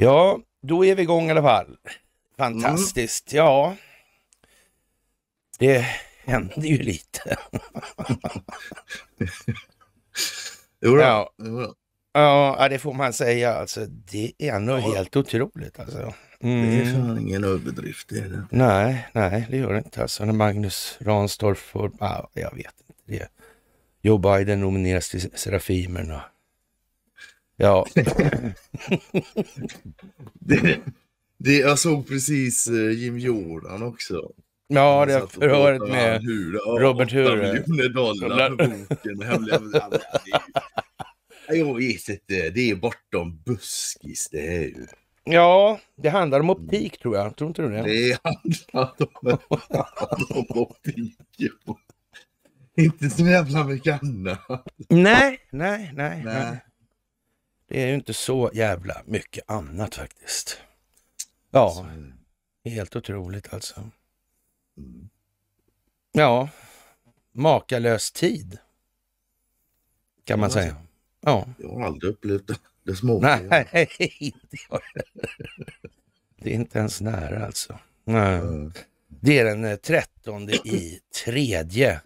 Ja, då är vi igång i alla fall. Fantastiskt, ja. Det händer ju lite. jo, då. Ja. Ja, det får man säga. Alltså, det är nog ja. helt otroligt. Alltså. Mm. Det är mm. fan ingen överdrift. Det är det. Nej, nej, det gör det inte. Alltså, när Magnus Ranstorff får... Ah, jag vet inte. Det, Joe Biden nomineras till Serafimerna. Ja. det, det, jag såg precis eh, Jim Jordan också. Ja, det jag förhöret med hur, Robert Hure. 8 miljoner dollar för boken. jag vet inte, det är bortom buskis det här ju. Ja, det handlar om optik tror jag. Tror inte du det? Det handlar om, om optik. Inte så jävla mycket annat. Nej, nej, nej, nej. Det är ju inte så jävla mycket annat faktiskt. Ja, helt otroligt alltså. Mm. Ja, makalös tid kan man säga. Alltså. Ja. Jag har aldrig upplevt det, det små. Nej, inte jag Det är inte ens nära alltså. Nej. Det är den 13 i tredje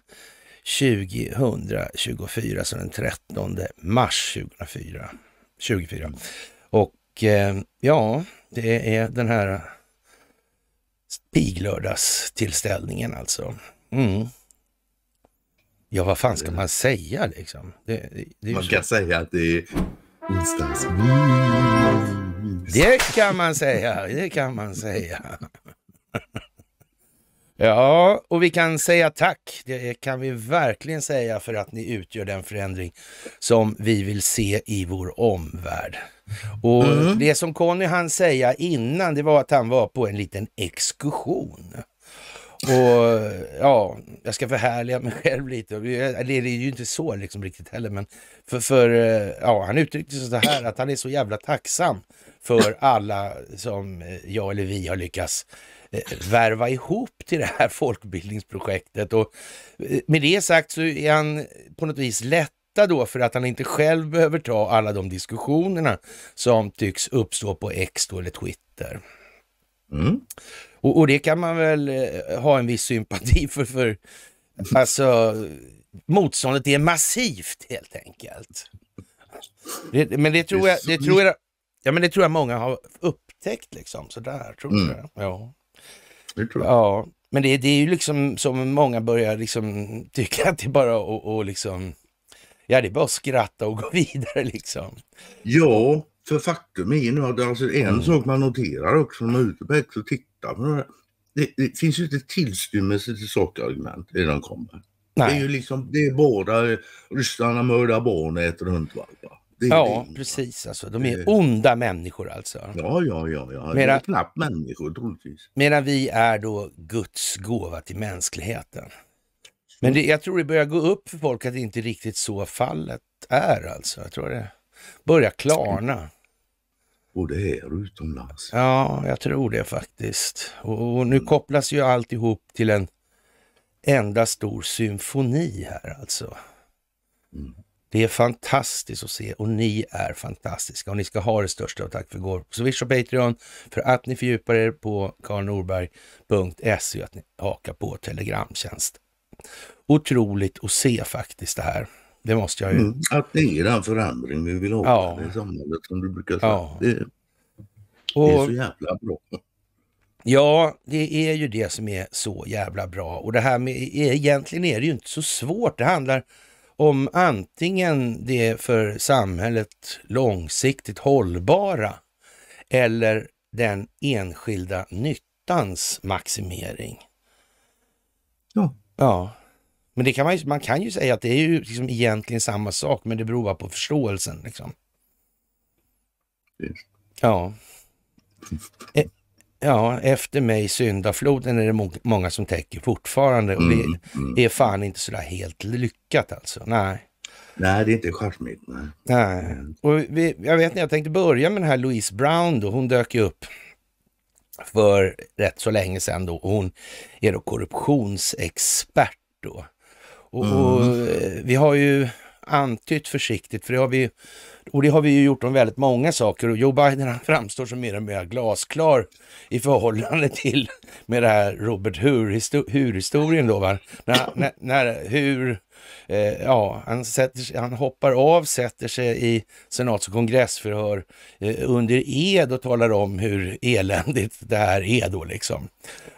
2024, så den 13 mars 2004. 2004. Och eh, ja, det är den här piglördagstillställningen alltså. Mm. Ja, vad fan ska man säga liksom? Det, det, det man kan så... säga att det är onsdagsmys. Det kan man säga, det kan man säga. Ja, och vi kan säga tack. Det kan vi verkligen säga för att ni utgör den förändring som vi vill se i vår omvärld. Och mm. det som Conny han säga innan, det var att han var på en liten exkursion. Och ja, jag ska förhärliga mig själv lite. Det är ju inte så liksom riktigt heller, men för, för eh, ja, han uttryckte sig så här att han är så jävla tacksam för alla som eh, jag eller vi har lyckats Eh, värva ihop till det här folkbildningsprojektet. Och eh, med det sagt så är han på något vis lättad då för att han inte själv behöver ta alla de diskussionerna som tycks uppstå på X eller Twitter. Mm. Och, och, det kan man väl eh, ha en viss sympati för, för alltså motståndet är massivt helt enkelt. Det, men det tror jag, det tror jag, ja men det tror jag många har upptäckt liksom sådär, tror mm. jag. Ja. Ja, men det, det är ju liksom som många börjar liksom tycka att det är bara att och liksom, ja det är bara att skratta och gå vidare liksom. Ja, för faktum är ju nu att alltså en mm. sak man noterar också när man är ute på X och tittar på det det, det finns ju inte tillstymmelse till sakargument när de kommer. Nej. Det är ju liksom, det är bara ryssarna mördar barn och äter hundvalpar. Det ja, det. precis. Alltså. De är onda människor alltså. Ja, ja, ja. ja. Medan, knappt människor troligtvis. Medan vi är då Guds gåva till mänskligheten. Men mm. det, jag tror det börjar gå upp för folk att det inte riktigt så fallet är alltså. Jag tror det börjar klarna. Mm. Och det är utomlands. Ja, jag tror det faktiskt. Och, och nu mm. kopplas ju allt ihop till en enda stor symfoni här alltså. Mm. Det är fantastiskt att se och ni är fantastiska och ni ska ha det största och tack för igår. Swish och Patreon för att ni fördjupar er på karlnorberg.se och att ni hakar på Telegramtjänst. Otroligt att se faktiskt det här. Det måste jag ju... Mm, att det är den förändring vi vill ha ja. i samhället som du brukar säga. Ja. Det, det är så jävla bra. Ja, det är ju det som är så jävla bra. Och det här med, egentligen är det ju inte så svårt. Det handlar om antingen det för samhället långsiktigt hållbara eller den enskilda nyttans maximering. Ja. Ja, men det kan man, ju, man kan ju säga att det är ju liksom egentligen samma sak, men det beror bara på förståelsen. Liksom. Ja. ja, efter mig syndafloden är det många som täcker fortfarande. Och det mm, mm. är fan inte sådär helt lyckat alltså. Nej. Nej, det är inte charmigt. Nej. nej. Och vi, jag vet inte, jag tänkte börja med den här Louise Brown då. Hon dök ju upp för rätt så länge sedan då. Hon är då korruptionsexpert då. Och, mm. och eh, vi har ju antytt försiktigt, för det har vi ju och det har vi ju gjort om väldigt många saker och Joe Biden framstår som mer och mer glasklar i förhållande till med det här Robert Hur-historien då. Va? När, när, när hur eh, ja, han, sätter, han hoppar av, sätter sig i senats och kongressförhör eh, under ed och talar om hur eländigt det här är då liksom.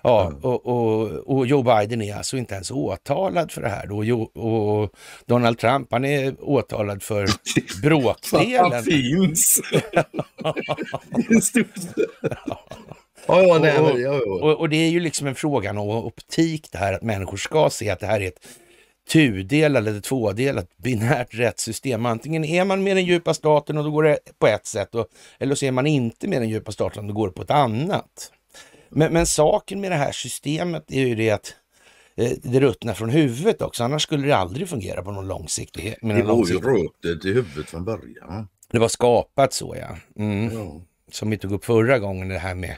Ja, och, och, och Joe Biden är alltså inte ens åtalad för det här då. Jo, och Donald Trump, han är åtalad för bråkdelen. han finns! och, och, och, det är ju liksom en fråga om optik det här, att människor ska se att det här är ett tudelat eller tvådelat binärt rättssystem. Antingen är man med den djupa staten och då går det på ett sätt och, eller så är man inte med den djupa staten och då går det på ett annat. Men, men saken med det här systemet är ju det att eh, det ruttnar från huvudet också. Annars skulle det aldrig fungera på någon långsiktighet. Det var ju ruttet i huvudet från början. Det var skapat så ja. Mm. ja. Som vi tog upp förra gången det här med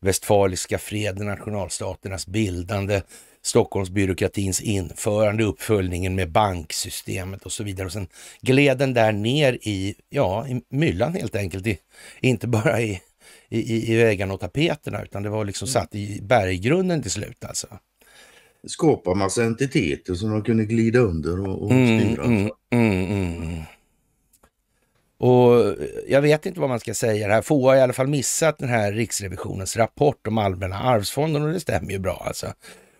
Västfaliska freden, nationalstaternas bildande, Stockholmsbyråkratins införande, uppföljningen med banksystemet och så vidare. Och sen gled den där ner i, ja, i myllan helt enkelt. I, inte bara i, i, i väggarna och tapeterna utan det var liksom satt i berggrunden till slut alltså. Skapa massa entiteter som de kunde glida under och, och mm, styra. Mm, mm, mm, och jag vet inte vad man ska säga här. Få har i alla fall missat den här Riksrevisionens rapport om Allmänna arvsfonden och det stämmer ju bra alltså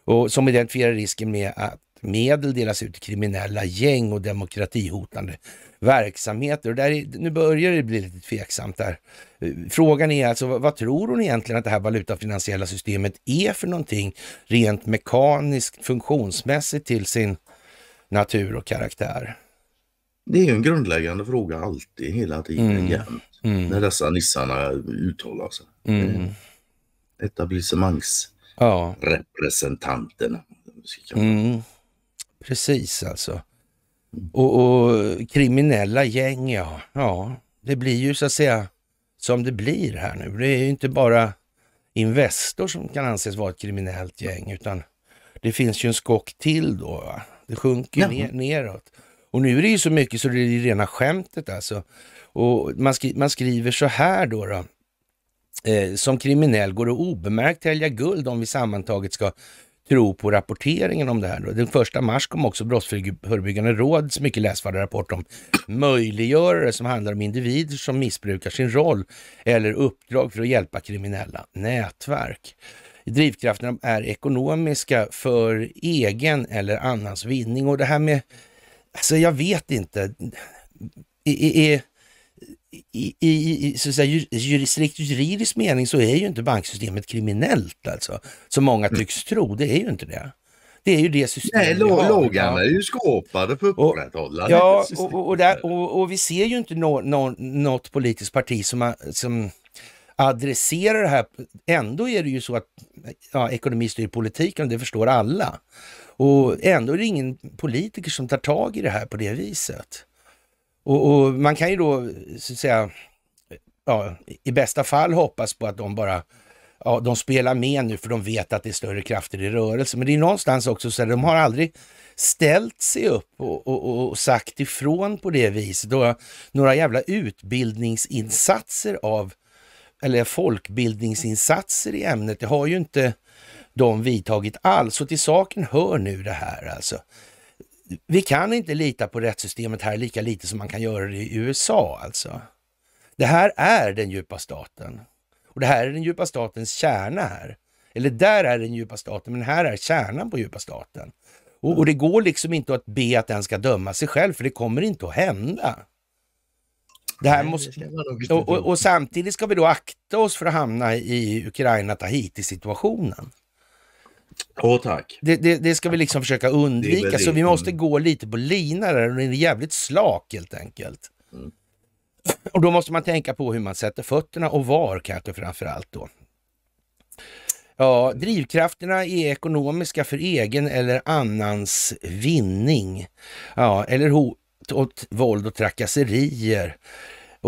och som identifierar risken med att medel delas ut till kriminella gäng och demokratihotande verksamheter. Och där är, nu börjar det bli lite tveksamt där. Eh, frågan är alltså, vad tror hon egentligen att det här valutafinansiella systemet är för någonting rent mekaniskt, funktionsmässigt till sin natur och karaktär? Det är ju en grundläggande fråga alltid, hela tiden, mm. jämt, mm. när dessa nissarna uttalar sig. Mm. Eh, etablissemangs ja. representanterna. Mm. Precis alltså. Och, och, kriminella gäng, ja. ja. Det blir ju så att säga som det blir här nu. Det är ju inte bara Investor som kan anses vara ett kriminellt gäng, utan det finns ju en skock till då. Va? Det sjunker ja. ner, neråt. Och nu är det ju så mycket så det är ju rena skämtet alltså. Och man, skri man skriver så här då. då eh, som kriminell går det obemärkt att hälja guld om vi sammantaget ska tro på rapporteringen om det här. Den första mars kom också Brottsförebyggande råds mycket läsvärda rapport om möjliggörare som handlar om individer som missbrukar sin roll eller uppdrag för att hjälpa kriminella nätverk. Drivkrafterna är ekonomiska för egen eller annans vinning och det här med, alltså jag vet inte, är, är, i, i, i så att säga, jur, strikt juridisk mening så är ju inte banksystemet kriminellt alltså, som många mm. tycks tro. Det är ju inte det. Det är ju det systemet Nej, vi har. Lagarna är ju skapade för att upprätthålla Ja, och, och, där, och, och, vi ser ju inte no, no, något politiskt parti som, som adressera det här. Ändå är det ju så att ja, ekonomi styr politiken, det förstår alla. Och ändå är det ingen politiker som tar tag i det här på det viset. Och, och, man kan ju då så att säga, ja, i bästa fall hoppas på att de bara ja, de spelar med nu för de vet att det är större krafter i rörelse. Men det är någonstans också så att de har aldrig ställt sig upp och, och, och sagt ifrån på det viset. Och några jävla utbildningsinsatser av, eller folkbildningsinsatser i ämnet, det har ju inte de vidtagit alls. Så till saken hör nu det här alltså vi kan inte lita på rättssystemet här lika lite som man kan göra det i USA alltså. Det här är den djupa staten. Och det här är den djupa statens kärna här. Eller där är den djupa staten, men här är kärnan på djupa staten. Och, och det går liksom inte att be att den ska döma sig själv, för det kommer inte att hända. Det här måste, och, och, och samtidigt ska vi då akta oss för att hamna i Ukraina-Tahiti-situationen. Åh tack. Det, det, det, ska vi liksom försöka undvika, så vi måste gå lite på lina där. Den är jävligt slak helt enkelt. Mm. Och då måste man tänka på hur man sätter fötterna och var kanske framför allt då. Ja, drivkrafterna är ekonomiska för egen eller annans vinning. Ja, eller hot åt våld och trakasserier.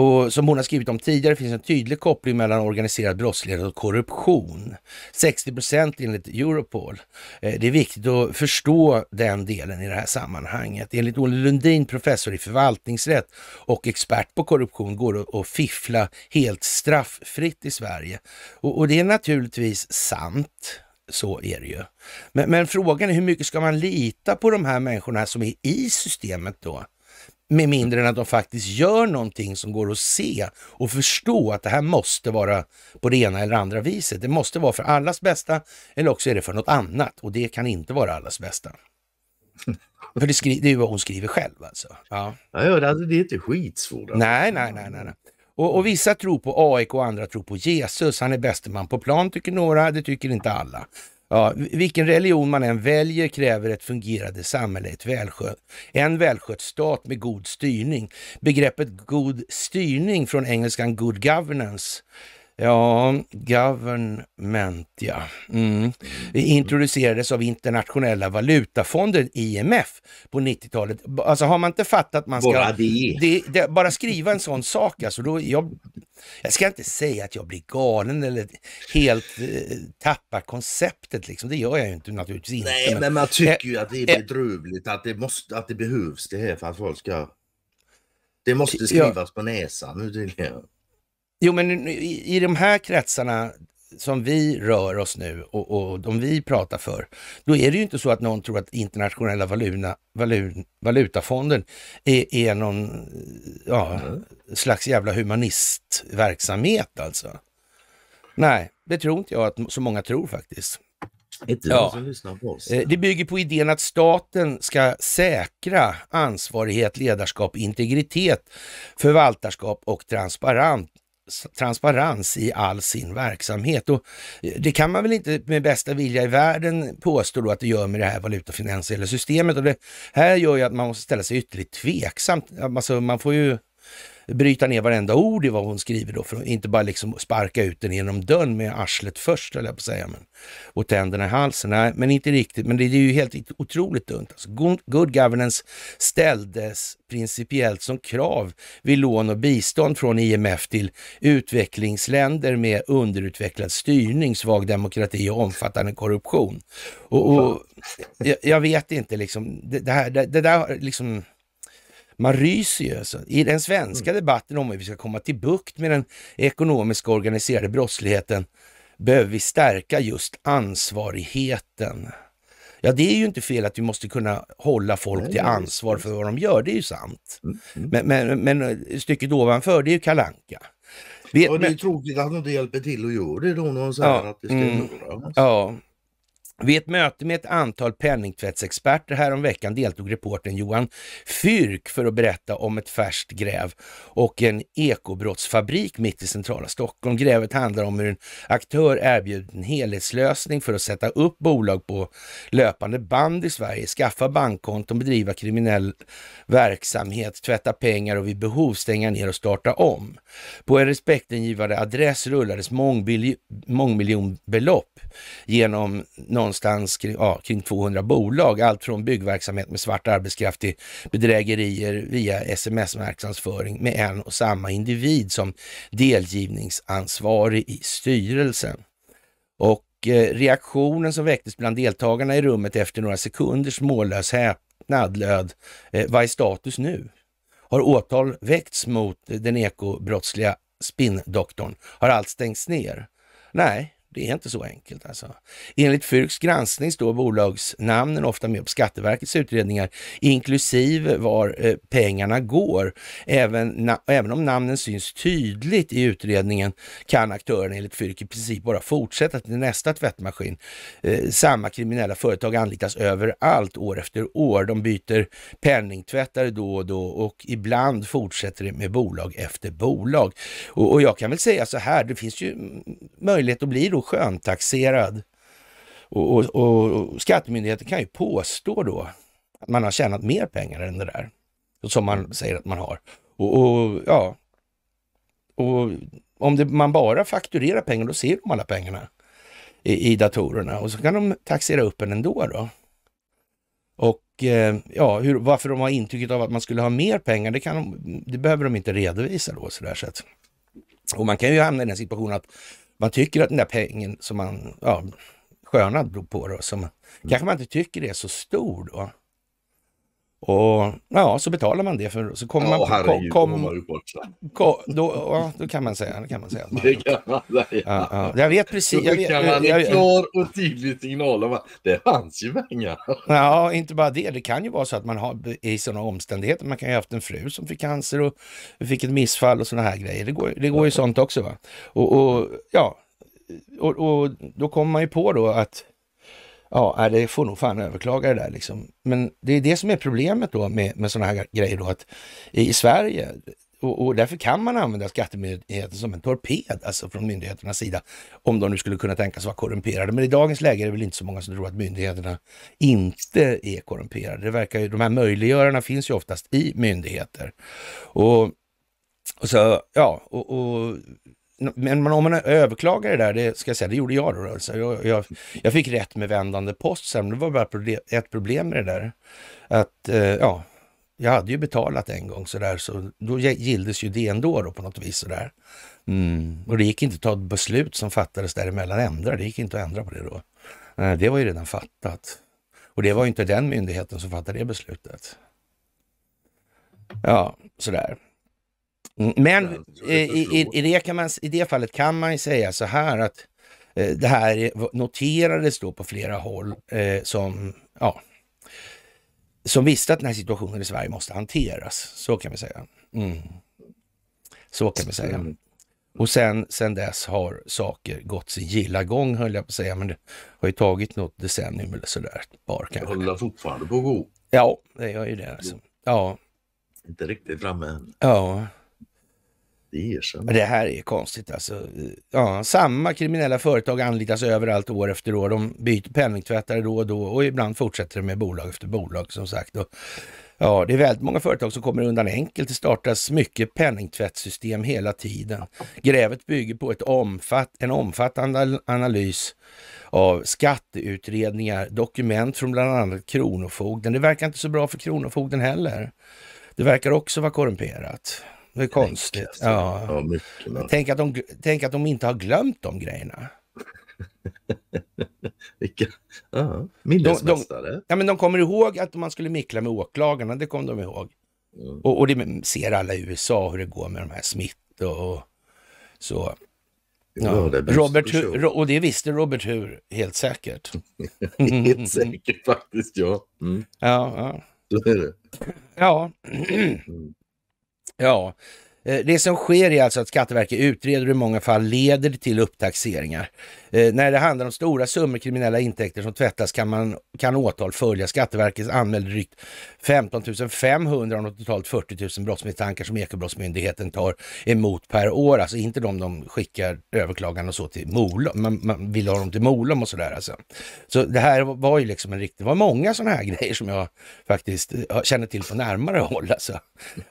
Och som hon har skrivit om tidigare finns en tydlig koppling mellan organiserad brottslighet och korruption. 60 procent enligt Europol. Eh, det är viktigt att förstå den delen i det här sammanhanget. Enligt Olle Lundin, professor i förvaltningsrätt och expert på korruption, går det att fiffla helt strafffritt i Sverige. Och, och det är naturligtvis sant. Så är det ju. Men, men, frågan är hur mycket ska man lita på de här människorna som är i systemet då? med mindre än att de faktiskt gör någonting som går att se och förstå att det här måste vara på det ena eller andra viset. Det måste vara för allas bästa eller också är det för något annat och det kan inte vara allas bästa. För det, skri- det är ju vad hon skriver själv alltså. Ja, ja, det, alltså, det är inte skitsvårt. Alltså. Nej, nej, nej, nej. nej. Och, och, vissa tror på AIK och andra tror på Jesus. Han är bäste man på plan tycker några, det tycker inte alla. Ja, vilken religion man än väljer kräver ett fungerande samhälle ett välskött, en välskött stat med god styrning. Begreppet god styrning från engelskan good governance Ja, government ja. Mm. Introducerades av internationella valutafonden IMF på 90-talet. Alltså har man inte fattat att man ska... Bara, det. Det, det, bara skriva en sån sak alltså. Då, jag, jag ska inte säga att jag blir galen eller helt eh, tappar konceptet liksom. Det gör jag ju inte naturligtvis inte. Nej, men, men man tycker ju eh, att det är eh- bedrövligt att, det måste, att det behövs det här för att folk ska... Det måste skrivas ja, på näsan nu tydligen. Jo, men i, i de här kretsarna som vi rör oss nu och, och de vi pratar för, då är det ju inte så att någon tror att internationella valuna, valun, valutafonden är, är någon eh, ja, mm. slags jävla humanistverksamhet alltså. Nej, det tror inte jag att så många tror faktiskt. Inte ja. Eh, det bygger på idén att staten ska säkra ansvarighet, ledarskap, integritet, förvaltarskap och transparent transparens i all sin verksamhet. Och eh, det kan man väl inte med bästa vilja i världen påstå då att det gör med det här valutafinansiella systemet. Och det här gör ju att man måste ställa sig ytterligt tveksamt. Alltså man får ju bryta ner varenda ord i vad hon skriver då, för att inte bara liksom sparka ut den genom dörren med arslet först, eller jag på att säga, men, och tänderna i halsen. Nej, men inte riktigt. Men det är ju helt otroligt dumt. Alltså, good, governance ställdes principiellt som krav vid lån och bistånd från IMF till utvecklingsländer med underutvecklad styrning, svag demokrati och omfattande korruption. Och, och jag, jag, vet inte, liksom, det, det här, det, det där liksom man ryser ju alltså. I den svenska mm. debatten om hur vi ska komma till bukt med den ekonomiska organiserade brottsligheten behöver vi stärka just ansvarigheten. Ja, det är ju inte fel att vi måste kunna hålla folk Nej, till ansvar för vad de gör, det är ju sant. Mm. mm. Men, men, men eh, stycket ovanför, det är ju kalanka. Vet, ja, det är men... tråkigt att de inte hjälper till och gör det då när de säger ja, att det ska mm, göras. Ja, vid ett möte med ett antal penningtvättsexperter häromveckan deltog reporten Johan Fyrk för att berätta om ett färskt gräv och en ekobrottsfabrik mitt i centrala Stockholm. Grävet handlar om hur en aktör erbjudit en helhetslösning för att sätta upp bolag på löpande band i Sverige, skaffa bankkonton, bedriva kriminell verksamhet, tvätta pengar och vid behov stänga ner och starta om. På en respektingivande adress rullades mångbilj- mångmiljonbelopp genom någon någonstans kring, ja, kring 200 bolag. Allt från byggverksamhet med svart arbetskraft till bedrägerier via sms-marknadsföring med en och samma individ som delgivningsansvarig i styrelsen. Och eh, reaktionen som väcktes bland deltagarna i rummet efter några sekunders mållös häpnad löd eh, Vad är status nu? Har åtal väckts mot den ekobrottsliga spinndoktorn? Har allt stängts ner? Nej, det är inte så enkelt alltså. Enligt Fyrks granskning står bolagsnamnen ofta med på Skatteverkets utredningar, inklusive var eh, pengarna går. Även, även om namnen syns tydligt i utredningen kan aktören enligt Fyrk i princip bara fortsätta till nästa tvättmaskin. Eh, samma kriminella företag anlitas överallt år efter år. De byter penningtvättare då och då och ibland fortsätter det med bolag efter bolag. Och, och jag kan väl säga så här, det finns ju möjlighet att bli då skönstaxerad. Och, och, och, skattemyndigheten kan ju påstå då att man har tjänat mer pengar än det där som man mm. säger att man har. Och, och ja, och om det, man bara fakturerar pengar, då ser de alla pengarna i, i, datorerna och så kan de taxera upp en ändå då. Och eh, ja, hur, varför de har intrycket av att man skulle ha mer pengar, det, kan de, det behöver de inte redovisa då sådär sätt. Och man kan ju hamna i den situationen att man tycker att den där pengen som man, ja, skönad beror på då, som, mm. kanske man inte tycker är så stor då. Och ja, så betalar man det för så kommer ja, man... Och herregud, kom, kom, man bort, kom, då, ja, då kan man säga. det kan man säga det kan man säga. Ja, ja. Jag vet precis. Då skickar man en klar och tydlig signal om att det fanns ju pengar. Ja, inte bara det. Det kan ju vara så att man har i sådana omständigheter. Man kan ju ha haft en fru som fick cancer och fick ett missfall och sådana här grejer. Det går, det går ju sånt också. va. Och, och ja, och, och då kommer man ju på då att ja, äh, det får nog fan överklaga det där liksom. Men det är det som är problemet då med, med sådana här grejer då, att i Sverige, och, och, därför kan man använda skattemyndigheten som en torped, alltså från myndigheternas sida, om de nu skulle kunna tänkas vara korrumperade. Men i dagens läge är det väl inte så många som tror att myndigheterna inte är korrumperade. Det verkar ju, de här möjliggörarna finns ju oftast i myndigheter. Och, och så, ja, och, och men om man överklagar det där, det, ska jag säga, det gjorde jag då. Så alltså. jag, jag, jag fick rätt med vändande post sen, det var bara ett problem med det där. Att, eh, ja, jag hade ju betalat en gång sådär, så då gilldes ju det ändå då på något vis sådär. Mm. Och det gick inte att ta ett beslut som fattades däremellan ändra, det gick inte att ändra på det då. Det var ju redan fattat. Och det var ju inte den myndigheten som fattade det beslutet. Ja, sådär. Mm, men eh, i, i, i, det kan man, i det fallet kan man ju säga så här att eh, det här noterades då på flera håll eh, som, ja, som visste att den här situationen i Sverige måste hanteras. Så kan vi säga. Mm. Så kan vi säga. Och sen, sen dess har saker gått sin gilla gång höll jag på att säga, men det har ju tagit något decennium eller sådär. Bar, kanske. Håller fortfarande på att gå? Ja, det gör ju det. Alltså. Ja. Inte riktigt framme än. Ja erkänna. Det här är konstigt alltså. Ja, samma kriminella företag anlitas överallt år efter år. De byter penningtvättare då och då och ibland fortsätter de med bolag efter bolag som sagt. Och, ja, det är väldigt många företag som kommer undan enkelt. Det startas mycket penningtvättssystem hela tiden. Grävet bygger på ett omfatt, en omfattande analys av skatteutredningar, dokument från bland annat Kronofogden. Det verkar inte så bra för Kronofogden heller. Det verkar också vara korrumperat. Det är konstigt. Ja. ja mycket, tänk, att de, tänk att de inte har glömt de grejerna. Vilka? Ja, minnesmästare. De, de, ja, men de kommer ihåg att man skulle mickla med åklagarna, det kommer de ihåg. Mm. Och, och, det ser alla i USA hur det går med de här Smith och, och så. Ja, ja, Robert Hur, och det visste Robert Hur helt säkert. helt säkert faktiskt, ja. Mm. Ja, ja. Så är det. Ja. Mm. Ja, eh, det som sker är alltså att Skatteverket utreder hur många fall leder till upptaxeringar. Eh, när det handlar om stora summor kriminella intäkter som tvättas kan, man, kan åtal följa. Skatteverket anmälde drygt 15 500 av de totalt 40 000 brottsmisstankar som Ekobrottsmyndigheten tar emot per år. Alltså inte de de skickar överklagande och så till Molom. Man, man vill ha dem till Molom och sådär. Alltså. Så det här var ju liksom en riktig, det var många sådana här grejer som jag faktiskt eh, känner till på närmare håll. Alltså.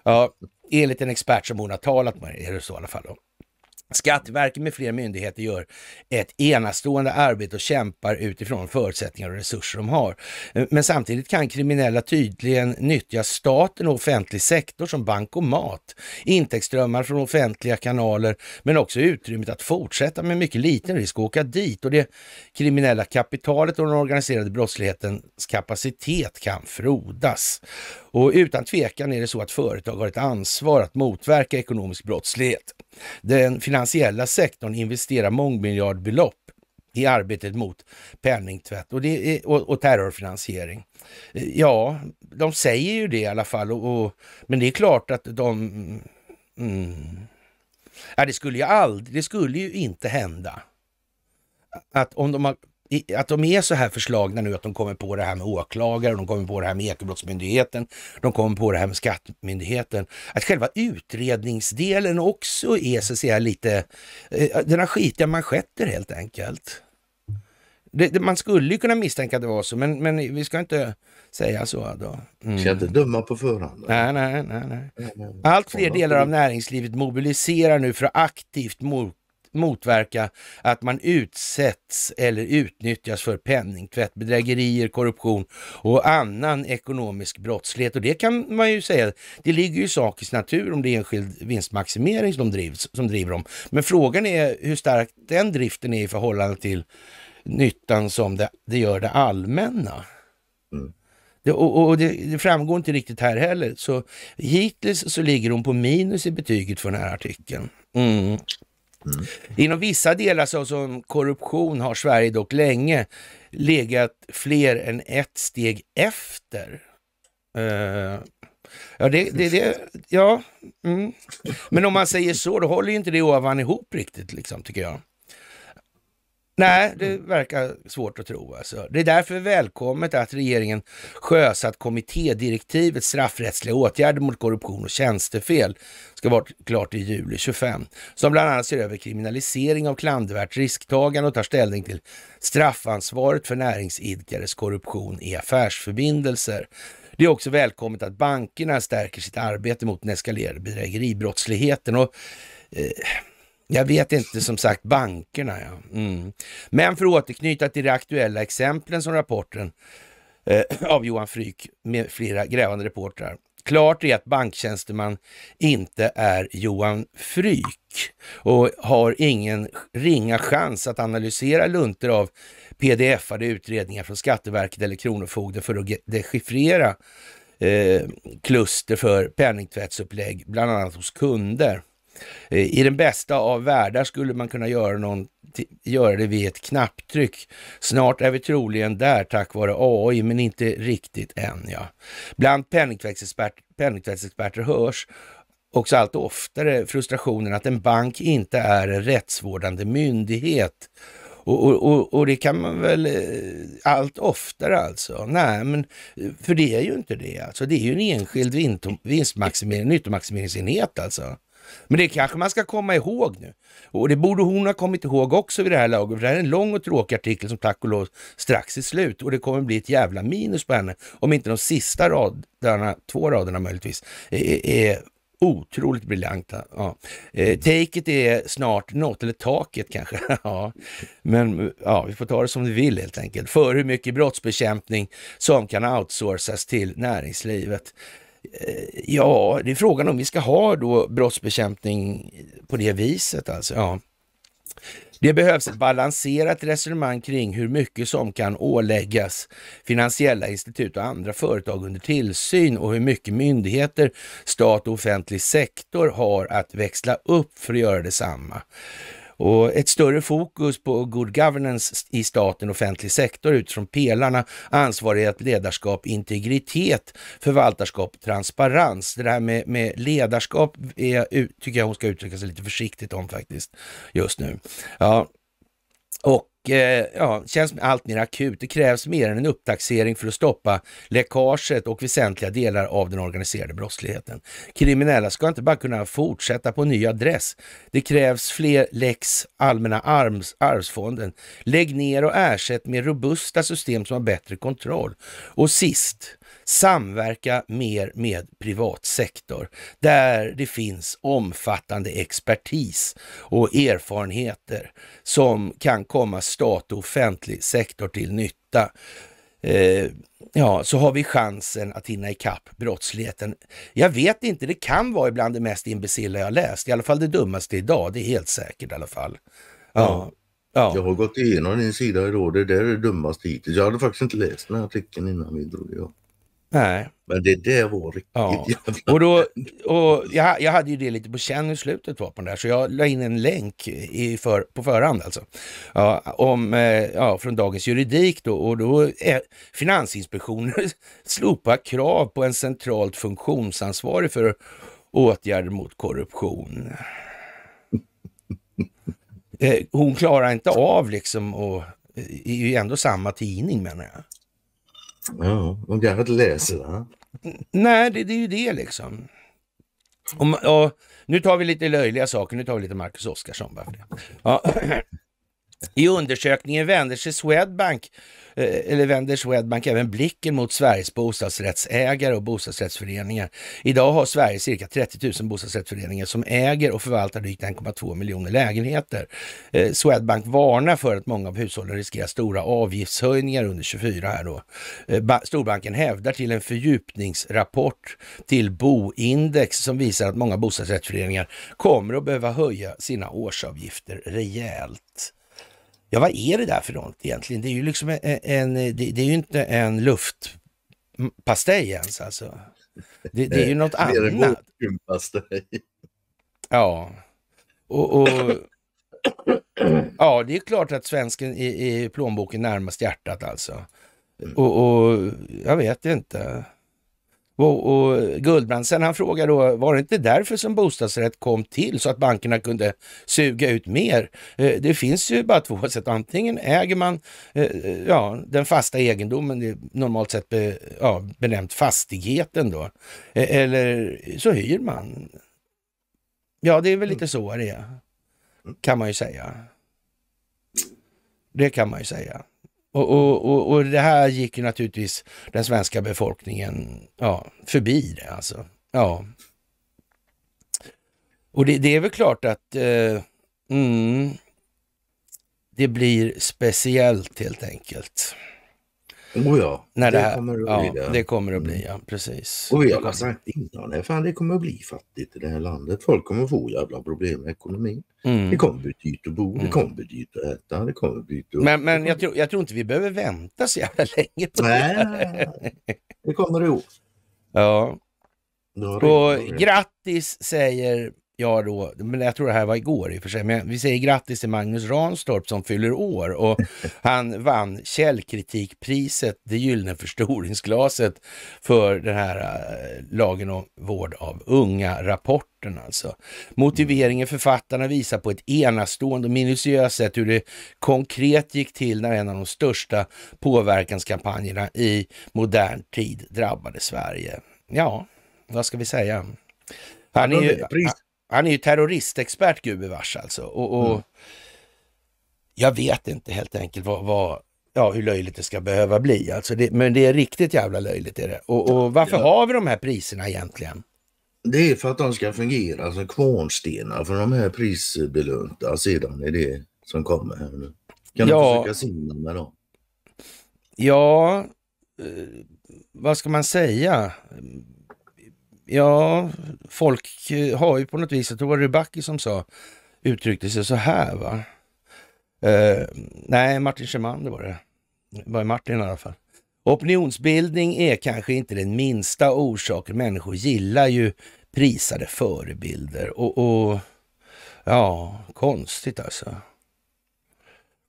Ja, enligt en expert som hon har talat med, är det så i alla fall. Då. Skatteverket med flera myndigheter gör ett enastående arbete och kämpar utifrån förutsättningar och resurser de har. Eh, men samtidigt kan kriminella tydligen nyttja staten och offentlig sektor som bank och mat, intäktsströmmar från offentliga kanaler, men också utrymmet att fortsätta med mycket liten risk att åka dit och det kriminella kapitalet och den organiserade brottslighetens kapacitet kan frodas. Och utan tvekan är det så att företag har ett ansvar att motverka ekonomisk brottslighet. Den finansiella sektorn investerar mångmiljardbelopp i arbetet mot penningtvätt och, det, och, och, terrorfinansiering. Eh, ja, de säger ju det i alla fall, och, och men det är klart att de... Mm, ja, det skulle ju aldrig, det skulle ju inte hända att om de har att de är så här förslagna nu, att de kommer på det här med åklagare, de kommer på det här med Ekobrottsmyndigheten, de kommer på det här med Skattemyndigheten. Att själva utredningsdelen också är så att säga lite, eh, den har skitiga manschetter helt enkelt. Det, det, man skulle ju kunna misstänka att det var så, men, men vi ska inte säga så. Då. Mm. Ska inte döma på förhand. Nej, nej, nej, nej. Allt fler delar av näringslivet mobiliserar nu för att aktivt mot motverka att man utsätts eller utnyttjas för penningtvätt, bedrägerier, korruption och annan ekonomisk brottslighet. Och det kan man ju säga, det ligger ju i sakens natur om det är enskild vinstmaximering som, drivs, som driver dem. Men frågan är hur stark den driften är i förhållande till nyttan som det, det gör det allmänna. Mm. Det, och, det, framgår inte riktigt här heller. Så hittills så ligger hon på minus i betyget för den här artikeln. Mm. Mm. Inom vissa delar såsom korruption har Sverige dock länge legat fler än ett steg efter. Uh, ja, det, det, det ja. Mm. Men om man säger så, då håller ju inte det ovan ihop riktigt, liksom, tycker jag. Nej, det verkar svårt att tro alltså. Det är därför välkommet att regeringen sjösatt kommittédirektivet straffrättsliga åtgärder mot korruption och tjänstefel ska vara klart i juli 25, som bland annat ser över kriminalisering av klandervärt risktagande och tar ställning till straffansvaret för näringsidkares korruption i affärsförbindelser. Det är också välkommet att bankerna stärker sitt arbete mot den eskalerade bedrägeribrottsligheten och eh, jag vet inte, som sagt, bankerna ja. Mm. Men för att återknyta till de aktuella exemplen som rapporten eh, av Johan Fryk med flera grävande reportrar. Klart är att banktjänsteman inte är Johan Fryk och har ingen ringa chans att analysera lunter av pdf-ade utredningar från Skatteverket eller Kronofogden för att dechiffrera eh, kluster för penningtvättsupplägg, bland annat hos kunder. Eh, I den bästa av världar skulle man kunna göra, någon, göra det vid ett knapptryck. Snart är vi troligen där tack vare AI, men inte riktigt än. Ja. Bland penningtvättsexperter, hörs också allt oftare frustrationen att en bank inte är en rättsvårdande myndighet. Och, och, och, och, det kan man väl eh, allt oftare alltså. Nej, men för det är ju inte det alltså. Det är ju en enskild vinstmaximering, nyttomaximeringsenhet alltså. Men det kanske man ska komma ihåg nu. Och det borde hon ha kommit ihåg också vid det här laget. För det här är en lång och tråkig artikel som tack och lov strax är slut. Och det kommer bli ett jävla minus på henne. Om inte de sista raderna, två raderna möjligtvis, är, är otroligt briljanta. Ja. Eh, taket är snart något, eller taket kanske. ja. Men ja, vi får ta det som vi vill helt enkelt. För hur mycket brottsbekämpning som kan outsourcas till näringslivet. Eh, ja, det är frågan om vi ska ha då brottsbekämpning på det viset alltså. Ja. Det behövs ett balanserat resonemang kring hur mycket som kan åläggas finansiella institut och andra företag under tillsyn och hur mycket myndigheter, stat och offentlig sektor har att växla upp för att göra detsamma. Och ett större fokus på good governance i staten och offentlig sektor utifrån pelarna ansvarighet, ledarskap, integritet, förvaltarskap transparens. Det här med, med ledarskap är, tycker jag hon ska uttrycka sig lite försiktigt om faktiskt just nu. Ja, och Eh, ja, känns allt mer akut. Det krävs mer än en upptaxering för att stoppa läckaget och väsentliga delar av den organiserade brottsligheten. Kriminella ska inte bara kunna fortsätta på ny adress. Det krävs fler lex Allmänna arvs, arvsfonden. Lägg ner och ersätt med robusta system som har bättre kontroll. Och sist, samverka mer med privat sektor där det finns omfattande expertis och erfarenheter som kan komma stat och offentlig sektor till nytta. Eh, ja, så har vi chansen att hinna ikapp brottsligheten. Jag vet inte, det kan vara ibland det mest imbecilla jag läst, i alla fall det dummaste idag, det är helt säkert i alla fall. Ja. ja. Jag har gått igenom din sida idag, det där är det dummaste hittills. Jag hade faktiskt inte läst den här artikeln innan vi drog igång. Nej. Men det är det var riktigt ja. Och då, och jag, jag hade ju det lite på känn i slutet var på den där, så jag la in en länk i för, på förhand alltså. Ja, om, eh, ja, från Dagens Juridik då, och då är Finansinspektionen slopar krav på en centralt funktionsansvarig för åtgärder mot korruption. Eh, hon klarar inte av liksom och är ju ändå samma tidning menar jag. Ja, de kanske inte läser det. Nej, det, det, är ju det liksom. Och, och, nu tar vi lite löjliga saker, nu tar vi lite Marcus Oscarsson. bara för det. Ja. I undersökningen vänder sig Swedbank Eh, eller vänder Swedbank även blicken mot Sveriges bostadsrättsägare och bostadsrättsföreningar. Idag har Sverige cirka 30 000 bostadsrättsföreningar som äger och förvaltar drygt 1,2 miljoner lägenheter. Eh, Swedbank varnar för att många av hushållen riskerar stora avgiftshöjningar under 24 här då. Eh, Storbanken hävdar till en fördjupningsrapport till Boindex som visar att många bostadsrättsföreningar kommer att behöva höja sina årsavgifter rejält. Ja, vad är det där för något egentligen? Det är ju liksom en, det, det, är ju inte en luftpastej ens alltså. Det, det är ju något annat. Det är en pastej. Ja, och, och ja, det är klart att svensken är i plånboken närmast hjärtat alltså. Mm. Och, och jag vet inte. Och, och Guldbrandsen han frågar då, var det inte därför som bostadsrätt kom till så att bankerna kunde suga ut mer? Eh, det finns ju bara två sätt. Antingen äger man eh, eh, ja, den fasta egendomen, normalt sett be, ja, benämnt fastigheten då, e, eller så hyr man. Ja, det är väl lite mm. så det är, kan man ju säga. Det kan man ju säga. Och, och, och, och, det här gick ju naturligtvis den svenska befolkningen ja, förbi det alltså. Ja. Och det, det är väl klart att eh, mm, det blir speciellt helt enkelt. Oh ja, när det, det här, kommer att ja, bli det. det kommer att bli, mm. ja precis. Och vi har sagt innan, fan, det kommer att bli fattigt i det här landet. Folk kommer att få jävla problem med ekonomin. Mm. Det kommer bli dyrt att bo, mm. det kommer bli dyrt att äta, det kommer bli dyrt att... Men, men jag, tror, jag tror inte vi behöver vänta så jävla länge på Nej, det Det kommer det ihop. Ja. Och grattis säger jag då, men jag tror det här var igår i och för sig, men vi säger grattis till Magnus Ranstorp som fyller år och han vann källkritikpriset, det gyllene förstoringsglaset för den här eh, lagen om vård av unga-rapporten alltså. Motiveringen mm. författarna visar på ett enastående och minutiöst sätt hur det konkret gick till när en av de största påverkanskampanjerna i modern tid drabbade Sverige. Ja, vad ska vi säga? Han är ju, han är ju terroristexpert gubevars alltså. Och, och mm. Jag vet inte helt enkelt vad, vad, ja, hur löjligt det ska behöva bli. Alltså det, men det är riktigt jävla löjligt. Är det. Och, och varför ja. har vi de här priserna egentligen? Det är för att de ska fungera som alltså kvarnstenar för de här prisbelönta sedan är det som kommer här nu. Kan ja. du försöka simma med dem? Ja, eh, vad ska man säga? ja, folk eh, har ju på något vis, jag tror det var Rybacki som sa, uttryckte sig så här va. Eh, nej, Martin Schermander var det. Det var Martin i alla fall. Opinionsbildning är kanske inte den minsta orsaken. Människor gillar ju prisade förebilder och, och ja, konstigt alltså.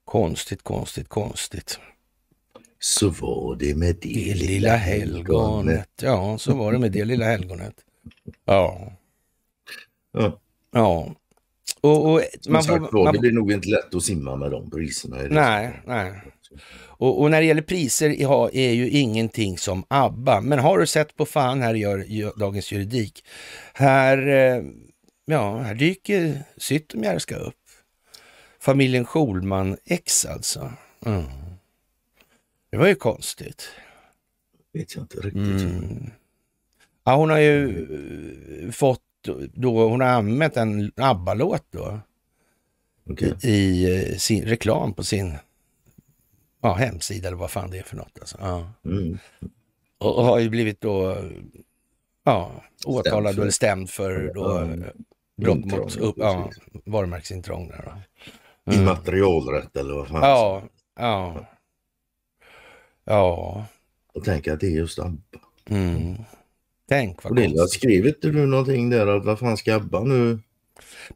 Konstigt, konstigt, konstigt. Så var det med det, det lilla helgonet. Ja, så var det med det lilla helgonet. Ja. Ja. ja. Och, och man sagt, får, man... det är nog inte lätt att simma med de priserna. Nej, nej. Och, och, när det gäller priser ja, är ju ingenting som ABBA. Men har du sett på fan här gör, gör Dagens Juridik. Här, eh, ja, här dyker Zytomierska upp. Familjen Schulman X alltså. Mm. Det var ju konstigt. vet jag inte riktigt. Mm. Ja, hon har ju mm. eh, fått då, hon har använt en ABBA-låt då okay. i eh, sin reklam på sin ja, hemsida eller vad fan det är för något. Alltså. Ja. Mm. Och, och, har ju blivit då ja, åtalad stämd eller stämd för då, mm. brott mot upp, ja, varumärkesintrång. Mm. Immaterialrätt eller vad fan. Ja, ja. Ja. Och tänka att det är just ABBA. Mm. Tänk vad Linda, konstigt. Skrivit du någonting där att vad fan ska ABBA nu?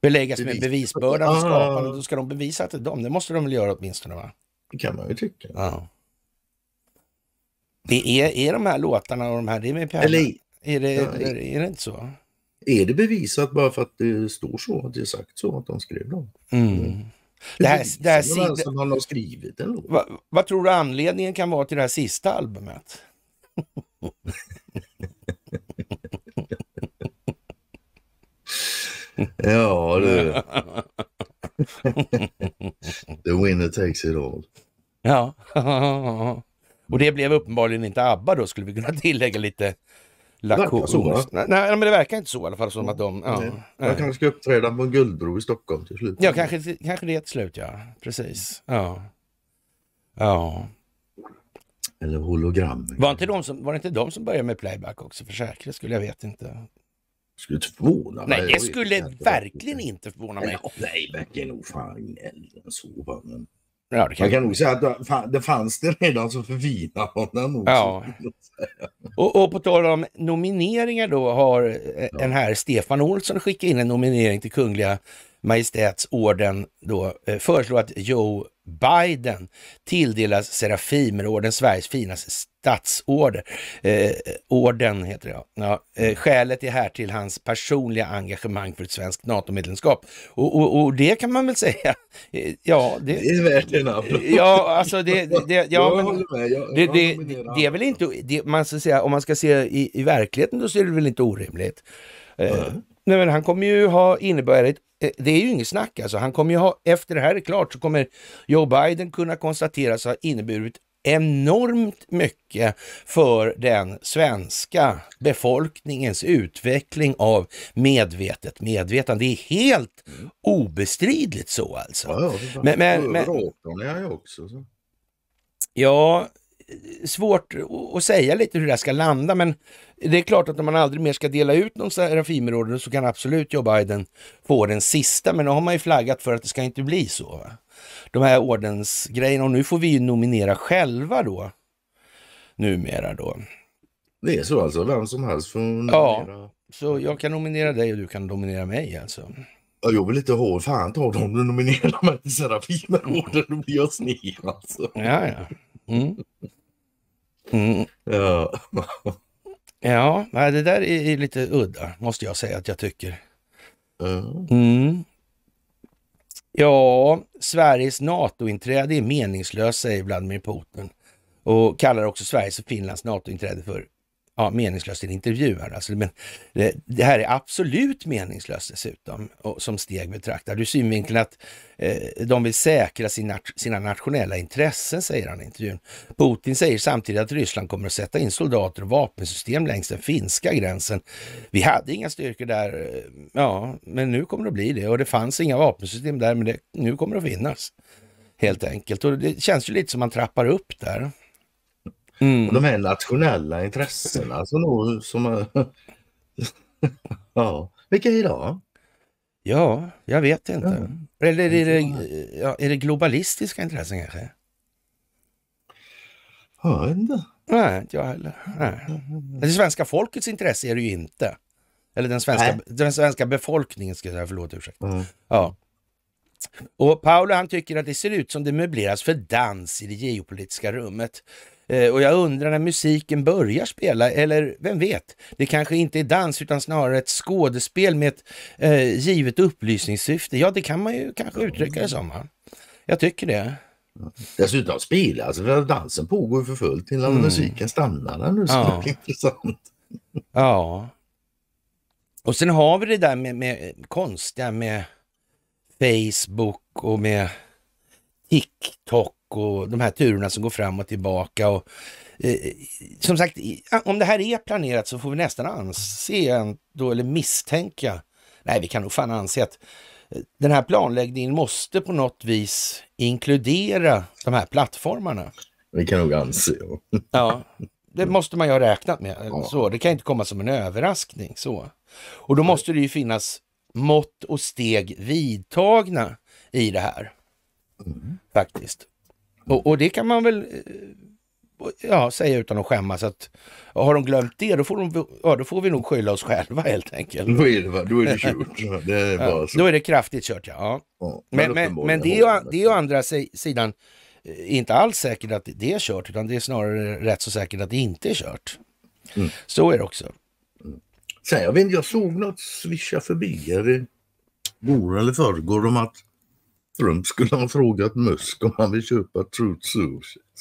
Beläggas med bevisbördan och ah. skapandet. Då ska de bevisa att det är de. Det måste de väl göra åtminstone va? Det kan man ju tycka. Ja. Det är, är de här låtarna och de här, det är med piano. Eller, är, det, ja, är, är det inte så? Är det bevisat bara för att det står så, att det är sagt så, att de skrev dem? Mm. mm. Det här, det här sida... som han har skrivit en Va, vad tror du anledningen kan vara till det här sista albumet? ja du. The winner takes it all. Ja. Och det blev uppenbarligen inte ABBA då, skulle vi kunna tillägga lite Lakonius. Nej, nej, men det verkar inte så i alla fall. Som att de, ja. Jag kanske ska uppträda på en guldbro i Stockholm till slut. Ja, kanske, kanske det till slut, ja. Precis. Ja. Ja. Eller hologram. Var, inte de som, var det inte de som började med playback också för säkerhet skulle Jag vet inte. Skulle inte förvåna mig. Nej, det skulle verkligen inte förvåna mig. Ja, playback är nog fan äldre än så. Ja, det kan... Man kan nog säga att det fanns det redan så förfinade man den också. Ja. Och, och på tal om nomineringar då har eh, ja. den här Stefan Olsson skickat in en nominering till Kungliga majestätsorden då eh, föreslår att Joe Biden tilldelas Serafimerorden, Sveriges finaste statsorden. Eh, orden heter det, ja. Eh, skälet är här till hans personliga engagemang för ett svenskt NATO-medlemskap. Och, och, och, det kan man väl säga, eh, ja. Det, det är värt en applåd. Ja, alltså det... det ja, men, det, det, det, är väl inte, man ska säga, om man ska se i, i verkligheten då så är det väl inte orimligt. Eh, nej, men han kommer ju ha inneburit Eh, det är ju inget snack alltså. Han kommer ju ha, efter det här är klart så kommer Joe Biden kunna konstateras ha inneburit enormt mycket för den svenska befolkningens utveckling av medvetet medvetande. Det är helt mm. obestridligt så alltså. Ja, ja, men, men, men, också, ja svårt att säga lite hur det här ska landa, men det är klart att om man aldrig mer ska dela ut någon Serafimerorden så kan absolut Joe Biden få den sista, men nu har man ju flaggat för att det ska inte bli så. Va? De här ordensgrejerna, och nu får vi ju nominera själva då, numera då. Det är så alltså, vem som helst får nominera? Ja, så jag kan nominera dig och du kan nominera mig alltså. Jag vill inte ha, fan ta dem du nominerar mig till Serafimerorden, då blir jag sned alltså. Ja, ja. Mm. mm. Ja. ja, det där är lite udda måste jag säga att jag tycker. Mm. Ja, Sveriges NATO-inträde är meningslöst, säger Vladimir Putin och kallar också Sveriges och Finlands NATO-inträde för ja, meningslöst i en intervju här alltså, men det, eh, det, här är absolut meningslöst dessutom, och, som Steg betraktar. ur synvinkeln att eh, de vill säkra sina, sina nationella intressen, säger han i intervjun. Putin säger samtidigt att Ryssland kommer att sätta in soldater och vapensystem längs den finska gränsen. Vi hade inga styrkor där, eh, ja, men nu kommer det att bli det. Och det fanns inga vapensystem där, men det, nu kommer det att finnas. Helt enkelt. Och det känns ju lite som att man trappar upp där. Mm. Och de här nationella intressena som då, som... ja, vilka är det? Ja, jag vet inte. Mm. Eller är det, ja, är det globalistiska intressen kanske? Jag vet inte. Nej, inte jag heller. Nej. Det svenska folkets intresse är det ju inte. Eller den svenska, den svenska befolkningen, ska jag säga. Förlåt, ursäkta. Mm. Ja. Och Paolo han tycker att det ser ut som det möbleras för dans i det geopolitiska rummet. Eh, och jag undrar när musiken börjar spela, eller vem vet? Det kanske inte är dans utan snarare ett skådespel med ett eh, givet upplysningssyfte. Ja, det kan man ju kanske uttrycka det som. Va? Jag tycker det. Dessutom spelas, alltså, för dansen pågår för fullt innan mm. musiken stannar där nu. ja. intressant. Ja. Och sen har vi det där med, med konstiga med Facebook och med TikTok och de här turerna som går fram och tillbaka. Och, eh, som sagt, om det här är planerat så får vi nästan anse, då, eller misstänka, nej vi kan nog fan anse att eh, den här planläggningen måste på något vis inkludera de här plattformarna. Det kan nog anse. Ja. ja, det måste man ju ha räknat med. Så, det kan inte komma som en överraskning. så. Och då måste det ju finnas mått och steg vidtagna i det här. Mm. Faktiskt. Och, och, det kan man väl eh, ja, säga utan att skämmas att har de glömt det då får, de, ja, då får vi nog skylla oss själva helt enkelt. Då är det, då är det kört. Det är ja, då är det kraftigt kört ja. ja. men, men, men, det är ju å andra sidan eh, inte alls säkert att det är kört utan det är snarare rätt så säkert att det inte är kört. Mm. Så är det också. Mm. Sen, jag, vet, jag såg något swisha förbi, är det går eller förrgår, om att Trump skulle ha frågat Musk om han vill köpa Truth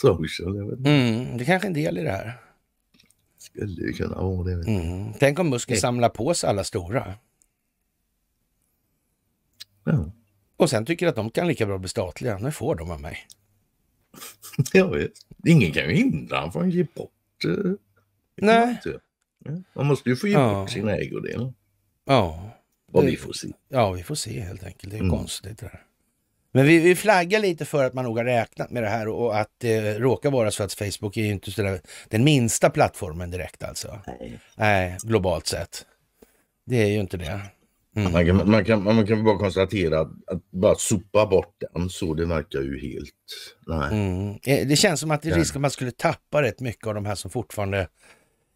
Social. Jag vet mm, det är kanske är en del i det här. Skulle det kunna vara det. Mm. Tänk om Musk samlar på sig alla stora. Ja. Och sen tycker att de kan lika bra bli statliga. Nu får de av mig. jag vet. Ingen kan ju hindra honom från att ge bort. Eh, Nej. Man måste ju få ge ja. bort sina ägodelar. Ja. Vad vi får se. Ja, vi får se helt enkelt. Det är mm. konstigt det där. Men vi, vi flaggar lite för att man nog har räknat med det här och att det eh, råkar vara så att Facebook är ju inte så den minsta plattformen direkt alltså. Nej. Nej, globalt sett. Det är ju inte det. Mm. Man, kan, man, kan, man kan bara konstatera att, bara sopa bort den så det verkar ju helt... Nej. Mm. Eh, det känns som att det är risk att man skulle tappa rätt mycket av de här som fortfarande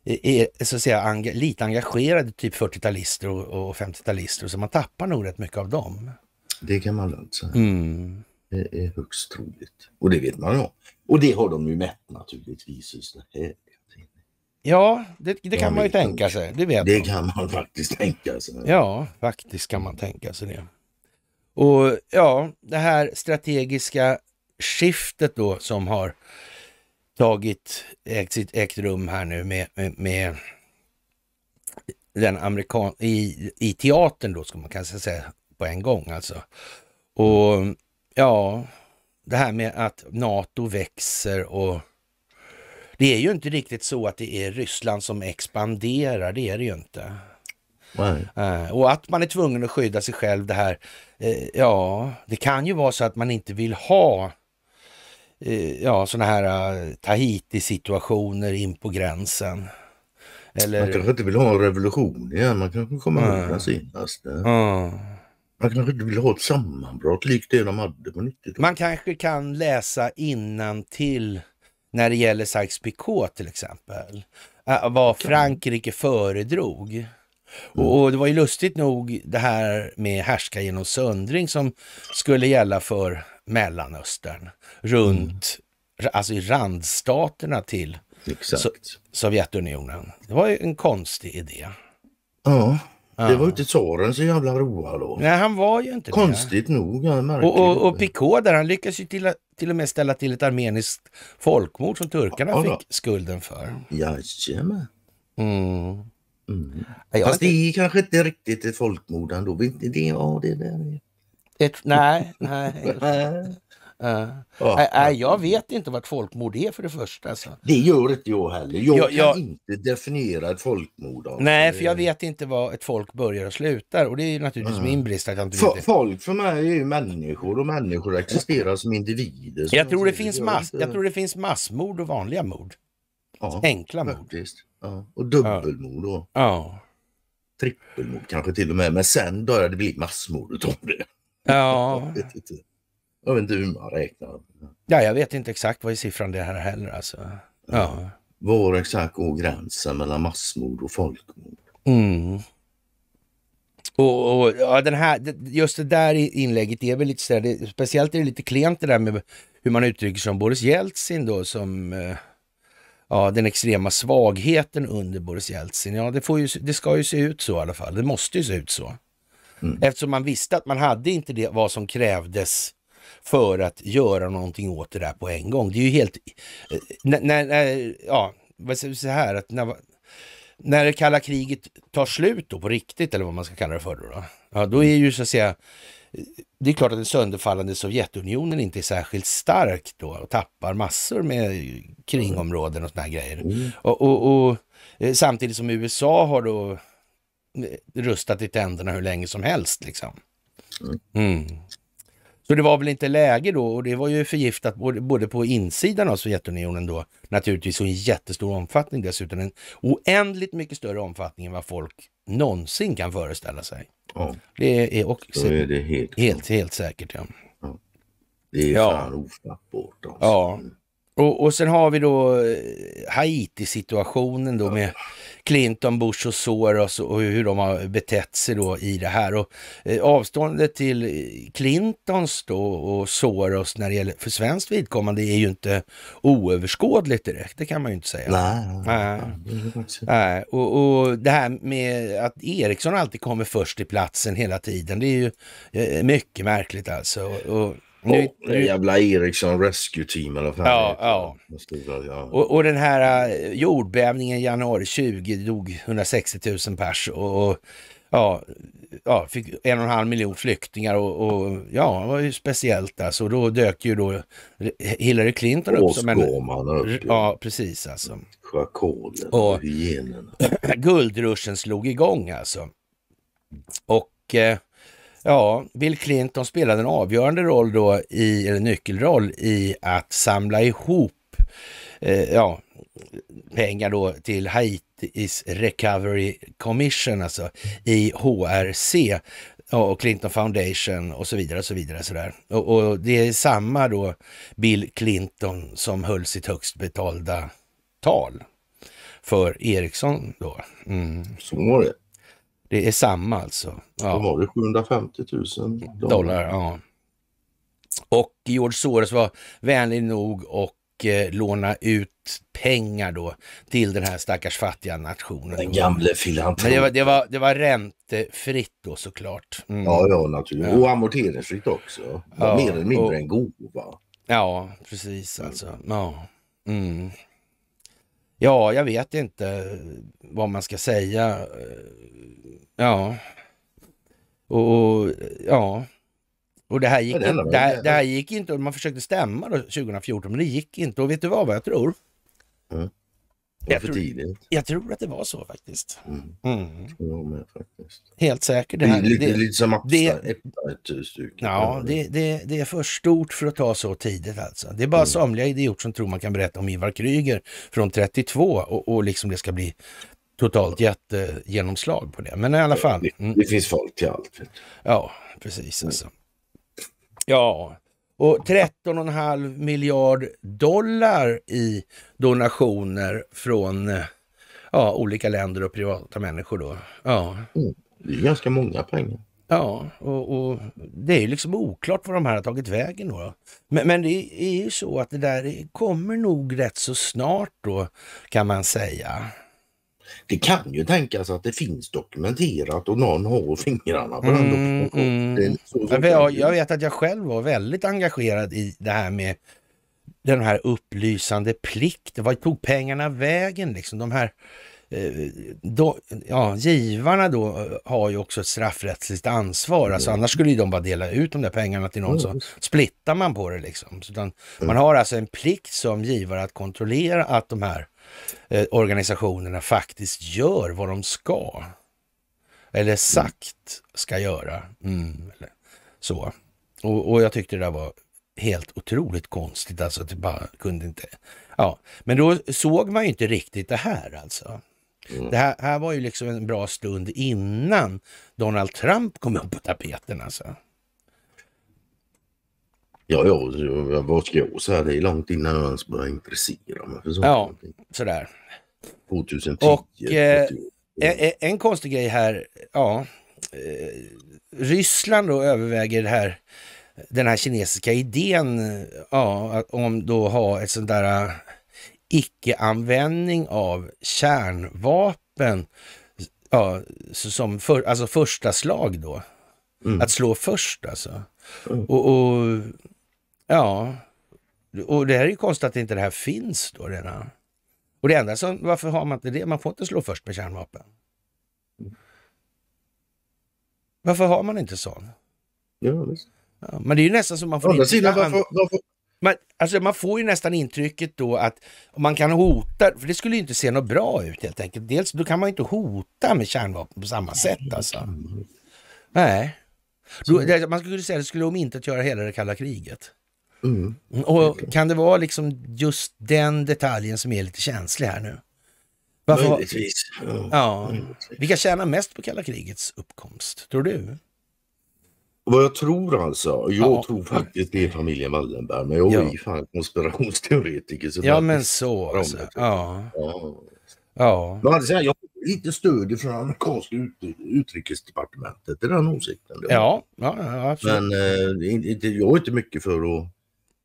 är så att säga, ang lite engagerade, typ 40-talister och, och 50-talister. Så man tappar nog rätt mycket av dem. Det kan man lugnt säga. Mm. Det är högst troligt. Och det vet man ju om. Och det har de ju mätt naturligtvis just det här. Ja, det, det kan man ju tänka sig. Det, vet det kan man faktiskt tänka sig. Ja, faktiskt kan man tänka sig det. Och ja, det här strategiska skiftet då som har tagit, ägt, ägt rum här nu med, med, med den amerikan i, i teatern då, ska man kanske säga, på en gång alltså. Och ja, det här med att NATO växer och det är ju inte riktigt så att det är Ryssland som expanderar, det är det ju inte. Wow. Eh, och att man är tvungen att skydda sig själv det här, eh, ja, det kan ju vara så att man inte vill ha eh, ja, sådana här Tahiti-situationer in på gränsen. Eller... Man kanske inte vill ha en revolution igen, man kanske kommer mm. att in man kanske inte vill ha ett sammanbrott likt det de hade på 90-talet. Man kanske kan läsa innan till när det gäller Sykes-Picot till exempel, äh, vad Frankrike föredrog. Mm. Och det var ju lustigt nog det här med härska genom söndring som skulle gälla för Mellanöstern, runt, mm. alltså i randstaterna till so Sovjetunionen. Det var ju en konstig idé. Ja, Ja. Det var ju inte tsaren så jävla road då. Nej, han var ju inte Konstigt det. nog. Och, och, och Picot där, han lyckas ju till, till och med ställa till ett armeniskt folkmord som turkarna ja, fick skulden för. Jajamän. Mm. Mm. Ja, Fast det är kanske inte riktigt ett folkmord ändå. Det, ja, det där är... Ett, nej, nej. Uh, ja, nej, nej, jag vet inte vad ett folkmord är för det första. Alltså. Det gör inte jag heller. Jag, jag kan jag... inte definiera ett folkmord. Alltså. Nej, för jag vet inte vad ett folk börjar och slutar och det är naturligtvis mm. min brist att jag inte vet Folk för mig är ju människor och människor existerar som individer. Som jag, tror det finns mass, jag tror det finns massmord och vanliga mord. Ja, Enkla mord. Ja. Och dubbelmord. Då. Ja. Trippelmord kanske till och med. Men sen börjar det bli massmord utav det. Ja. Jag vet inte hur man räknar. Ja, jag vet inte exakt vad är siffran det här heller alltså. Ja. ja. Var exakt går gränsen mellan massmord och folkmord? Mm. Och, och, ja, den här, just det där inlägget är väl lite sådär, det, speciellt är det lite klent det där med hur man uttrycker sig om Boris Jeltsin då som eh, ja, den extrema svagheten under Boris Jeltsin. Ja, det, får ju, det ska ju se ut så i alla fall. Det måste ju se ut så. Mm. Eftersom man visste att man hade inte det, vad som krävdes för att göra någonting åt det där på en gång. Det är ju helt... Eh, när, när, ja, så här att när, när det kalla kriget tar slut då på riktigt, eller vad man ska kalla det för, då, ja, då är ju så att säga det är klart att den sönderfallande Sovjetunionen inte är särskilt stark då och tappar massor med kringområden och såna här grejer. Mm. Och, och, och, eh, samtidigt som USA har då eh, rustat i tänderna hur länge som helst liksom. Mm. mm. Så det var väl inte läge då och det var ju förgiftat både på insidan av Sovjetunionen då naturligtvis och i jättestor omfattning dessutom. En oändligt mycket större omfattning än vad folk någonsin kan föreställa sig. Ja. Det är också är det helt, helt, helt säkert. Ja. ja. Det är fan ja. ofattbart. Alltså. Ja. Och, och sen har vi då eh, Haiti-situationen då med Clinton, Bush och Soros och hur de har betett sig då i det här. Och eh, avståndet till Clintons då och Soros när det gäller för svenskt vidkommande är ju inte oöverskådligt direkt. Det kan man ju inte säga. Nej, nej, nej. nej. Och, och det här med att Eriksson alltid kommer först i platsen hela tiden. Det är ju eh, mycket märkligt alltså. Och, och nu, oh, nu... Jävla Ericsson Rescue Team eller vad ja, ja. Och, och, den här eh, jordbävningen i januari 20, det dog 160 000 pers och, och ja, ja, fick en och en halv miljon flyktingar och, och, ja, det var ju speciellt alltså. Och då dök ju då Hillary Clinton upp som en... Upp, ja. precis alltså. Schakålen, och, hygienen. Guldruschen slog igång alltså. Och eh, Ja, Bill Clinton spelade en avgörande roll då, i, eller nyckelroll i att samla ihop eh, ja, pengar då till Haitis Recovery Commission, alltså HRC och Clinton Foundation och så vidare. Och så vidare så där. Och, och, det är samma då Bill Clinton som höll sitt högst betalda tal för Ericsson då. Mm. Så var det. Det är samma alltså. Ja. Då var det 750 000 dollar. dollar ja. Och George Soros var vänlig nog och eh, låna ut pengar då till den här stackars fattiga nationen. Den gamle filantropen. Det var, det, var, det var räntefritt då såklart. Mm. Ja, ja naturligtvis. Ja. Och amorteringsfritt också. Ja, mer eller mindre och, en gåva. Ja, precis alltså. Ja. Mm. Ja, jag vet inte eh, vad man ska säga. Eh, ja. Och, och ja. Och det här gick, det, det, det här gick inte. Man försökte stämma då 2014, men det gick inte. Och vet du vad, vad jag tror? Mm. Jag för tror, Jag tror att det var så faktiskt. Mm. Mm. Med, faktiskt. Helt säkert. Det, här, det, lite, det, lite som Apta-1 Ja, det, det, det är för stort för att ta så tidigt alltså. Det är bara mm. somliga idioter som tror man kan berätta om Ivar Kryger från 32 och, och liksom det ska bli totalt jättegenomslag på det. Men i alla fall. Mm. Det, finns folk till allt. Ja, precis alltså. Mm. Ja, och 13,5 miljard dollar i donationer från eh, ja, olika länder och privata människor. Då. Ja. Mm, det är ganska många pengar. Ja, och, och, det är liksom oklart var de här har tagit vägen. Då. Men, men det är ju så att det där kommer nog rätt så snart då kan man säga det kan ju tänkas att det finns dokumenterat och någon har fingrarna på mm, den Mm. mm. Så, så jag, jag vet att jag själv var väldigt engagerad i det här med den här upplysande plikten. Vad tog pengarna vägen liksom? De här eh, då, ja, givarna då eh, har ju också ett straffrättsligt ansvar. Alltså, mm. Annars skulle ju de bara dela ut de där pengarna till någon, mm. så splittar man på det. Liksom. Så, utan, mm. Man har alltså en plikt som givare att kontrollera att de här Eh, organisationerna faktiskt gör vad de ska. Eller sagt ska göra. Mm, så. Och, och jag tyckte det där var helt otroligt konstigt. Alltså, det bara kunde inte... Ja, men då såg man ju inte riktigt det här alltså. Mm. Det här, här, var ju liksom en bra stund innan Donald Trump kom upp på tapeten alltså. Ja, ja, vad ska jag säga? Det är långt innan jag ens började intressera mig för sånt. Ja, sådär. 2010. Och eh, en, en, konstig grej här, ja. Eh, Ryssland då överväger här, den här kinesiska idén ja, om då ha ett sånt där eh, icke-användning av kärnvapen ja, som för, alltså första slag då. Mm. Att slå först alltså. Mm. Och, och, Ja, och det här är ju konstigt att inte det här finns då redan. Och det enda som, varför har man inte det? Man får inte slå först med kärnvapen. Varför har man inte sån? Ja, ja men det är ju nästan som man får... Å sidan, varför, varför... Man, alltså man får ju nästan intrycket då att man kan hota, för det skulle ju inte se något bra ut helt enkelt. Dels då kan man ju inte hota med kärnvapen på samma sätt alltså. Nej. Då, man skulle säga att det skulle omintetgöra hela det kalla kriget. Mm. Och kan det vara liksom just den detaljen som är lite känslig här nu? Varför? Möjligtvis. Ja. ja. Möjligtvis. Vilka tjänar mest på kalla krigets uppkomst, tror du? Vad jag tror alltså? Jag ja. tror faktiskt det är familjen Wallenberg, men jag ja. är fan konspirationsteoretiker. Så ja, men så alltså. Ja. ja. ja. Men alltså, jag har lite stöd från amerikanska ut utrikesdepartementet i den åsikten. Ja, ja, absolut. Men eh, inte, jag är inte mycket för att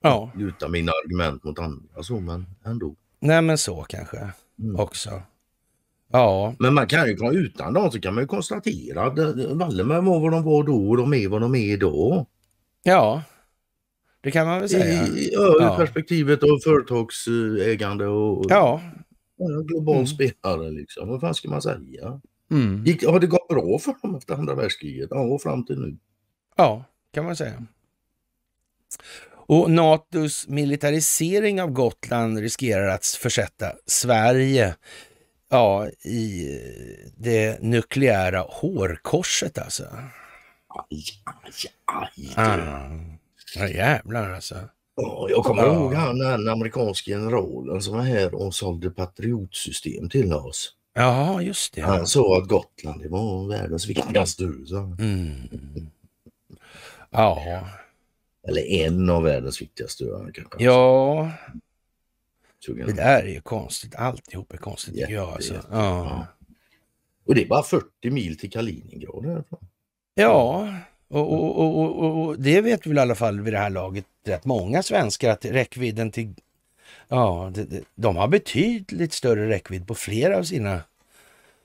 ja. luta mina argument mot andra så, men ändå. Nej, men så kanske mm. också. Ja. Men man kan ju komma utan dem så kan man ju konstatera att eh, Wallenberg var vad de var då och de är vad de är idag. Ja, det kan man väl säga. I, ja, perspektivet av företagsägande och, ja. och global mm. spelare liksom. Vad fan ska man säga? Mm. Gick, har det gått bra för dem efter andra världskriget? Ja, och fram till nu. Ja, kan man säga. Och NATOs militarisering av Gotland riskerar att försätta Sverige ja, i eh, det nukleära hårkorset alltså. Aj, aj, aj. Du. Ah, ja, jävlar alltså. Ja, jag kommer ihåg han den amerikanske generalen som var här och sålde patriotsystem till oss. Ja, just det. Han sa att Gotland det var världens viktigaste hus. Mm. Ja. Eller en av världens viktigaste öar kanske. Ja. Det där är ju konstigt. Alltihop är konstigt jätte, jag. Alltså. Jätte, ja. Och det är bara 40 mil till Kaliningrad härifrån. Ja, och, och, och, och, det vet väl i alla fall vid det här laget rätt många svenskar att räckvidden till... Ja, de, de har betydligt större räckvidd på flera av sina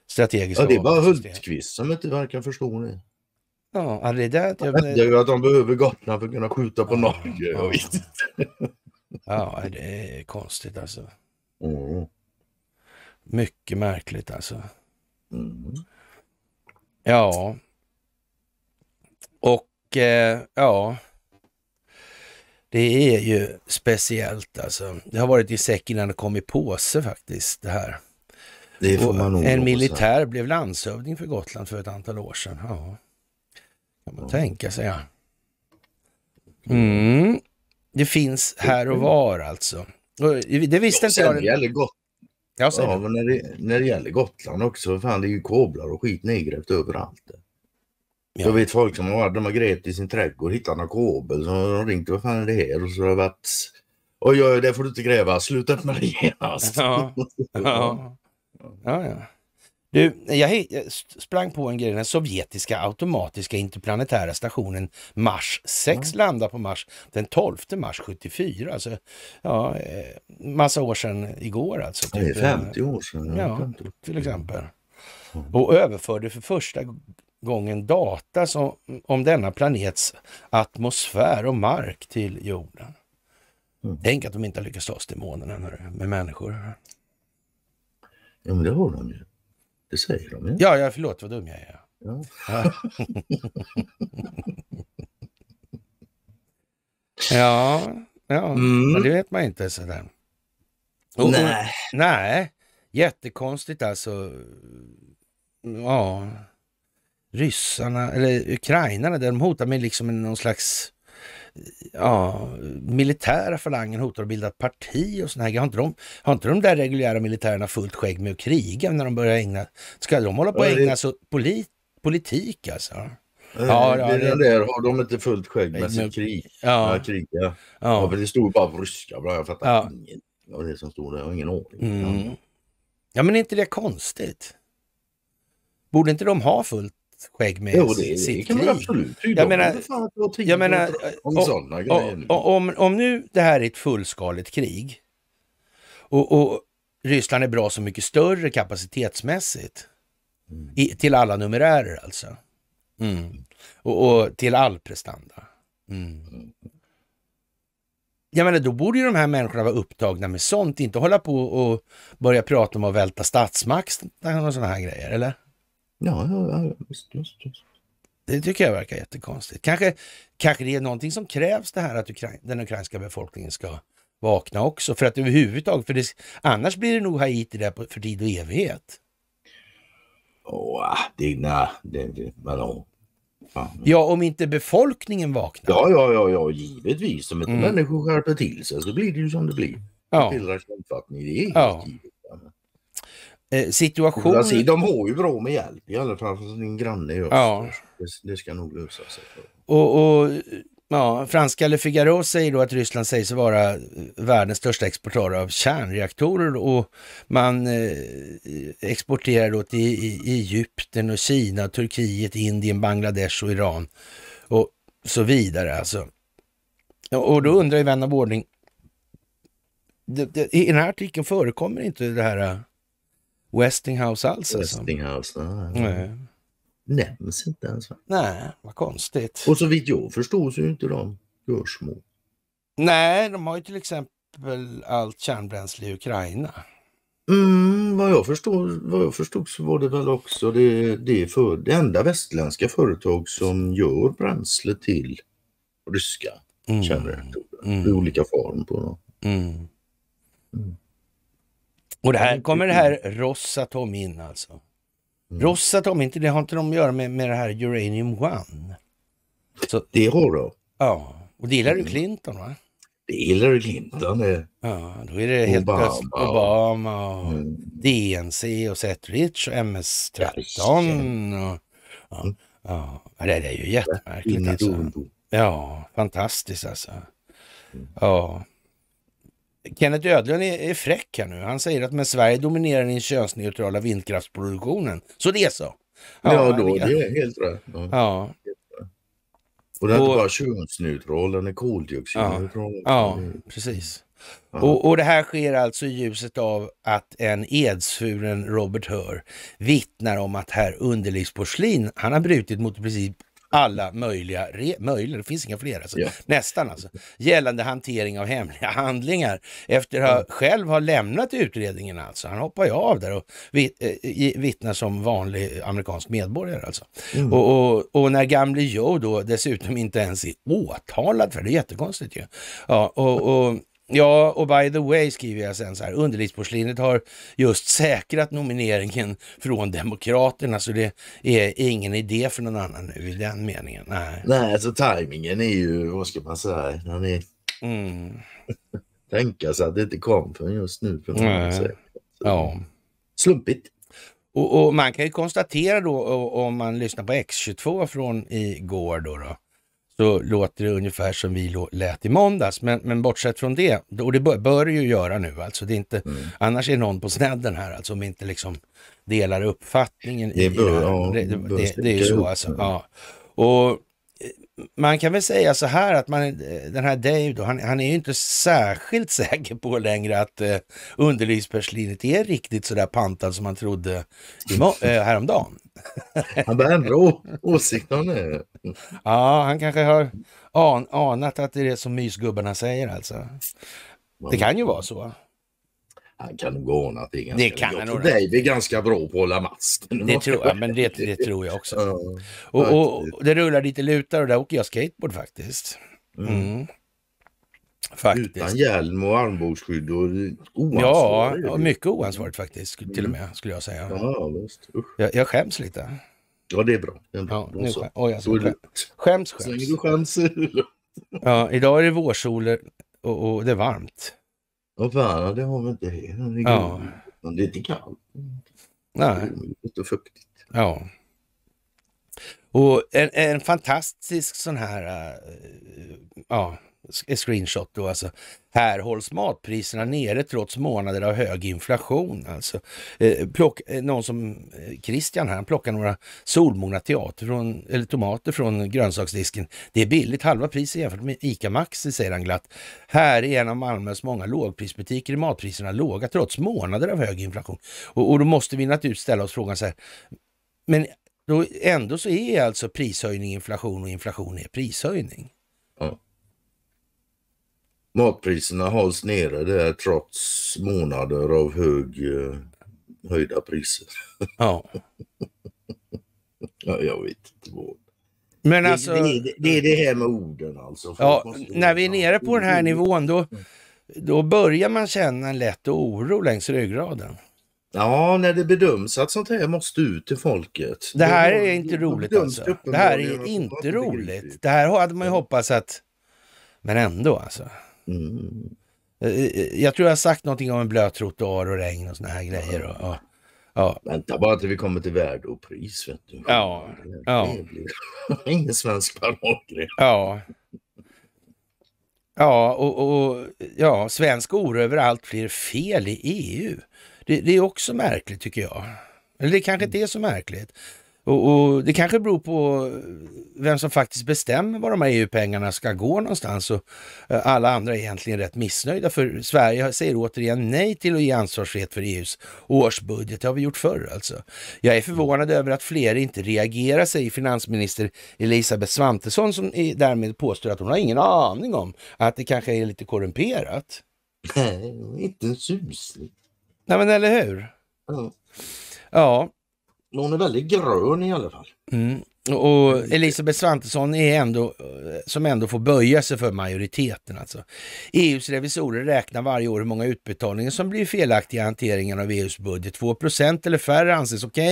strategiska Ja, det är bara Hultqvist som inte verkar förstå det. Ja, det där... Jag vet ju att de behöver Gotland för att kunna skjuta på ja, Norge. Ja. ja, det är konstigt alltså. Mm. Mycket märkligt alltså. Mm. Ja. Och eh, ja. Det är ju speciellt alltså. Det har varit i säck innan det kom i påse faktiskt det här. Det en militär blev landshövding för Gotland för ett antal år sedan. Ja kan man tänka sig. Mm. Det finns här och var alltså. Det visste inte jag. Gäller Got jag ja, men när det, när det gäller Gotland också, fan det är ju koblar och skit nedgrävt överallt. Ja. Jag vet folk som har, de har grävt i sin trädgård, hittat någon kobel, så har de ringt, vad fan är det här? Och så har det varit, oj oj, det får du inte gräva, sluta upp med det genast. Ja. ja. ja. ja. Du, jag sprang på en grej. Den sovjetiska automatiska interplanetära stationen Mars 6 mm. landar på Mars den 12 mars 74. Alltså, ja, eh, massa år sedan igår alltså. Typ. Det är 50 typ, eh, år sedan. Ja, 50. till exempel. Och överförde för första gången data som, om denna planets atmosfär och mark till jorden. Mm. Tänk att de inte har lyckats ta oss till månen med människor. Ja, men det har de ju. Det säger de ju. Ja, ja, förlåt vad dum jag är. Ja. Ja. ja, Mm. Men det vet man inte sådär. Och, nej. nej, jättekonstigt alltså. Ja, ryssarna eller ukrainarna, de hotar med liksom någon slags ja, militära falangen hotar att bilda ett parti och sådana här har inte, de, har inte de där reguljära militärerna fullt skägg med att kriga när de börjar ägna... Ska de hålla på att ägna sig åt polit, politik alltså? Eh, ja, ja, det, där har de inte fullt skägg med sitt krig. Ja. kriga. Ja. ja, för det stod bara på ryska. Bra, jag fattar ja. ingenting av det som stod där. Jag har ingen aning. Mm. Ja, men är inte det konstigt? Borde inte de ha fullt skägg med jo, det, sitt det kan krig. absolut. Jag, menar, jag menar om, om, om, om, nu det här är ett fullskaligt krig och, och Ryssland är bra så mycket större kapacitetsmässigt mm. i, till alla numerärer alltså. Mm. Och, och, till all prestanda. Mm. Jag menar, då borde ju de här människorna vara upptagna med sånt, inte hålla på och börja prata om att välta statsmakten och sådana här grejer, eller? Ja, ja, ja visst. just, just. Det tycker jag verkar jättekonstigt. Kanske, kanske det är någonting som krävs det här att Ukra den ukrainska befolkningen ska vakna också för att överhuvudtaget, för det, annars blir det nog Haiti där för tid och evighet. Oh, det, nej, det, det, vadå? Ja, om inte befolkningen vaknar. Ja, ja, ja, ja givetvis. Om inte mm. människor skärper till sig så blir det ju som det blir. Ja. tillräcklig omfattning. Det är ja. givet. Eh, situation... Alltså, de har ju bra med hjälp i alla fall från sin granne. i Ja. Det, det ska nog lösa sig. Och, och ja, franska Le Figaro säger då att Ryssland sägs vara världens största exportör av kärnreaktorer och man eh, exporterar då till e- e- Egypten och Kina, Turkiet, Indien, Bangladesh och Iran och så vidare alltså. Och då undrar ju vän av ordning, i den här artikeln förekommer inte det här eh, Westinghouse alls. Westinghouse, alltså. Ah, nej. Nämns inte ens. Nej, vad konstigt. Och så vitt jag förstår så är ju inte de görsmå. Nej, de har ju till exempel allt kärnbränsle i Ukraina. Mm, vad, jag förstår, vad jag förstod så var det väl också det, det, för, det enda västländska företag som gör bränsle till ryska mm. kärnreaktorer mm. i olika form. på dem. Mm. Mm. Och det här mm. kommer det här Rosatom in alltså. Mm. Rosatom, inte, det har inte de att göra med, med det här Uranium One. Så, det har de. Ja, och det gillar du mm. Clinton va? Det gillar du Clinton. Det. Eh. Ja, då är det helt Obama, plötsligt Obama och mm. DNC och Zetrich och MS-13. Och, mm. ja, ja, det är ju jättemärkligt alltså. Ja, fantastiskt alltså. Ja. Kenneth Ödlund är, är fräck här nu. Han säger att men Sverige dominerar den könsneutrala vindkraftsproduktionen. Så det är så. Ja, ja då, det är helt rätt. Ja. ja. Och den är och, inte bara könsneutral, den är koldioxidneutral. Ja, ja precis. Och, och, det här sker alltså i ljuset av att en edsfuren Robert Hör vittnar om att herr underlivsporslin, han har brutit mot i princip alla möjliga re- det finns inga fler alltså, ja. nästan alltså, gällande hantering av hemliga handlingar efter att mm. själv ha lämnat utredningen alltså. Han hoppar ju av där och eh, vittnar som vanlig amerikansk medborgare alltså. Mm. Och, och, och, när gamle Joe då dessutom inte ens är åtalad för det, det är jättekonstigt ju. Ja, och, och Ja, och by the way skriver jag sen så här, underlivsporslinet har just säkrat nomineringen från Demokraterna, så det är ingen idé för någon annan nu i den meningen. Nej, Nej alltså tajmingen är ju, vad ska man säga, den är... Mm. Tänka sig att det inte kom förrän just nu. För man ja. Slumpigt. Och, och, man kan ju konstatera då om man lyssnar på X22 från igår då, då så låter det ungefär som vi lät i måndags. Men, men bortsett från det, och det bör, bör det ju göra nu alltså, det är inte, mm. annars är någon på snedden här alltså, om inte liksom delar uppfattningen. Det, bör, i det, här. Ja, det, det, det, det är ju så alltså. Ja. Och man kan väl säga så här att man, den här Dave då, han, han är ju inte särskilt säker på längre att eh, underlivsperslinet är riktigt sådär pantad som han trodde eh, häromdagen. han börjar ändra åsikt nu. Ja, han kanske har an, anat att det är det som mysgubbarna säger alltså. Det kan ju vara så han kan nog ordna ting. Det kan han ordna. Dave är ganska bra på att hålla masken. Det tror jag, men det, det tror jag också. och, och, och, det rullar lite lutar och där åker jag skateboard faktiskt. Mm. Mm. faktiskt. Utan hjälm och armbågsskydd och oansvarigt. Ja, mycket oansvarigt faktiskt till och mm. med skulle jag säga. Ja, Jag, jag skäms lite. Ja, det är bra. skäms, skäms. skäms. Så länge du skäms Ja, idag är det vårsoler och, och det är varmt. Ja, Värna det har vi inte här. Det är, ja. det är inte kallt. Nej. Det är fuktigt. Ja. Och en, en fantastisk sån här, eh, ja, screenshot då alltså. Här hålls matpriserna nere trots månader av hög inflation. Alltså. Eh, plock, eh, någon som eh, Christian här, han plockar några solmogna teater från, eller tomater från grönsaksdisken. Det är billigt, halva priset jämfört med ICA Maxi, säger han glatt. Här är en av Malmös många lågprisbutiker är matpriserna låga trots månader av hög inflation. Och, och då måste vi naturligtvis ställa oss frågan så här, men då, ändå så är alltså prishöjning inflation och inflation är prishöjning. Mm matpriserna hålls nere där trots månader av hög, eh, höjda priser. Ja. ja, jag vet inte vad. Men alltså, det, det, det, är det här med orden alltså. Ja, när vi är nere på den här mm. nivån då, då börjar man känna en lätt oro längs ryggraden. Ja, när det bedöms att sånt här måste ut till folket. Det här är inte roligt alltså. Det här är inte roligt. Det här hade man ju hoppats att... Men ändå alltså. Mm. Eh, eh, jag tror jag har sagt någonting om en blöt trottoar och regn och såna här grejer. Och, ja. Ja. Vänta bara till vi kommer till värdopris. Vet du. Ja. ja. Ingen svensk paradgren. Ja. Ja, och, och, ja, svensk oro över allt fler fel i EU. Det, det är också märkligt tycker jag. Eller det kanske inte är så märkligt. Och, och, Det kanske beror på eh, vem som faktiskt bestämmer var de här EU-pengarna ska gå någonstans och eh, alla andra är egentligen rätt missnöjda för Sverige säger återigen nej till att ge ansvarsfrihet för EUs årsbudget. Det har vi gjort förr alltså. Jag är förvånad över att fler inte reagerar, säger finansminister Elisabeth Svantesson som därmed påstår att hon har ingen aning om att det kanske är lite korrumperat. Nej, inte en susning. Nej men eller hur? Mm. Ja, men hon är väldigt grön i alla fall. Mm. Och mm. Elisabeth Svantesson är ändå, som ändå får böja sig för majoriteten. Alltså. EUs revisorer räknar varje år hur många utbetalningar som blir felaktiga i hanteringen av EUs budget. 2 eller färre anses okej.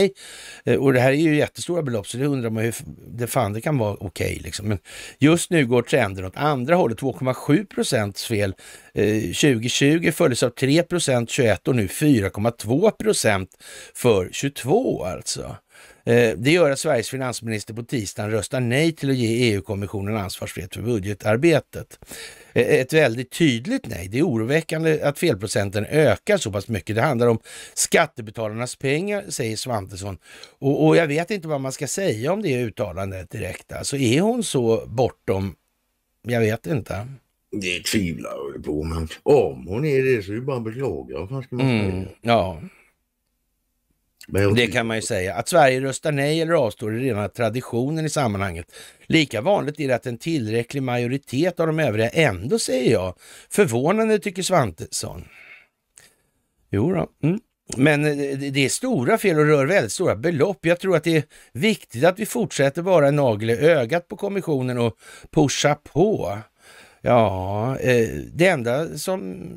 Okay. Eh, och det här är ju jättestora belopp så det undrar man hur det fan det kan vara okej. Okay, liksom. Men just nu går trenden åt andra hållet. 2,7 procents fel 2020 eh, följdes av 3 21 och nu 4,2 procent för 2022 alltså. Eh, det gör att Sveriges finansminister på tisdagen röstar nej till att ge EU-kommissionen ansvarsfrihet för budgetarbetet. Eh, ett väldigt tydligt nej. Det är oroväckande att felprocenten ökar så pass mycket. Det handlar om skattebetalarnas pengar, säger Svantesson. Och, och jag vet inte vad man ska säga om det uttalandet direkt. Alltså är hon så bortom, jag vet inte. Det tvivlar jag på, men om hon är det så är det bara att beklaga. Vad ska man säga? Mm, ja. Det kan man ju säga. Att Sverige röstar nej eller avstår är rena traditionen i sammanhanget. Lika vanligt är det att en tillräcklig majoritet av de övriga ändå säger ja. Förvånande tycker Svantesson. Jo då. Mm. Men eh, det är stora fel och rör väldigt stora belopp. Jag tror att det är viktigt att vi fortsätter vara en nagel i ögat på kommissionen och pusha på. Ja, eh, det enda som,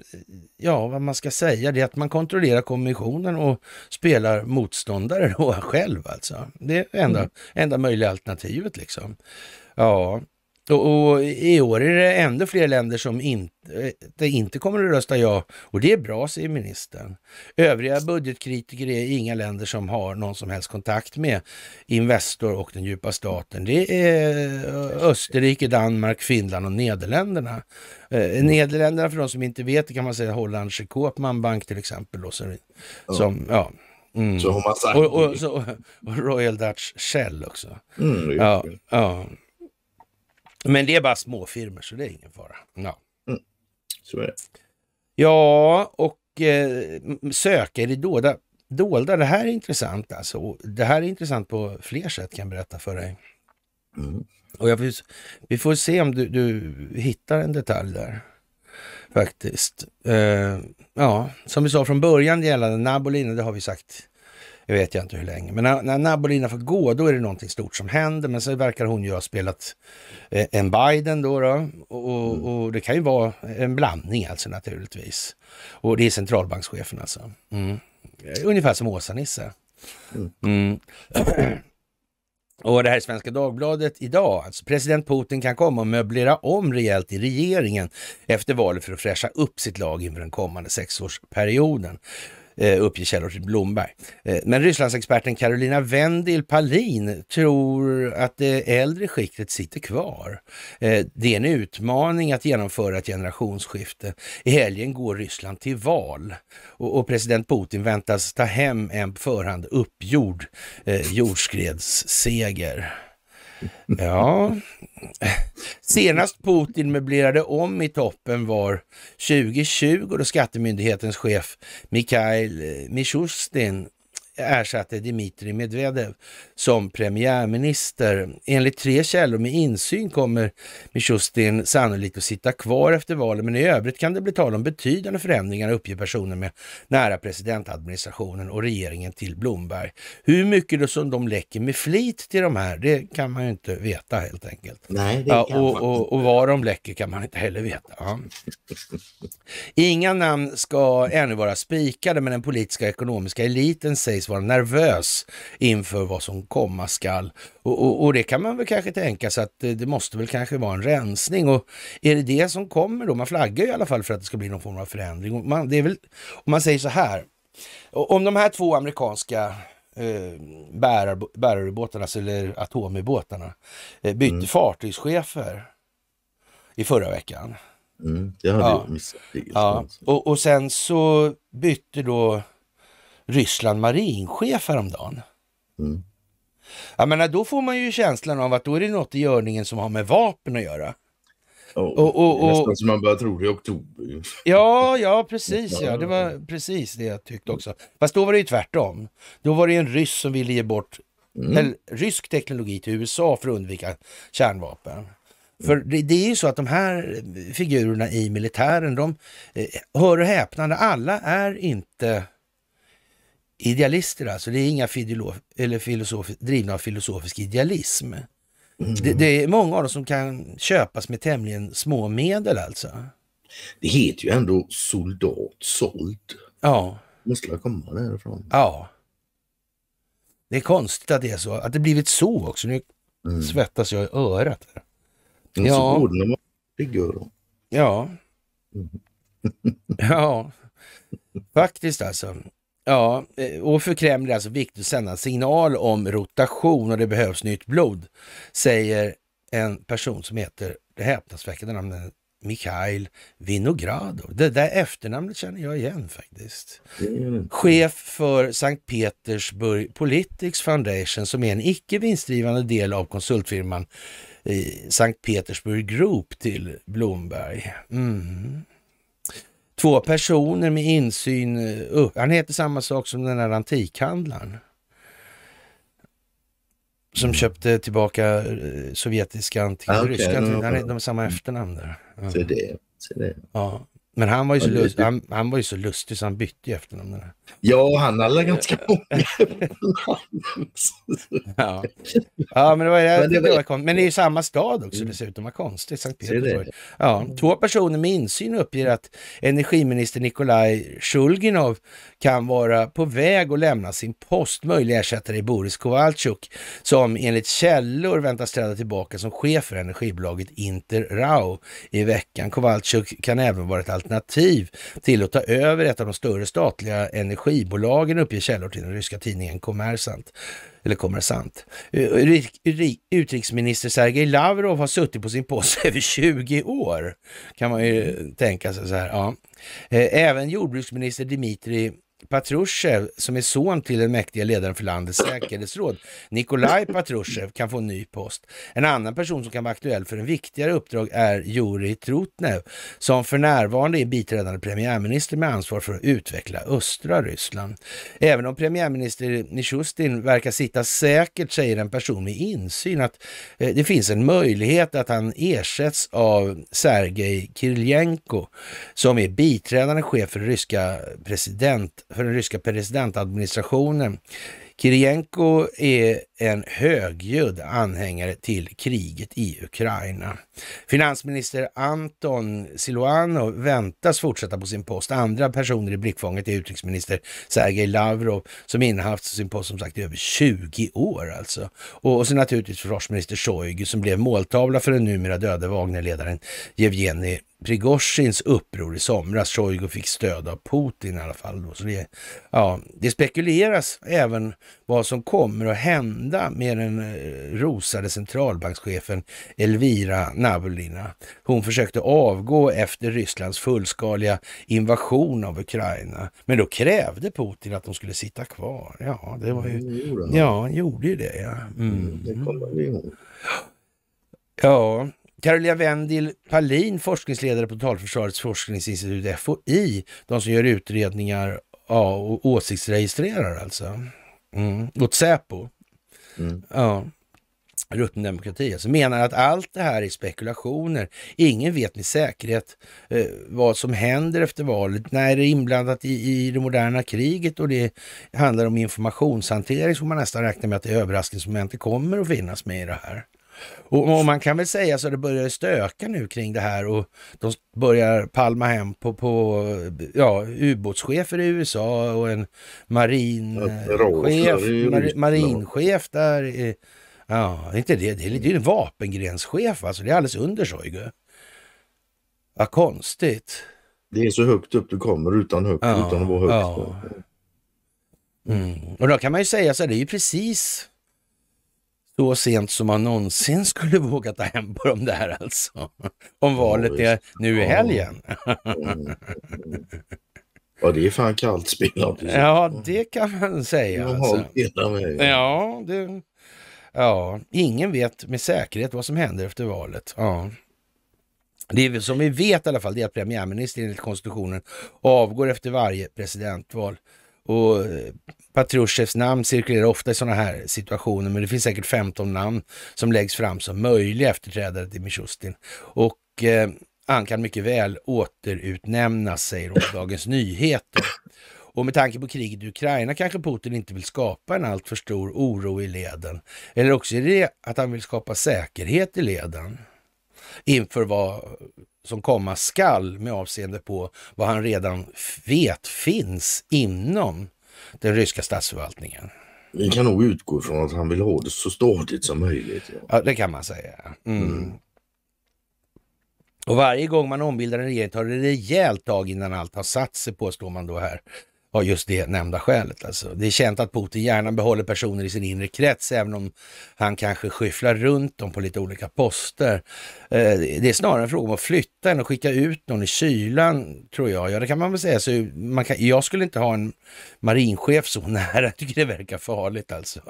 ja vad man ska säga, det är att man kontrollerar kommissionen och spelar motståndare då själv alltså. Det är enda, mm. enda möjliga alternativet liksom. Ja, och, och, i år är det ännu fler länder som inte, eh, inte kommer att rösta ja och det är bra, säger ministern. Övriga budgetkritiker är inga länder som har någon som helst kontakt med Investor och den djupa staten. Det är eh, Österrike, Danmark, Finland och Nederländerna. Eh, Nederländerna, för de som inte vet, kan man säga Hollandske Bank till exempel. Då, som, som, ja. Mm. Och, och, och, och, Royal Dutch Shell också. Mm, ja, ja. Men det är bara småfirmor så det är ingen fara. Ja. Mm. Så är det. Ja, och eh, söka i det dolda. dolda. Det här är intressant alltså. Det här är intressant på fler sätt kan jag berätta för dig. Mm. Och jag, vi får se om du, du hittar en detalj där faktiskt. Uh, ja, som vi sa från början gällande Nabolin, och det har vi sagt jag vet jag inte hur länge. Men när, när Nabolina får gå, då är det någonting stort som händer. Men så verkar hon ju ha spelat eh, en Biden då. då. Och, och, mm. och, det kan ju vara en blandning alltså naturligtvis. Och det är centralbankschefen alltså. Mm. Eh, ungefär som Åsa-Nisse. Mm. mm. Och det här är Svenska Dagbladet idag. Alltså, president Putin kan komma och möblera om rejält i regeringen efter valet för att fräscha upp sitt lag inför den kommande sexårsperioden. Eh, uppger källor till Blomberg. Eh, men Rysslandsexperten Carolina Wendel Palin tror att det äldre skiktet sitter kvar. Eh, det är en utmaning att genomföra ett generationsskifte. I helgen går Ryssland till val och, president Putin väntas ta hem en på förhand uppgjord jordskredsseger. Ja, senast Putin möblerade om i toppen var 2020 då skattemyndighetens chef Mikhail eh, Mishustin ersatte Dmitrij Medvedev som premiärminister. Enligt tre källor med insyn kommer Mishustin sannolikt att sitta kvar efter valet, men i övrigt kan det bli tal om betydande förändringar, uppger personer med nära presidentadministrationen och regeringen till Blomberg. Hur mycket då som de läcker med flit till de här, det kan man ju inte veta helt enkelt. Nej, ja, och, och, och var de läcker kan man inte heller veta. Ja. Inga namn ska ännu vara spikade, men den politiska och ekonomiska eliten sägs naturligtvis vara nervös inför vad som komma skall. Och, och, och, det kan man väl kanske tänka sig att det måste väl kanske vara en rensning. Och är det det som kommer då? Man flaggar i alla fall för att det ska bli någon form av förändring. Man, det är väl, om man säger så här, om de här två amerikanska eh, bärarubåtarna, eller atomubåtarna, eh, bytte mm. fartygschefer i förra veckan. Mm, det hade ja. jag missat. Ja. Och, och sen så bytte då Ryssland marinchef häromdagen. Mm. Jag menar, äh, då får man ju känslan av att då är det något i görningen som har med vapen att göra. Oh, och, och, och, nästan som man börjar tro det i oktober. Ja, ja precis. Ja. Det var precis det jag tyckte också. Fast då var det ju tvärtom. Då var det en ryss som ville ge bort mm. eller, rysk teknologi till USA för att undvika kärnvapen. För mm. det, det, är ju så att de här figurerna i militären, de, eh, hör och häpnande, alla är inte Idealister alltså, det är inga eller filosof, drivna av filosofisk idealism. Mm. Det, det, är många av dem som kan köpas med tämligen små medel alltså. Det heter ju ändå soldat såld. Ja. Man skulle komma därifrån. Ja. Det är konstigt att det är så, att det blivit så också. Nu mm. svettas jag i örat. Men ja. så ordnar man rigör Ja. Mm. ja, faktiskt alltså. Ja, eh, och för Kreml är det alltså viktigt att sända en signal om rotation och det behövs nytt blod, säger en person som heter det häpnadsväckande namnet Mikhail Vinogradov. Det där efternamnet känner jag igen faktiskt. Mm. Chef för Sankt Petersburg Politics Foundation som är en icke vinstdrivande del av konsultfirman Sankt Petersburg Group till Blomberg. Mm. Två personer med insyn. Uh, han heter samma sak som den här antikhandlaren. Som mm. köpte tillbaka eh, sovjetiska antiken, ah, okay, ryska. No, no, no. De har samma efternamn där. Ja. Så det, så det. Ja. Men han var ju så, lust, han, han, var ju så lustig så han bytte ju efternamn. Ja, han hade ganska många ja. ja, men det var, men det, var... men det är ju samma stad också mm. dessutom. Vad konstigt, Sankt Petersburg. Ja, två personer med insyn uppger att energiminister Nikolaj Shulginov kan vara på väg att lämna sin post, möjlig ersättare i Boris Kovalchuk, som enligt källor väntas träda tillbaka som chef för energibolaget Interrao i veckan. Kovalchuk kan även vara ett alternativ till att ta över ett av de större statliga energibolagen uppger källor till den ryska tidningen Kommersant. Eller Kommersant. Eh, utrikesminister Sergej Lavrov har suttit på sin post över 20 år. Kan man ju tänka sig så här. Ja. Eh, även jordbruksminister Dmitri Patrushev, som är son till den mäktiga ledaren för landets säkerhetsråd, Nikolaj Patrushev, kan få en ny post. En annan person som kan vara aktuell för en viktigare uppdrag är Juri Trutnev, som för närvarande är biträdande premiärminister med ansvar för att utveckla östra Ryssland. Även om premiärminister Nishustin verkar sitta säkert, säger en person med insyn att eh, det finns en möjlighet att han ersätts av Sergej Kirilenko, som är biträdande chef för ryska president för den ryska presidentadministrationen. Kirienko är en högljudd anhängare till kriget i Ukraina. Finansminister Anton Siluanov väntas fortsätta på sin post. Andra personer i blickfånget är utrikesminister Sergej Lavrov som innehaft sin post som sagt i över 20 år alltså. Och, och så naturligtvis försvarsminister Shoigu som blev måltavla för den numera döde Wagnerledaren Jevgenij Prigozjins uppror i somras. Sjojgu fick stöd av Putin i alla fall. Då. Så det, ja, det spekuleras även vad som kommer att hända med den eh, rosade centralbankschefen Elvira Navalina. Hon försökte avgå efter Rysslands fullskaliga invasion av Ukraina. Men då krävde Putin att de skulle sitta kvar. Ja, det var ju... Mm, ja, han gjorde ju det. Ja. Mm. mm. Ja, Carolina Wendil Palin, forskningsledare på Totalförsvarets forskningsinstitut, FOI, de som gör utredningar ja, och åsiktsregistrerar alltså. Mm. Åt Säpo. Mm. Ja. Rutten demokrati alltså, menar att allt det här är spekulationer. Ingen vet med säkerhet eh, vad som händer efter valet. När är det inblandat i, i det moderna kriget och det handlar om informationshantering så man nästan räknar med att det överraskningsmomentet kommer att finnas med i det här. Och, och, man kan väl säga så att det börjar stöka nu kring det här och de börjar palma hem på, på ja, ubåtschefer i USA och en marinchef, eh, mar, marinchef där. Ja, inte det. Det är, det är en vapengrenschef alltså. Det är alldeles under Soigu. Eh. Vad konstigt. Det är så högt upp du kommer utan, högt, ja, utan att vara högt. Ja. Mm. Och då kan man ju säga så här, det är ju precis så sent som man någonsin skulle våga ta hem på dem där alltså. Om valet ja, är nu i helgen. Ja, det är fan kallt spelat. Ja, det kan man säga. Alltså. Ja, det... ja, ingen vet med säkerhet vad som händer efter valet. Ja. Det är som vi vet i alla fall, det är att premiärministern enligt konstitutionen avgår efter varje presidentval. Och eh, Patrusjevs namn cirkulerar ofta i sådana här situationer, men det finns säkert 15 namn som läggs fram som möjliga efterträdare till Mishustin. Och eh, han kan mycket väl återutnämnas, säger hon Dagens Nyheter. Och med tanke på kriget i Ukraina kanske Putin inte vill skapa en alltför stor oro i leden. Eller också är det att han vill skapa säkerhet i leden inför vad som komma skall med avseende på vad han redan vet finns inom den ryska statsförvaltningen. Vi kan nog utgå från att han vill ha det så stadigt som möjligt. Ja, ja det kan man säga. Mm. Mm. Och varje gång man ombildar en regering tar det rejält tag innan allt har satt sig, påstår man då här av just det nämnda skälet. Alltså. Det är känt att Putin gärna behåller personer i sin inre krets, även om han kanske skyfflar runt dem på lite olika poster. Eh, det är snarare en fråga om att flytta än att skicka ut någon i kylan, tror jag. Ja, det kan man väl säga. Så man kan, jag skulle inte ha en marinchef så nära. Jag tycker det verkar farligt alltså.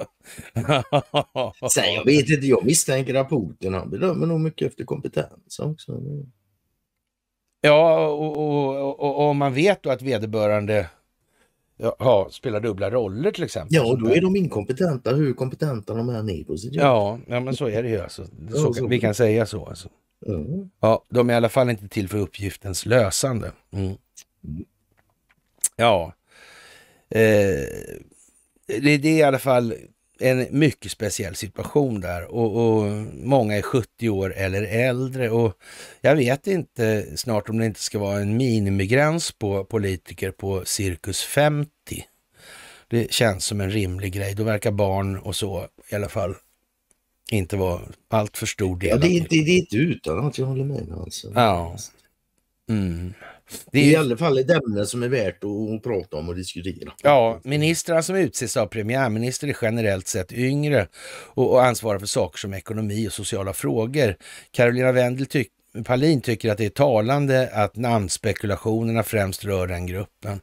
Sen, jag vet inte, jag misstänker att Putin, han bedömer nog mycket efter kompetens också. Ja, och, och, och, och om man vet då att vederbörande ha, spelar dubbla roller till exempel. Ja, då är de inkompetenta hur kompetenta de än är på sitt jobb. Ja, ja, men så är det ju alltså. Så, ja, så. Vi kan säga så alltså. Mm. Ja, de är i alla fall inte till för uppgiftens lösande. Mm. Ja, eh, det, det, är i alla fall en mycket speciell situation där och, och, många är 70 år eller äldre och jag vet inte snart om det inte ska vara en minimigräns på politiker på cirkus 50. Det känns som en rimlig grej. Då verkar barn och så i alla fall inte vara allt för stor del. Ja, det är inte, utan att jag håller med. Alltså. Ja. Mm. Det är i alla fall ett ämne som är värt att prata om och diskutera. Ja, ministrar som utses av premiärminister är generellt sett yngre och ansvarar för saker som ekonomi och sociala frågor. Carolina Wendel tycker Palin tycker att det är talande att namnspekulationerna främst rör den gruppen.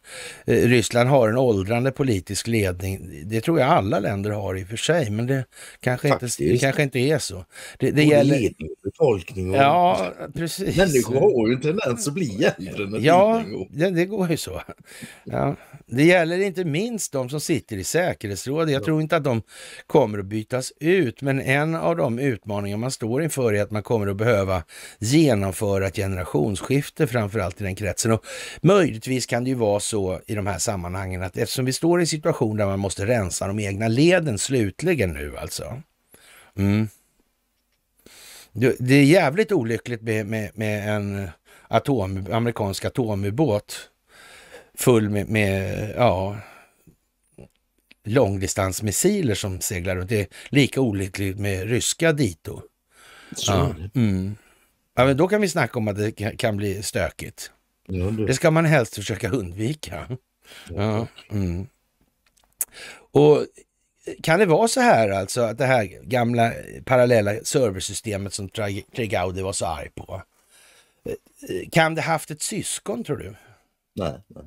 Eh, Ryssland har en åldrande politisk ledning. Det tror jag alla länder har i och för sig, men det kanske, inte, det kanske inte är så. Det, det gäller... Ledning och Ja, precis. Människor har ju en tendens att bli äldre. Ja, det, det, går ju så. Ja. Det gäller inte minst de som sitter i säkerhetsrådet. Jag tror inte att de kommer att bytas ut, men en av de utmaningar man står inför är att man kommer att behöva genomföra ett generationsskifte, framförallt i den kretsen. Och möjligtvis kan det ju vara så i de här sammanhangen att eftersom vi står i en situation där man måste rensa de egna leden slutligen nu alltså. Mm. Det är jävligt olyckligt med, med, med en atom, amerikansk atomubåt full med, med ja, långdistansmissiler som seglar runt. Det är lika olyckligt med ryska dito. Ja, mm. ja, men då kan vi snacka om att det kan bli stökigt. det. ska man helst försöka undvika. Ja, mm. Och kan det vara så här alltså att det här gamla parallella serversystemet som Tregaudi var så arg på. Eh, kan det haft ett syskon tror du? Nej. nej.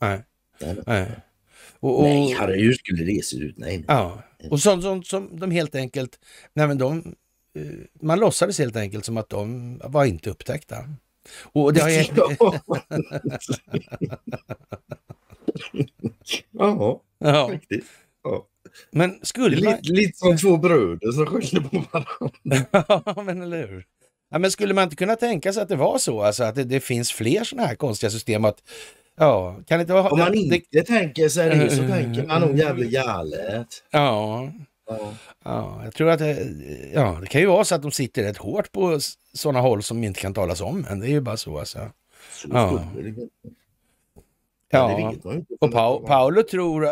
Nej. Nej. nej. Och, och, nej, herre, hur skulle det se ut? Nej. Ja. Och sånt, sånt som de helt enkelt, nej men de, eh, man låtsades helt enkelt som att de var inte upptäckta. Och det har jag... ja, ja, riktigt. Ja. Men skulle lite, man... lite som två bröder som skyller på varandra. ja, men eller hur. Ja, men skulle man inte kunna tänka sig att det var så, alltså att det, det finns fler sådana här konstiga system? att Ja, kan inte vara... Om man inte det... tänker sig det så eh, eh, tänker man nog eh, jävligt galet. Ja. ja. Ja. jag tror att det, ja, det kan ju vara så att de sitter rätt hårt på sådana håll som inte kan talas om men Det är ju bara så alltså. Så ja. Ja, och pa Paolo tror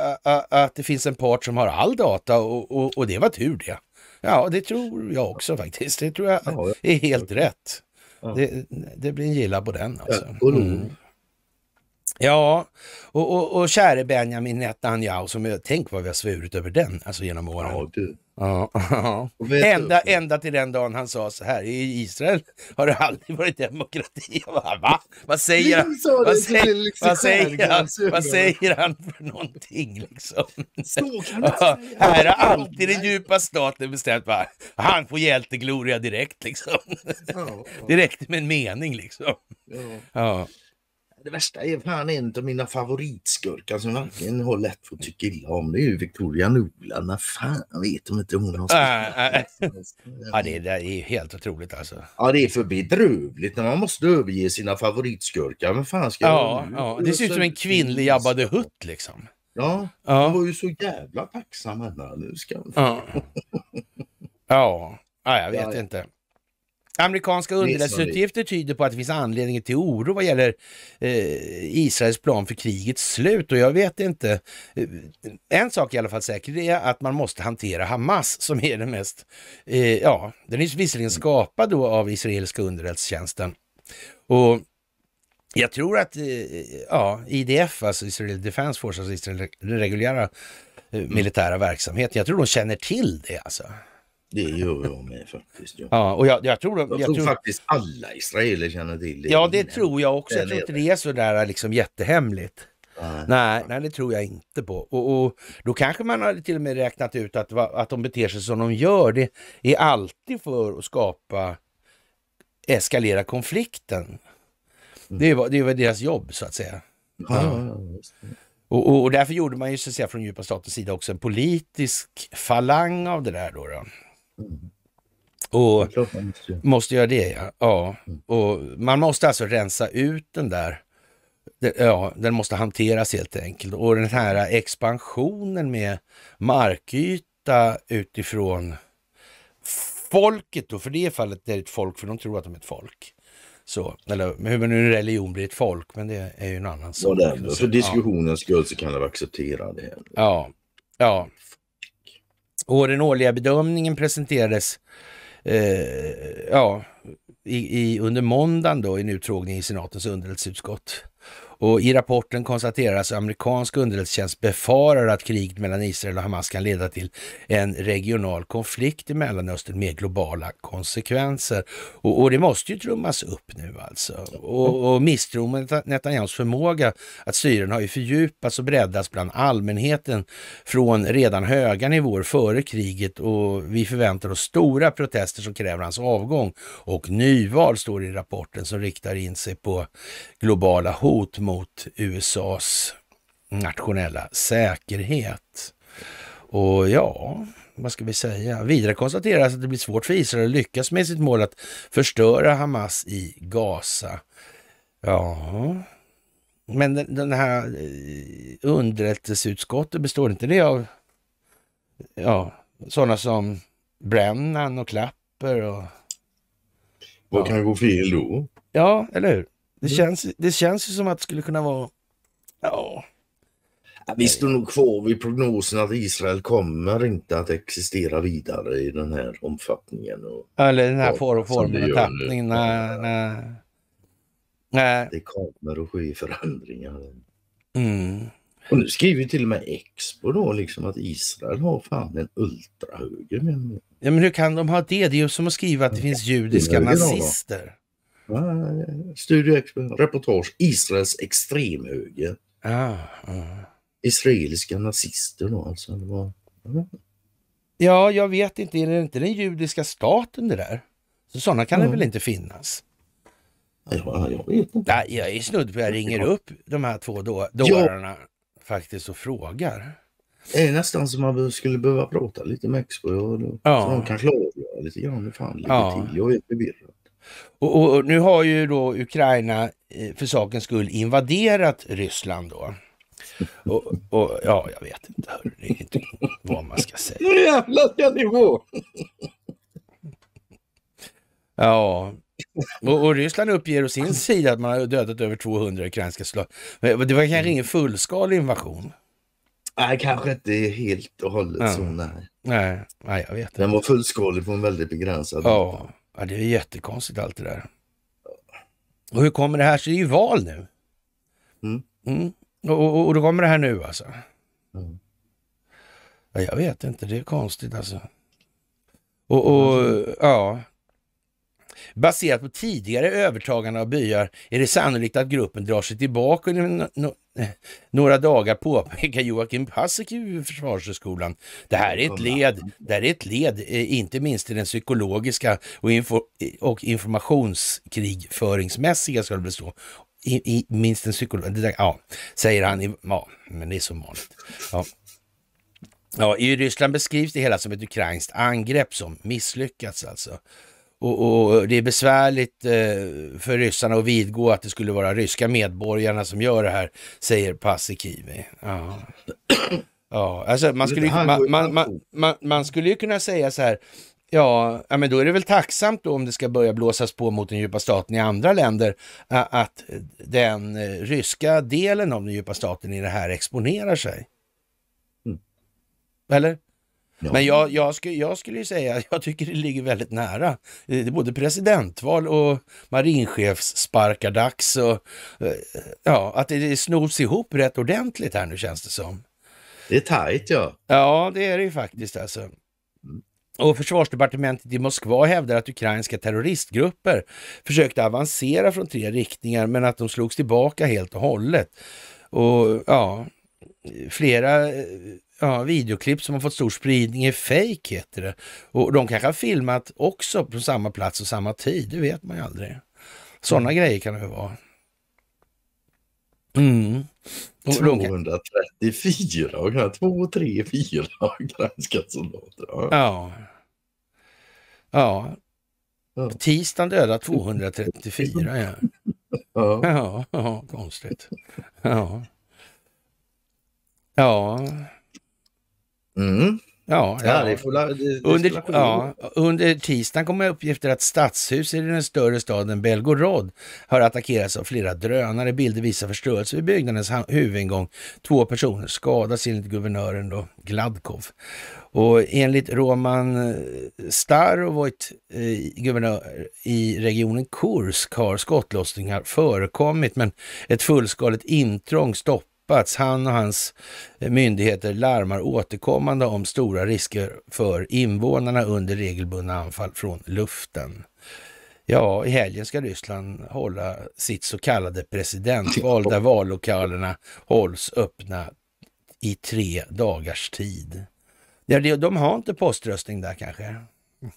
att det finns en part som har all data och, och, och, det var tur det. Ja, det tror jag också faktiskt. Det tror jag är helt rätt. Det, det blir en gilla på den alltså. Mm. Ja, och, och, och käre Benjamin Netanyahu, som, jag, tänk vad vi har svurit över den alltså genom åren. Ja, du. Ja, ja. Ända, du? ända till den dagen han sa så här, i Israel har det aldrig varit demokrati. va? Vad säger han? Vad säger, liksom vad, säger han vad säger han för någonting liksom? Ja, här har alltid den djupa staten bestämt, va? han får hjältegloria direkt liksom. Direkt med en mening liksom. Ja det värsta är fan en av mina favoritskurkar som verkligen har lätt för att tycka illa om. Det är ju Victoria Nolan. När fan vet om inte hon har äh, spelat. Äh, äh. ja, det, är ju helt otroligt alltså. Ja, det är för bedrövligt när man måste överge sina favoritskurkar. Men fan ska ja, ja. Det ser ut som en kvinnlig Jabba Hutt liksom. Ja, ja. hon var ju så jävla tacksam Nu ska hon... Ja. ja, jag vet inte. Amerikanska underrättelseutgifter tyder på att det finns anledning till oro vad gäller eh, Israels plan för krigets slut och jag vet inte. Eh, en sak i alla fall säker, det är att man måste hantera Hamas som är den mest, eh, ja, den är visserligen skapad då av israeliska underrättelsetjänsten. Och jag tror att eh, ja, IDF, alltså Israel Defense Force, alltså Israels reguljära eh, militära verksamheten, jag tror de känner till det alltså. Det gör jag med faktiskt. Ja, ja och jag, jag tror, jag, jag tror, tror faktiskt alla israeler känner till det. Ja, det innan. tror jag också. Jag tror inte det är sådär liksom jättehemligt. Nej, nej, nej, det tror jag inte på. Och, och, Då kanske man hade till och med räknat ut att, att de beter sig som de gör. Det är alltid för att skapa, eskalera konflikten. Mm. Det är det var deras jobb så att säga. Ja. Ja, och, och, och, därför gjorde man ju så att säga från djupa statens sida också en politisk falang av det där då. då. Och måste göra det, ja. ja. Mm. Och man måste alltså rensa ut den där. Ja, den måste hanteras helt enkelt. Och den här expansionen med markyta utifrån folket då, för det fallet är det ett folk, för de tror att de är ett folk. Så, eller hur nu en religion blir ett folk, men det är ju en annan sak. Ja, för diskussionens ja. skull så kan de acceptera det. Ja, ja, och den årliga bedömningen presenterades eh, ja, i, i, under måndagen då i en utfrågning i senatens underrättelseutskott. Och I rapporten konstateras att amerikansk underrättelsetjänst befarar att kriget mellan Israel och Hamas kan leda till en regional konflikt i Mellanöstern med globala konsekvenser. Och, och det måste ju trummas upp nu alltså. Och, och misstron mot Netanyahus förmåga att styra har ju fördjupats och breddats bland allmänheten från redan höga nivåer före kriget och vi förväntar oss stora protester som kräver hans avgång och nyval står i rapporten som riktar in sig på globala hot mot USAs nationella säkerhet. Och ja, vad ska vi säga? Vidare konstateras att det blir svårt för Israel att lyckas med sitt mål att förstöra Hamas i Gaza. Ja, men den, här eh, underrättelseutskottet, består inte det av ja, sådana som Brennan och Klapper och... Vad ja. kan gå fel då? Ja, eller hur? Det, mm. känns, det känns ju som att det skulle kunna vara... Ja. Vi står nog kvar vid prognosen att Israel kommer inte att existera vidare i den här omfattningen. Och, Eller den här for och formen och tappningen. Nej, nej. nej. Det kommer att ske förändringar. Mm. Och nu skriver till och med Expo då liksom att Israel har fan en ultrahöger. Ja men hur kan de ha det? Det är ju som att skriva att det mm. finns judiska nazister. Studio Expo, reportage Israels extremhöger. Ah, ah. Israeliska nazister då alltså. Det var, ja. ja, jag vet inte. Är det inte den judiska staten det där? sådana kan ja. det väl inte finnas? Ja, jag vet inte. Nej, jag är snudd på jag ringer upp de här två dårarna ja. faktiskt och frågar. Det är nästan som man skulle behöva prata lite med Expo. ja. Så de kan avgöra lite grann hur fan ligger ja. till. Jag är förvirrad. Och, och, och, nu har ju då Ukraina eh, för sakens skull invaderat Ryssland då. Och, och ja, jag vet inte, hörru, inte vad man ska säga. Nu jävlar ska ni få! Ja, och, och, Ryssland uppger å sin sida att man har dödat över 200 ukrainska soldater. Det var kanske ingen fullskalig invasion? Nej, kanske inte helt och hållet ja. så. Nej. Nej, nej jag vet inte. Den var fullskalig på en väldigt begränsad ja. Data. Ja, det är jättekonstigt allt det där. Och hur kommer det här sig? Det är ju val nu. Mm. Mm. Och, och, och, då kommer det här nu alltså. Mm. Ja, jag vet inte, det är konstigt alltså. Och, och ja, Baserat på tidigare övertagande av byar är det sannolikt att gruppen drar sig tillbaka under några dagar, påpekar Joakim Paasikivi vid Försvarshögskolan. Det här är ett led, det är ett led eh, inte minst i den psykologiska och, info och informationskrigföringsmässiga, ska det bli så, i, i, minst en psykologiska, ja, säger han. Ja, men det är som vanligt. Ja. Ja, I Ryssland beskrivs det hela som ett ukrainskt angrepp som misslyckats alltså. Och, och, det är besvärligt eh, för ryssarna att vidgå att det skulle vara ryska medborgarna som gör det här, säger Paasikivi. Ja. ja, alltså man skulle, man, man, man, man, skulle ju kunna säga så här, ja, men då är det väl tacksamt då om det ska börja blåsas på mot den djupa staten i andra länder, att den eh, ryska delen av den djupa staten i det här exponerar sig. Mm. Eller? Ja. Men jag, jag, sku, jag skulle ju säga jag tycker det ligger väldigt nära. Eh, det är både presidentval och marinchefssparkardags och eh, ja, att det snos ihop rätt ordentligt här nu känns det som. Det är tajt ja. Ja, det är det ju faktiskt alltså. Och försvarsdepartementet i Moskva hävdar att ukrainska terroristgrupper försökte avancera från tre riktningar men att de slogs tillbaka helt och hållet. Och ja, flera eh, ja, videoklipp som har fått stor spridning är fejk heter det. Och de kanske har filmat också på samma plats och samma tid, det vet man ju aldrig. Sådana mm. grejer kan det vara. Mm. 234 och 2, 3, 4 grannskattssoldater. Ja. ja. Ja. På tisdagen döda 234 Ja. ja. ja, konstigt. Ja. Ja. Mm. Ja, ja. Det fulla, det, under, ja, under tisdagen kom uppgifter att stadshuset i den större staden Belgorod har attackerats av flera drönare. Bilder visar förstörelse vid byggnadens huvudingång. Två personer skadas enligt guvernören då, Gladkov. Och enligt Roman eh, Starovojt, eh, guvernör eh, i regionen Kursk, har skottlossningar förekommit men ett fullskaligt intrång stoppas tappats. Han och hans myndigheter larmar återkommande om stora risker för invånarna under regelbundna anfall från luften. Ja, i helgen ska Ryssland hålla sitt så kallade presidentval där vallokalerna hålls öppna i tre dagars tid. Ja, de har inte poströstning där kanske?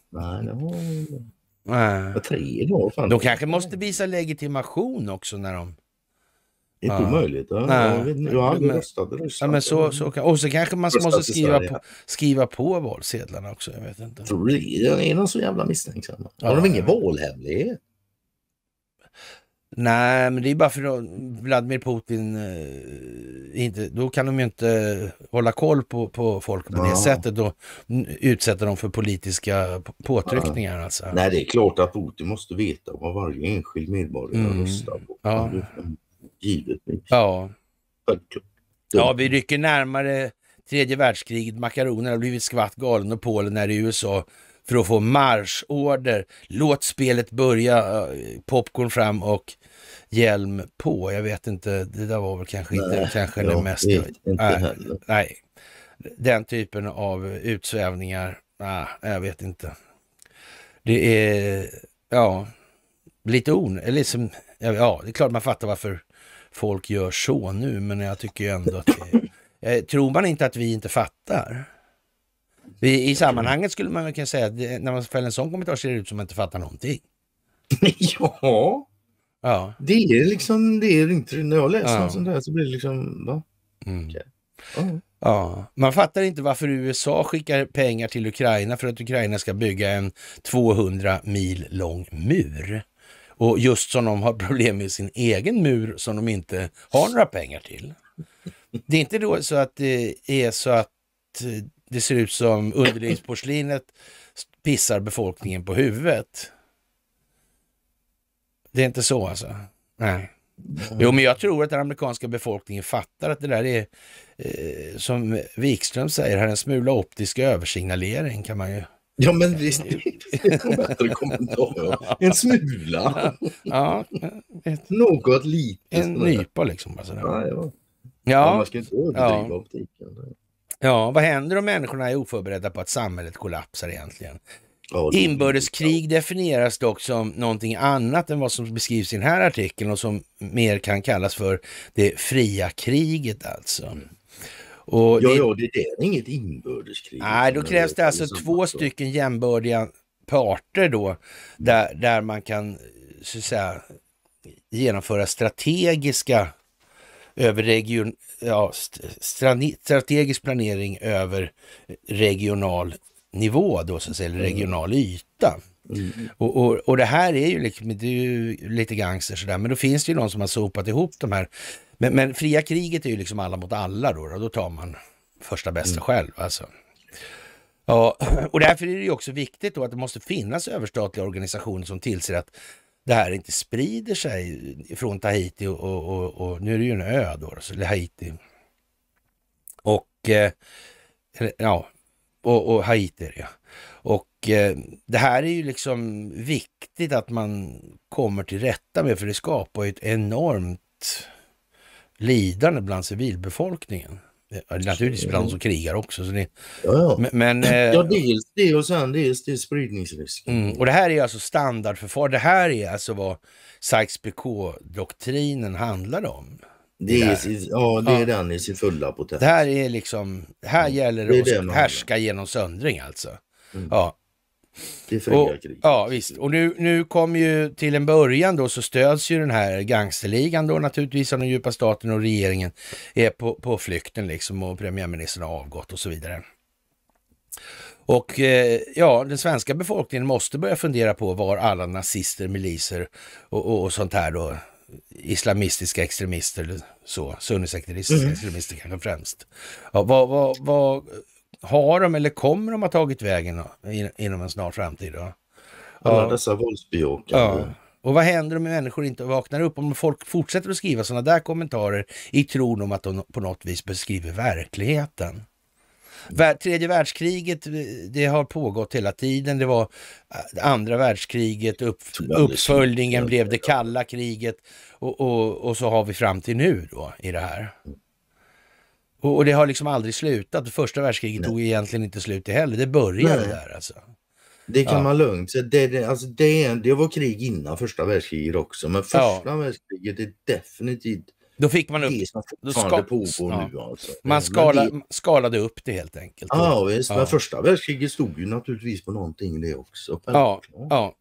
Nej, det har... Nej. Tre dagar. De kanske måste visa legitimation också när de inte ja. omöjligt. Ja. Jag har aldrig röstat i Ryssland. men så, så, och så kanske man måste skriva på, skriva på valsedlarna också. Jag vet inte. Tror du det? Är de så jävla misstänksamma? Har de ingen valhemlighet? Nej, men det är bara för att Vladimir Putin eh, inte, då kan de ju inte hålla koll på, på folk på ja. det sättet. och utsätta dem för politiska påtryckningar. Ja. Alltså. Nej, det är klart att Putin måste veta vad varje enskild medborgare mm. röstar på. Ja givetvis. Ja. Ja, vi rycker närmare tredje världskriget. Makaronerna har blivit skvatt galen och Polen är i USA för att få marschorder. Låt spelet börja, eh, popcorn fram och hjälm på. Jag vet inte, det där var väl kanske inte nej, kanske det mest... Inte, nej, den typen av utsvävningar, nej, jag vet inte. Det är, ja, lite on... Liksom, ja, det är klart man fattar varför folk gör så nu, men jag tycker ändå att det, eh, Tror man inte att vi inte fattar? Vi, I sammanhanget skulle man kunna säga att när man fäller en sån kommentar ser det ut som att man inte fattar någonting. ja. ja, det är liksom, det är inte När jag läser ja. något sånt där så blir det liksom, va? Mm. Okay. Oh. Ja, man fattar inte varför USA skickar pengar till Ukraina för att Ukraina ska bygga en 200 mil lång mur. Och just som de har problem med sin egen mur som de inte har några pengar till. Det är inte då så att det är så att eh, det ser ut som underlivsporslinet pissar befolkningen på huvudet. Det är inte så alltså? Nej. Jo, men jag tror att den amerikanska befolkningen fattar att det där är, eh, som Wikström säger här, en smula optisk översignalering kan man ju Ja, men visst. Det är en bättre kommentar. En smula. Ja, ett, Något lite. En nypa liksom. Alltså. Ja, ja. ja, man ska inte överdriva ja. optiken. Ja, vad händer om människorna är oförberedda på att samhället kollapsar egentligen? Inbördeskrig definieras dock som någonting annat än vad som beskrivs i den här artikeln och som mer kan kallas för det fria kriget alltså. Mm. Och ja, det... ja, det är inget inbördeskrig. Nej, alltså, då krävs det alltså två alltså. stycken jämbördiga parter då, mm. där, där man kan så att säga, genomföra strategiska över region, ja, strategisk planering över regional nivå då, så att säga, eller mm. regional yta. Mm. Och, och, och det här är ju, liksom, det är ju lite gangster sådär, men då finns det ju någon som har sopat ihop de här men, men fria kriget är ju liksom alla mot alla då, då, då tar man första bästa mm. själv alltså. Ja, och därför är det ju också viktigt då att det måste finnas överstatliga organisationer som tillser att det här inte sprider sig från Tahiti och, och, och, och nu är det ju en ö då, eller Haiti. Och, eh, ja, och, och Haiti är det ja. Och eh, det här är ju liksom viktigt att man kommer till rätta med för det skapar ju ett enormt lidande bland civilbefolkningen. Naturligtvis bland de som krigar också. Så det, ja, ja. Men, eh, ja, dels det och sen dels det spridningsrisken. Mm, och det här är alltså standardförfarande. Det här är alltså vad Sykes-Picot-doktrinen handlar om. Det, det är, ja, det är ja. den i sin fulla potens. Det här är liksom, här mm. gäller det, det att härska man. genom söndring alltså. Mm. Ja, i Ja, visst. Och nu, nu kom ju till en början då så stöds ju den här gangsterligan då naturligtvis av den djupa staten och regeringen är på, på flykten liksom och premiärministern har avgått och så vidare. Och eh, ja, den svenska befolkningen måste börja fundera på var alla nazister, miliser och, och, och sånt här då islamistiska extremister, eller så, sunnisekteristiska mm. extremister kanske främst. Ja, vad, vad, vad, har de eller kommer de ha tagit vägen inom en snar framtid? Då? Alla ja. dessa våldsbejakande. Ja. Och vad händer om människor inte vaknar upp? Om folk fortsätter att skriva sådana där kommentarer i tron om att de på något vis beskriver verkligheten. Tredje världskriget, eh, det har pågått hela tiden. Det var eh, andra världskriget, upp, uppföljningen blev det kalla kriget och, och, och så har vi fram till nu då i det här. Mm. Och, och, det har liksom aldrig slutat. Första världskriget Nej. tog egentligen inte slut det heller. Det började Nej. där alltså. Det kan ja. man lugnt säga. Det, det, alltså det, det var krig innan första världskriget också, men första ja. världskriget är definitivt då fick man upp, det som fortfarande pågår ja. nu. Alltså. Man skala, det, skalade upp det helt enkelt. Ja, visst, ja. men första världskriget stod ju naturligtvis på någonting det också. Ja, ja,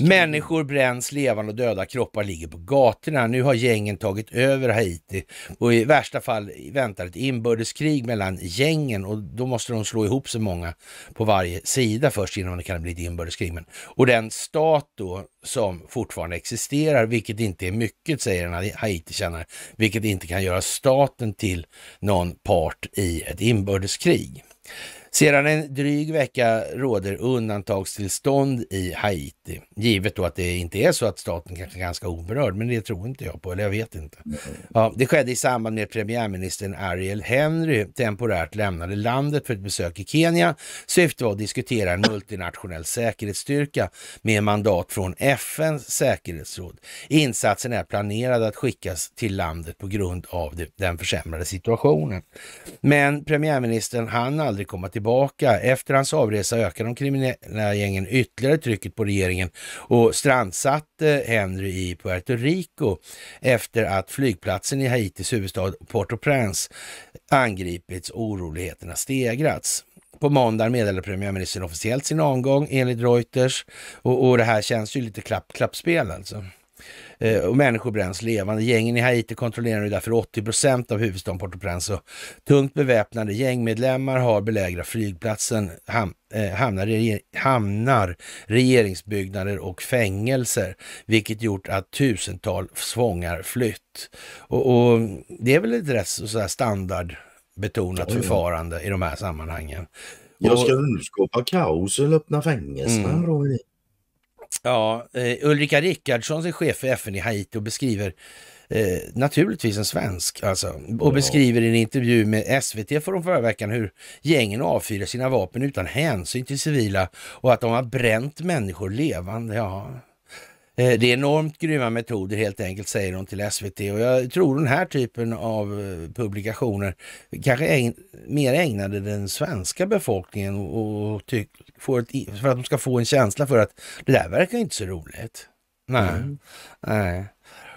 Människor bränns levande och döda kroppar ligger på gatorna. Nu har gängen tagit över Haiti och i värsta fall väntar ett inbördeskrig mellan gängen och då måste de slå ihop sig många på varje sida först innan det kan bli ett inbördeskrig. Men, och den stat då som fortfarande existerar, vilket inte är mycket säger en Haiti-kännare, vilket inte kan göra staten till någon part i ett inbördeskrig. Sedan en dryg vecka råder undantagstillstånd i Haiti. Givet då att det inte är så att staten kanske är ganska oberörd, men det tror inte jag på, eller jag vet inte. Mm. Ja, det skedde i samband med att premiärministern Ariel Henry temporärt lämnade landet för ett besök i Kenya. Syftet var att diskutera en multinationell säkerhetsstyrka med mandat från FNs säkerhetsråd. Insatsen är planerad att skickas till landet på grund av den försämrade situationen. Men premiärministern hann aldrig komma till tillbaka. Efter hans avresa ökade de kriminella gängen ytterligare trycket på regeringen och strandsatte Henry i Puerto Rico efter att flygplatsen i Haitis huvudstad Port-au-Prince angripits och oroligheterna stegrats. På måndagen meddelade premiärministern officiellt sin avgång enligt Reuters och, och det här känns ju lite klapp-klappspel alltså. Eh, och människor bränns levande. Gängen i Haiti kontrollerar därför 80 procent av huvudstaden Port-au-Prince och tungt beväpnade gängmedlemmar har belägrat flygplatsen, ham eh, hamnar, reger hamnar, regeringsbyggnader och fängelser, vilket gjort att tusentals fångar flytt. Och, och, det är väl ett rätt så standardbetonat mm. förfarande i de här sammanhangen. Jag ska skapa kaos eller öppna fängelser? mm. Ja, eh, Ulrika Rickardsson är chef för FN i Haiti och beskriver eh, naturligtvis en svensk alltså, och ja. beskriver i en intervju med SVT från förra veckan hur gängen avfyrar sina vapen utan hänsyn till civila och att de har bränt människor levande. Ja. Eh, det är enormt grymma metoder helt enkelt, säger hon till SVT. Och jag tror den här typen av eh, publikationer kanske ägn mer ägnade den svenska befolkningen och, och får ett, för att de ska få en känsla för att det där verkar inte så roligt. Nej. Mm. Nej.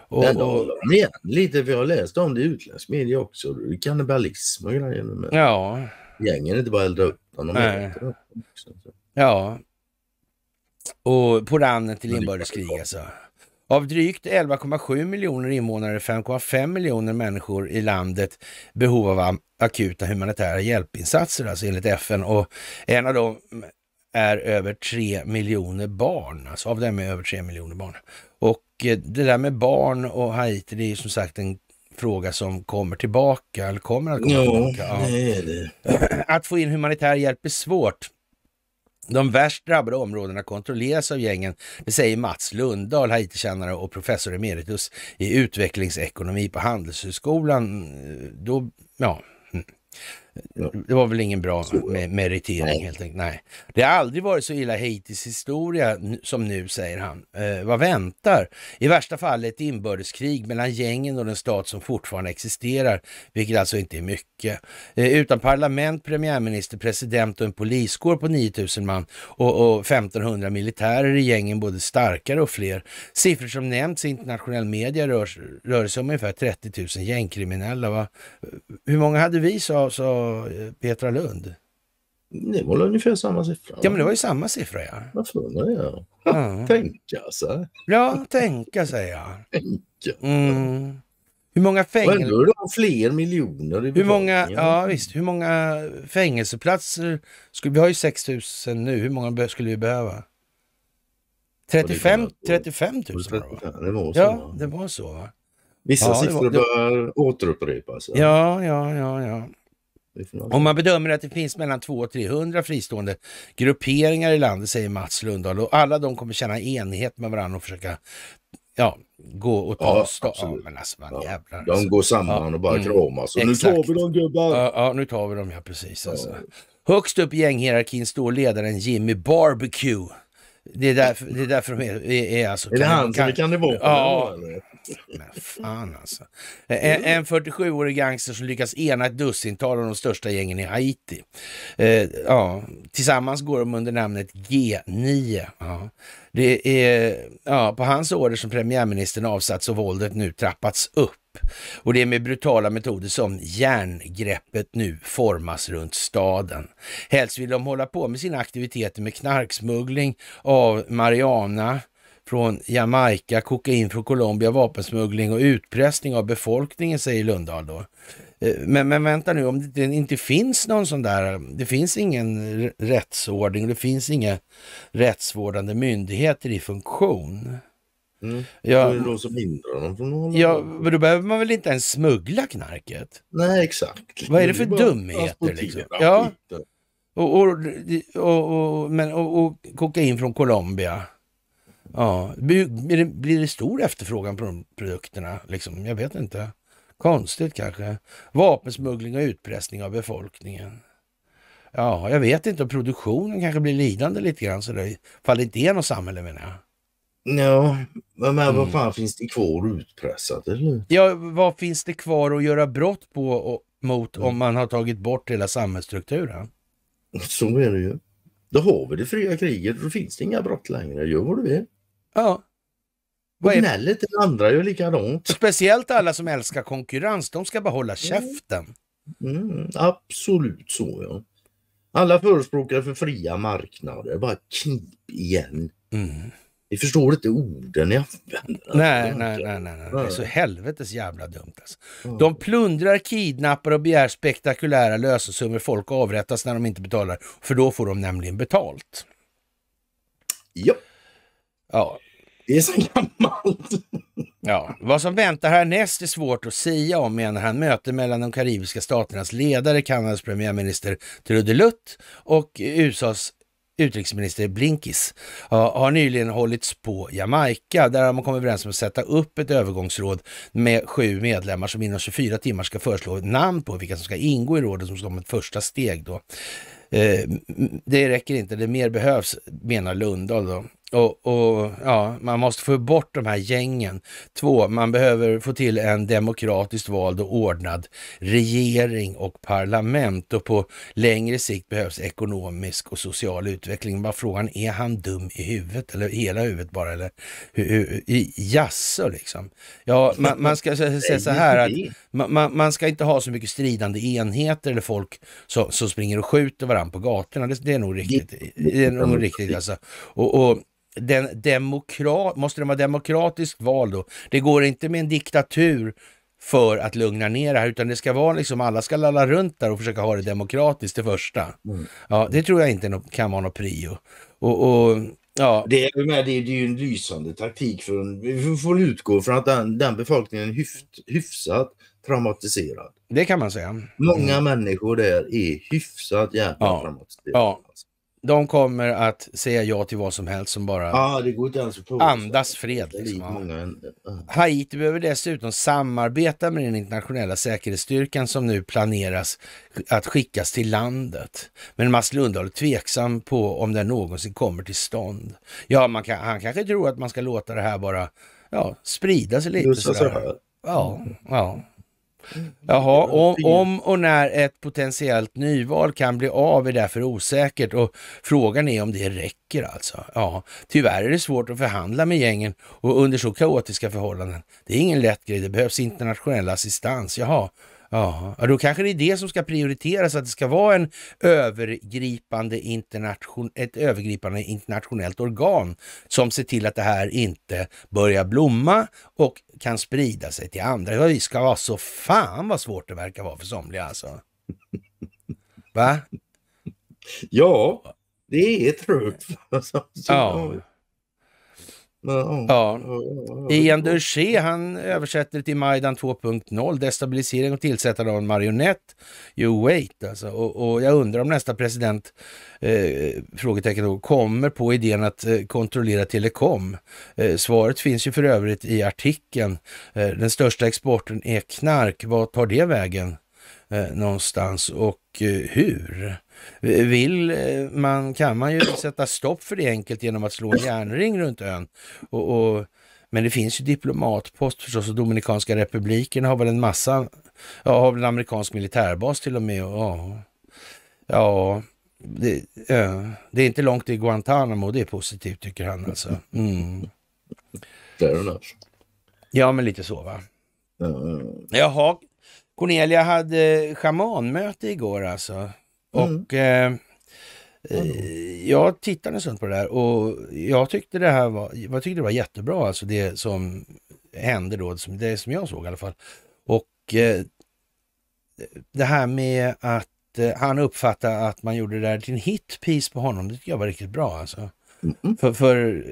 Och, den håller igen lite, för jag har läst om det i utländsk media också. Kannibalism och grejer. Med. Ja. Gängen är inte bara eldar upp dem, de äter också. Ja. Och på randen till inbördeskrig alltså. Av drygt 11,7 miljoner invånare 5,5 miljoner människor i landet behov av akuta humanitära hjälpinsatser, alltså enligt FN. Och en av de är över 3 miljoner barn. Alltså av dem är över 3 miljoner barn. Och eh, det där med barn och Haiti, det är ju som sagt en fråga som kommer tillbaka, eller kommer att komma tillbaka. Ja. Det det. Att få in humanitär hjälp är svårt. De värst drabbade områdena kontrolleras av gängen, det säger Mats Lundahl, Haiti-kännare och professor emeritus i utvecklingsekonomi på Handelshögskolan. Mm, då, ja. Mm. Det var väl ingen bra me meritering helt enkelt. Nej. Det har aldrig varit så illa Haitis historia som nu, säger han. Eh, vad väntar? I värsta fall ett inbördeskrig mellan gängen och den stat som fortfarande existerar, vilket alltså inte är mycket. Eh, utan parlament, premiärminister, president och en poliskår på 9000 man och, och 1500 militärer i gängen, både starkare och fler. Siffror som nämnts i internationell media rör, rör sig om ungefär 30 000 gängkriminella. Va? Eh, hur många hade vi, sa, sa Petra Lund? Det var ungefär samma siffra? Ja, men det var ju samma siffra. Ja. Varför undrar Ja. Tänka sig. Ja, tänka sig ja. Tänka. Mm. Hur många fängelser... Ändå de fler miljoner i hur många, ja, visst. hur många fängelseplatser... Skulle, vi har ju 6 000 nu. Hur många skulle vi behöva? 35, 35 000 35, det var så. Ja, det var så. Va? Vissa ja, siffror var, det... bör återupprepas. Ja, ja, ja. ja. Om man bedömer att det finns mellan 200 och 300 fristående grupperingar i landet, säger Mats Lundahl, och alla de kommer känna enhet med varandra och försöka ja, gå och ta ja, Ja, men alltså, man ja. jävlar, alltså. De går samman ja. och bara mm. kramas. Och nu tar vi dem gubbar! Ja, ja, nu tar vi dem, ja precis. Alltså. Högst upp i gänghierarkin står ledaren Jimmy Barbecue det är därför, det är därför de är, är, alltså... Är det han som är kannibal? Ja. Men fan alltså. En, en 47-årig gangster som lyckas ena ett dussintal av de största gängen i Haiti. Eh, ja, tillsammans går de under namnet G9. Ja. Det är ja, på hans order som premiärministern avsatts och våldet nu trappats upp. Och det är med brutala metoder som järngreppet nu formas runt staden. Helst vill de hålla på med sina aktiviteter med knarksmuggling av marijuana från Jamaica, kokain från Colombia, vapensmuggling och utpressning av befolkningen, säger Lundahl då. Eh, men, men vänta nu, om det inte finns någon sån där, det finns ingen rättsordning, det finns inga rättsvårdande myndigheter i funktion. Mm. Ja, det är de som hindrar dem från att hålla Ja, men då behöver man väl inte ens smuggla knarket? Nej, exakt. Vad är det för det dumheter? Liksom? Ja. Och, och, och, och, men, och, och kokain från Colombia. Ja, blir det, blir det stor efterfrågan på de produkterna? Liksom? Jag vet inte. Konstigt kanske. Vapensmuggling och utpressning av befolkningen. Ja, jag vet inte. Produktionen kanske blir lidande lite grann sådär. Ifall det inte är något samhälle menar jag. Ja, men mm. vad fan finns det kvar utpressat eller? Ja, vad finns det kvar att göra brott på och, mot mm. om man har tagit bort hela samhällsstrukturen? Så är det ju. Då har vi det fria kriget då finns det inga brott längre. Gör vad du vill. Ja. Och gnället till andra gör likadant. Speciellt alla som älskar konkurrens, de ska bara hålla mm. käften. Mm. absolut så ja. Alla förespråkare för fria marknader, bara knip igen. Mm. Vi förstår inte orden jag använder. Nej, nej, nej, nej, nej. Det är så helvetes jävla dumt alltså. De plundrar, kidnappar och begär spektakulära lösensummor. Folk avrättas när de inte betalar, för då får de nämligen betalt. Ja. Ja. Det är så gammalt. Ja, vad som väntar härnäst är svårt att säga om, menar han. Möte mellan de karibiska staternas ledare, Kanadas premiärminister Trudelutt och USAs utrikesminister Blinkis har nyligen hållits på Jamaica. Där har man kommit överens om att sätta upp ett övergångsråd med sju medlemmar som inom 24 timmar ska föreslå namn på vilka som ska ingå i rådet som ska vara ett första steg. Då. Eh, det räcker inte, det mer behövs, menar Lundahl. Och, och, ja, man måste få bort de här gängen. Två, man behöver få till en demokratiskt vald och ordnad regering och parlament och på längre sikt behövs ekonomisk och social utveckling. Bara frågan, är han dum i huvudet eller hela huvudet bara eller hur, hur, i jasså liksom? Ja, man, man ska säga så här att man, man, ska inte ha så mycket stridande enheter eller folk som, som springer och skjuter varandra på gatorna. Det, det är nog riktigt. Det är nog riktigt alltså. och, och den demokrat, måste den vara demokratiskt val då? Det går inte med en diktatur för att lugna ner det här, utan det ska vara liksom, alla ska lalla runt där och försöka ha det demokratiskt det första. Mm. Ja, det tror jag inte kan vara något prio. Och, och ja. det, är med, det, är, det är ju en lysande taktik. För, vi får utgå från att den, den befolkningen är hyf, hyfsat traumatiserad. Det kan man säga. Mm. Många människor där är hyfsat jävla ja. traumatiserade. Ja de kommer att säga ja till vad som helst som bara ah, andas fred. Liksom. Haiti behöver dessutom samarbeta med den internationella säkerhetsstyrkan som nu planeras att skickas till landet. Men Mats Lundahl är tveksam på om den någonsin kommer till stånd. Ja, kan, han kanske tror att man ska låta det här bara ja, sprida sig lite. Just sådär. Så ja, ja. Mm. Jaha, om, om och när ett potentiellt nyval kan bli av är därför osäkert och frågan är om det räcker alltså. Ja, tyvärr är det svårt att förhandla med gängen och under så kaotiska förhållanden. Det är ingen lätt grej, det behövs internationell assistans. Jaha, Ja, då kanske det är det som ska prioriteras, att det ska vara en övergripande internation, ett övergripande internationellt organ som ser till att det här inte börjar blomma och kan sprida sig till andra. Det ska vara så fan vad svårt det verkar vara för somliga alltså. Va? Ja, det är trögt. ja. Ja. Ian Duché, han översätter till Majdan 2.0, destabilisering och tillsättande av en marionett. You wait alltså. Och, och jag undrar om nästa president, eh, frågetecken då, kommer på idén att eh, kontrollera telekom. Eh, svaret finns ju för övrigt i artikeln. Eh, den största exporten är knark. Vad tar det vägen eh, någonstans och eh, hur? Vill eh, man kan man ju sätta stopp för det enkelt genom att slå en järnring runt ön. Och, och men det finns ju diplomatpost förstås och Dominikanska republiken har väl en massa, ja, har väl en amerikansk militärbas till och med. Och, ja, ja det, ja, det är inte långt till Guantanamo och det är positivt tycker han alltså. Mm. Ja, men lite så va. Jaha, Cornelia hade schamanmöte igår alltså. Mm. Och mm. eh, eh jag tittade en stund på det där och jag tyckte det här var, jag tyckte det var jättebra, alltså det som hände då, det som jag såg i alla fall. Och eh, det här med att eh, han uppfattade att man gjorde det där till en hitpiece på honom, det tycker jag var riktigt bra alltså. Mm. För, för,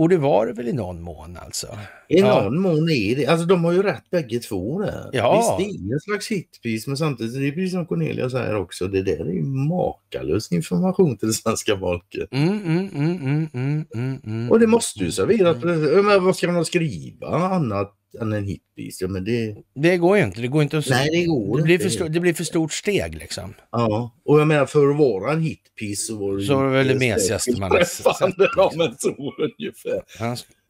och det var det väl i någon mån alltså? I någon mån är det. Alltså de har ju rätt bägge två där. Ja. Visst det är en slags hitpris men samtidigt det är precis som Cornelia säger också. Det där är ju makalös information till det svenska folket. Mm, mm, mm, mm, mm och det måste ju serveras. Men vad ska man skriva annat än en hitbis. men det... det går ju inte. Det går inte att... Nej, det går det blir, inte. För det blir för stort steg liksom. Ja, och jag menar för att vara en hitpiece så var det Så var det väl det mesigaste man har sett. Liksom. Men så ungefär.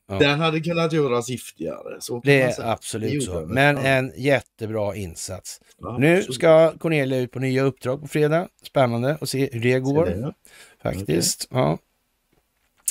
Ja. Den hade kunnat göras giftigare. Så det är absolut så. Men ja. en jättebra insats. Ja, nu ska Cornelia ut på nya uppdrag på fredag. Spännande att se hur det går. Det, Faktiskt. Okay. Ja.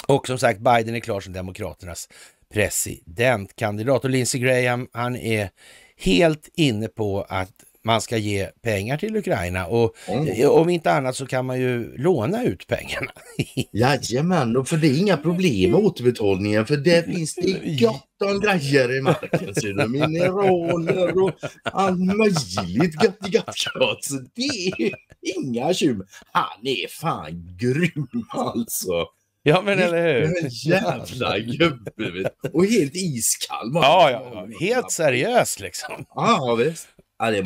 Och som sagt, Biden är klar som Demokraternas presidentkandidat. Och Lindsey Graham, han är helt inne på att man ska ge pengar till Ukraina och mm. om inte annat så kan man ju låna ut pengarna. Jajamän, och för det är inga problem med återbetalningen för det finns det gott om grejer i marken. mineraler och allt möjligt gott, gott, gott. Så det är inga tjum. Han är fan grym alltså. Ja, men eller hur? jävla gubbe! Och helt iskall. Ja, ja, ja, helt seriös liksom. Ja, visst. Ja, det är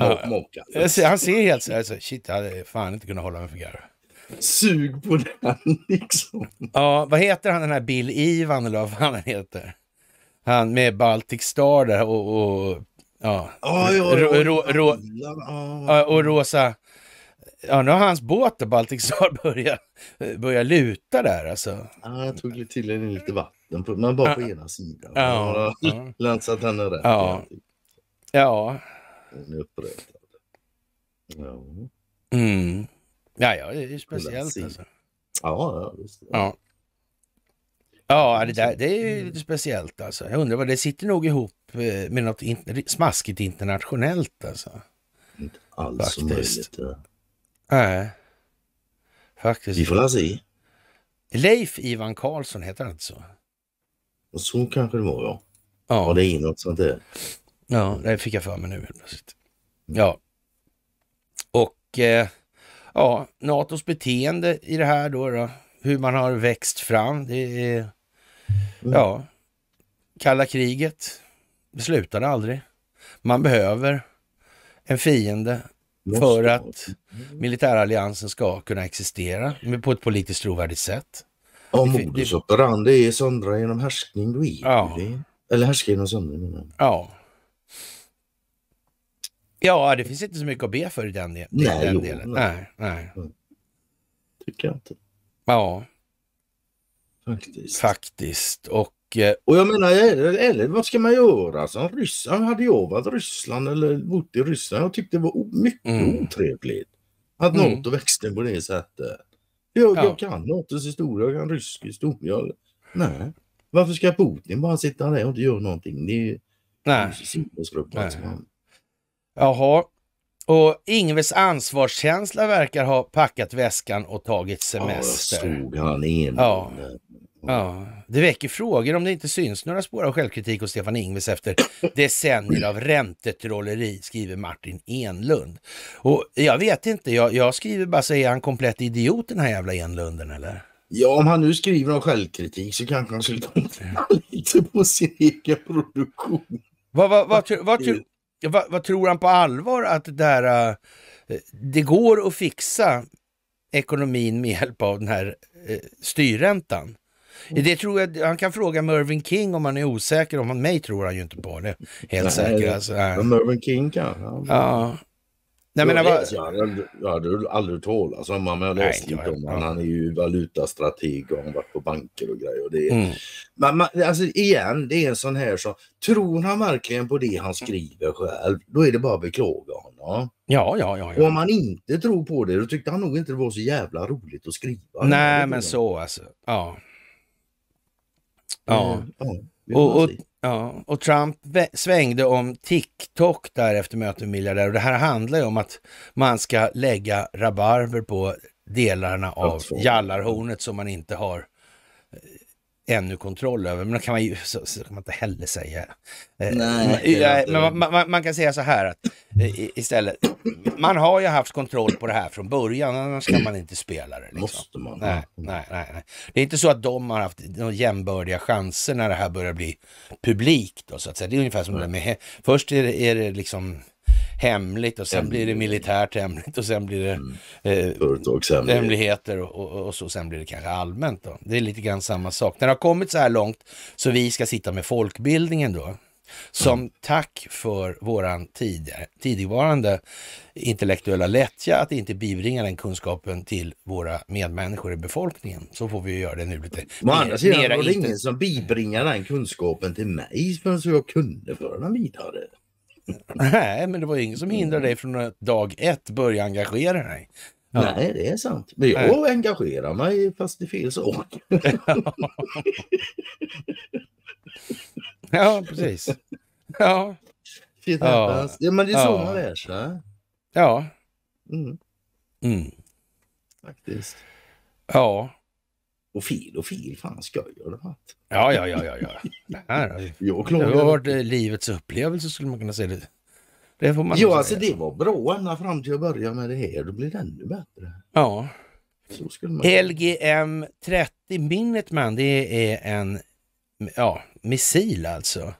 ja. Alltså. Han ser helt seriös ut. Shit, jag hade fan inte kunnat hålla mig för garv. Sug på den liksom. Ja, vad heter han den här Bill Ivan eller vad fan han heter? Han med Baltic Star där och, och ja. Oh, ja, ja, ja. Ro, ro, ro, och Rosa Ja, nu har hans båt, Baltic Star, börjat börja luta där alltså. Ja, jag tog tydligen in lite vatten, på, men bara på ja. ena sidan. Ja. ja. Länsat henne rätt. Ja. Ja. Hon är upprättad. Ja. Mm. Ja, ja, det är ju speciellt alltså. Ja, ja, visst. Ja. Ja, det, där, det är ju lite speciellt alltså. Jag undrar vad det sitter nog ihop eh, med något in, smaskigt internationellt alltså. Inte alls Faktiskt. möjligt. Nej, faktiskt. Vi får la se. Leif Ivan Karlsson heter han alltså? Och så kanske det var ja. Ja. Och det är något sånt där. Ja, det fick jag för mig nu plötsligt. Ja. Och eh, ja, NATOs beteende i det här då, då, hur man har växt fram, det är mm. ja, kalla kriget, det slutade aldrig. Man behöver en fiende för att mm. militäralliansen ska kunna existera på ett politiskt trovärdigt sätt. Ja, modus operandi är söndra genom härskning. Då är ja. det. Eller härska genom söndring. Ja. Ja, det finns inte så mycket att be för i den, del, nej, den jo, delen. Nej, nej. nej. Tycker jag inte. Ja. Faktiskt. Faktiskt. Och Eh, och jag menar, eller vad ska man göra? Alltså, Ryssland, hade jag varit Ryssland eller bott i Ryssland, jag tyckte det var mycket mm. otrevligt. Att mm. Nato växte på det sättet. Jag, ja. jag kan Natos historia, jag kan rysk historia. Nej, varför ska Putin bara sitta där och inte göra någonting? Det är Nej. sinnesrubbat. Alltså. Jaha, och Ingves ansvarskänsla verkar ha packat väskan och tagit semester. Ja, jag såg han en. Ja. Ja, det väcker frågor om det inte syns några spår av självkritik hos Stefan Ingves efter decennier av räntetrolleri, skriver Martin Enlund. Och jag vet inte, jag, jag skriver bara så är han komplett idiot den här jävla Enlunden eller? Ja, om han nu skriver om självkritik så kanske han skulle ta lite på sin egen produktion. Vad, vad, vad, vad, mm. vad, vad tror han på allvar att det där, eh, det går att fixa ekonomin med hjälp av den här eh, styrräntan? Mm. Det tror jag, han kan fråga Mervyn King om han är osäker. Om han, mig tror han ju inte på det. Helt Nej, säker alltså. Men Mervyn King kan han. Ja. Nej, men jag, bara... jag, jag hade aldrig talat alltså, om honom. Jag lite om honom. Han är ju valutastrateg och har varit på banker och grejer. Och det är... mm. men, man, alltså, igen, det är en sån här som... Tror han verkligen på det han skriver själv, då är det bara att beklaga honom. Ja, ja, ja, ja. Och om han inte tror på det, då tyckte han nog inte det var så jävla roligt att skriva. Nej, men så alltså. Ja. Ja. ja och, och, ja, och Trump svängde om TikTok där efter mötet med miljardärer. Och det här handlar ju om att man ska lägga rabarber på delarna av Jallarhornet som man inte har eh, ännu kontroll över. Men då kan man ju, så, så kan man inte heller säga. Eh, nej, man, men eh, man, man, man, kan säga så här att eh, istället, man har ju haft kontroll på det här från början, annars kan man inte spela det. Liksom. Måste man. Nej, mm. nej, nej, nej, Det är inte så att de har haft jämbördiga chanser när det här börjar bli publikt. Det är ungefär som mm. det med, först är det, är det liksom hemligt och sen mm. blir det militärt hemligt och sen blir det mm. Eh, företagshemligheter och, och, och, så sen blir det kanske allmänt. Då. Det är lite grann samma sak. När det har kommit så här långt så vi ska sitta med folkbildningen då som mm. tack för våran tidigare tidigvarande intellektuella lättja att inte bibringa den kunskapen till våra medmänniskor i befolkningen. Så får vi göra det nu lite Å andra sidan var det ingen som bibringade den kunskapen till mig förrän jag kunde föra den vidare. Nej, men det var ingen som hindrade dig mm. från att dag ett börja engagera dig. Ja. Nej, det är sant. Men jag Nej. engagerar mig fast i fel sak. ja, precis. Ja. Shit ja. ja, men det är så ja. man lär sig. Ja. Mm. Mm. Faktiskt. Ja. Och fil och fil, fan skoj har det varit. Ja, ja, ja, ja. ja. Det här, jag klagar. Det har varit eh, livets upplevelse skulle man kunna säga. Det, det får man ja, alltså det var bra ända fram till jag började med det här. Då blir det ännu bättre. Ja. LGM 30 Minuteman, det är en ja, missil alltså.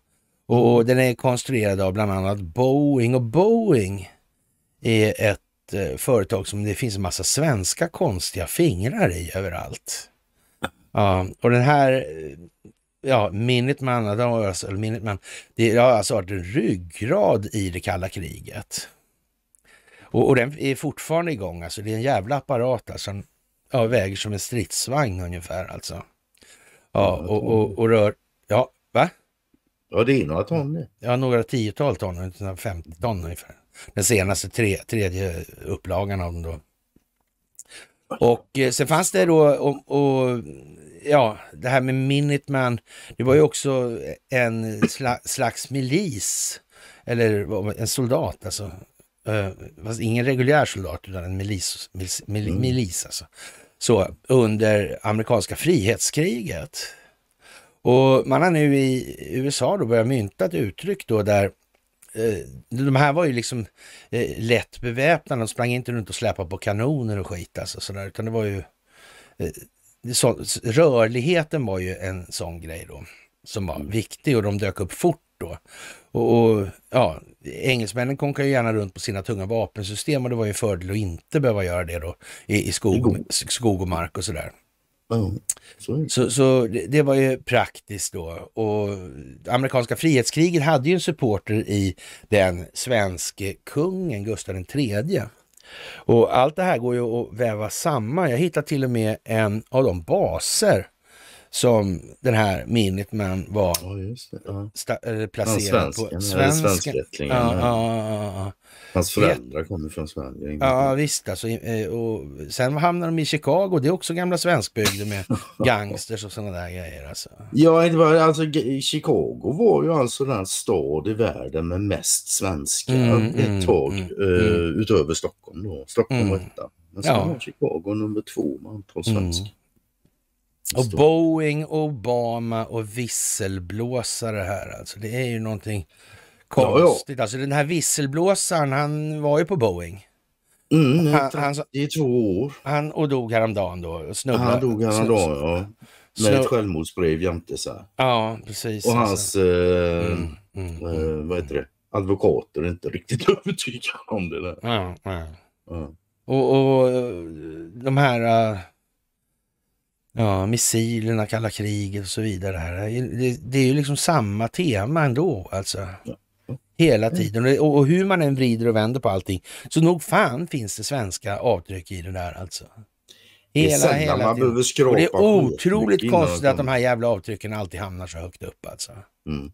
Och mm. den är konstruerad av bland annat Boeing och Boeing är ett eh, företag som det finns en massa svenska konstiga fingrar i överallt. Ja, och den här ja, Minuteman, alltså- det har alltså varit en ryggrad i det kalla kriget. Och, och, den är fortfarande igång, alltså. Det är en jävla apparat alltså. Den ja, väger som en stridsvagn ungefär alltså. Ja, och, och, och rör... Ja, va? Ja, det är några ton det. Ja, några tiotal ton, 50 ton ungefär. Den senaste tre, tredje upplagan av den då. Och eh, sen fanns det då, och, och, ja, det här med Minuteman, det var ju också en sla, slags milis, eller en soldat alltså. Eh, fast ingen reguljär soldat utan en milis, milis, milis, mm. milis alltså. Så under amerikanska frihetskriget. Och man har nu i USA då börjat mynta ett uttryck då där Eh, de här var ju liksom eh, lätt beväpnade, de sprang inte runt och släpade på kanoner och skit alltså sådär, utan det var ju... Eh, så, rörligheten var ju en sån grej då, som var mm. viktig och de dök upp fort då. Och, och ja, engelsmännen konkar ju gärna runt på sina tunga vapensystem och det var ju en fördel att inte behöva göra det då i, i skog, skog och mark och sådär så, så det, det, var ju praktiskt då. Och amerikanska frihetskriget hade ju en supporter i den svenske kungen Gustav III. Och allt det här går ju att väva samman. Jag hittade till och med en av de baser som den här Minuteman var ja, ja. Eh, placerad svensk, på. svensk Ja, ja, ja, Hans föräldrar kommer från Sverige. Ja visst alltså. Eh, och sen hamnade de i Chicago. Det är också gamla svenskbygder med gangsters och sådana där grejer. Alltså. Ja, det var, alltså, Chicago var ju alltså den stad i världen med mest svenskar mm, ett mm, tag mm, uh, utöver Stockholm. Då. Stockholm mm. var etta. Men sen var Chicago nummer två med antal mm. svenskar. Och Boeing, Obama och visselblåsare här alltså. Det är ju någonting konstigt. Alltså den här visselblåsaren, han var ju på Boeing. Mm, han, i två år. Han och dog häromdagen då. Snubblade, han dog häromdagen, ja. Med ett självmordsbrev jämte sig. Ja, precis. Och hans, alltså. eh, mm, mm, eh, mm. vad heter det, advokater är inte riktigt övertygade om det där. Ja, ja. ja. Och, och eh, de här eh, Ja, missilerna, kalla kriget och så vidare. Det, det är ju liksom samma tema ändå alltså. Hela mm. tiden. Och, och, hur man än vrider och vänder på allting. Så nog fan finns det svenska avtryck i det där alltså. Hela, det är sällan hela man behöver skrapa. Och det är otroligt konstigt att de här jävla avtrycken alltid hamnar så högt upp alltså. Mm.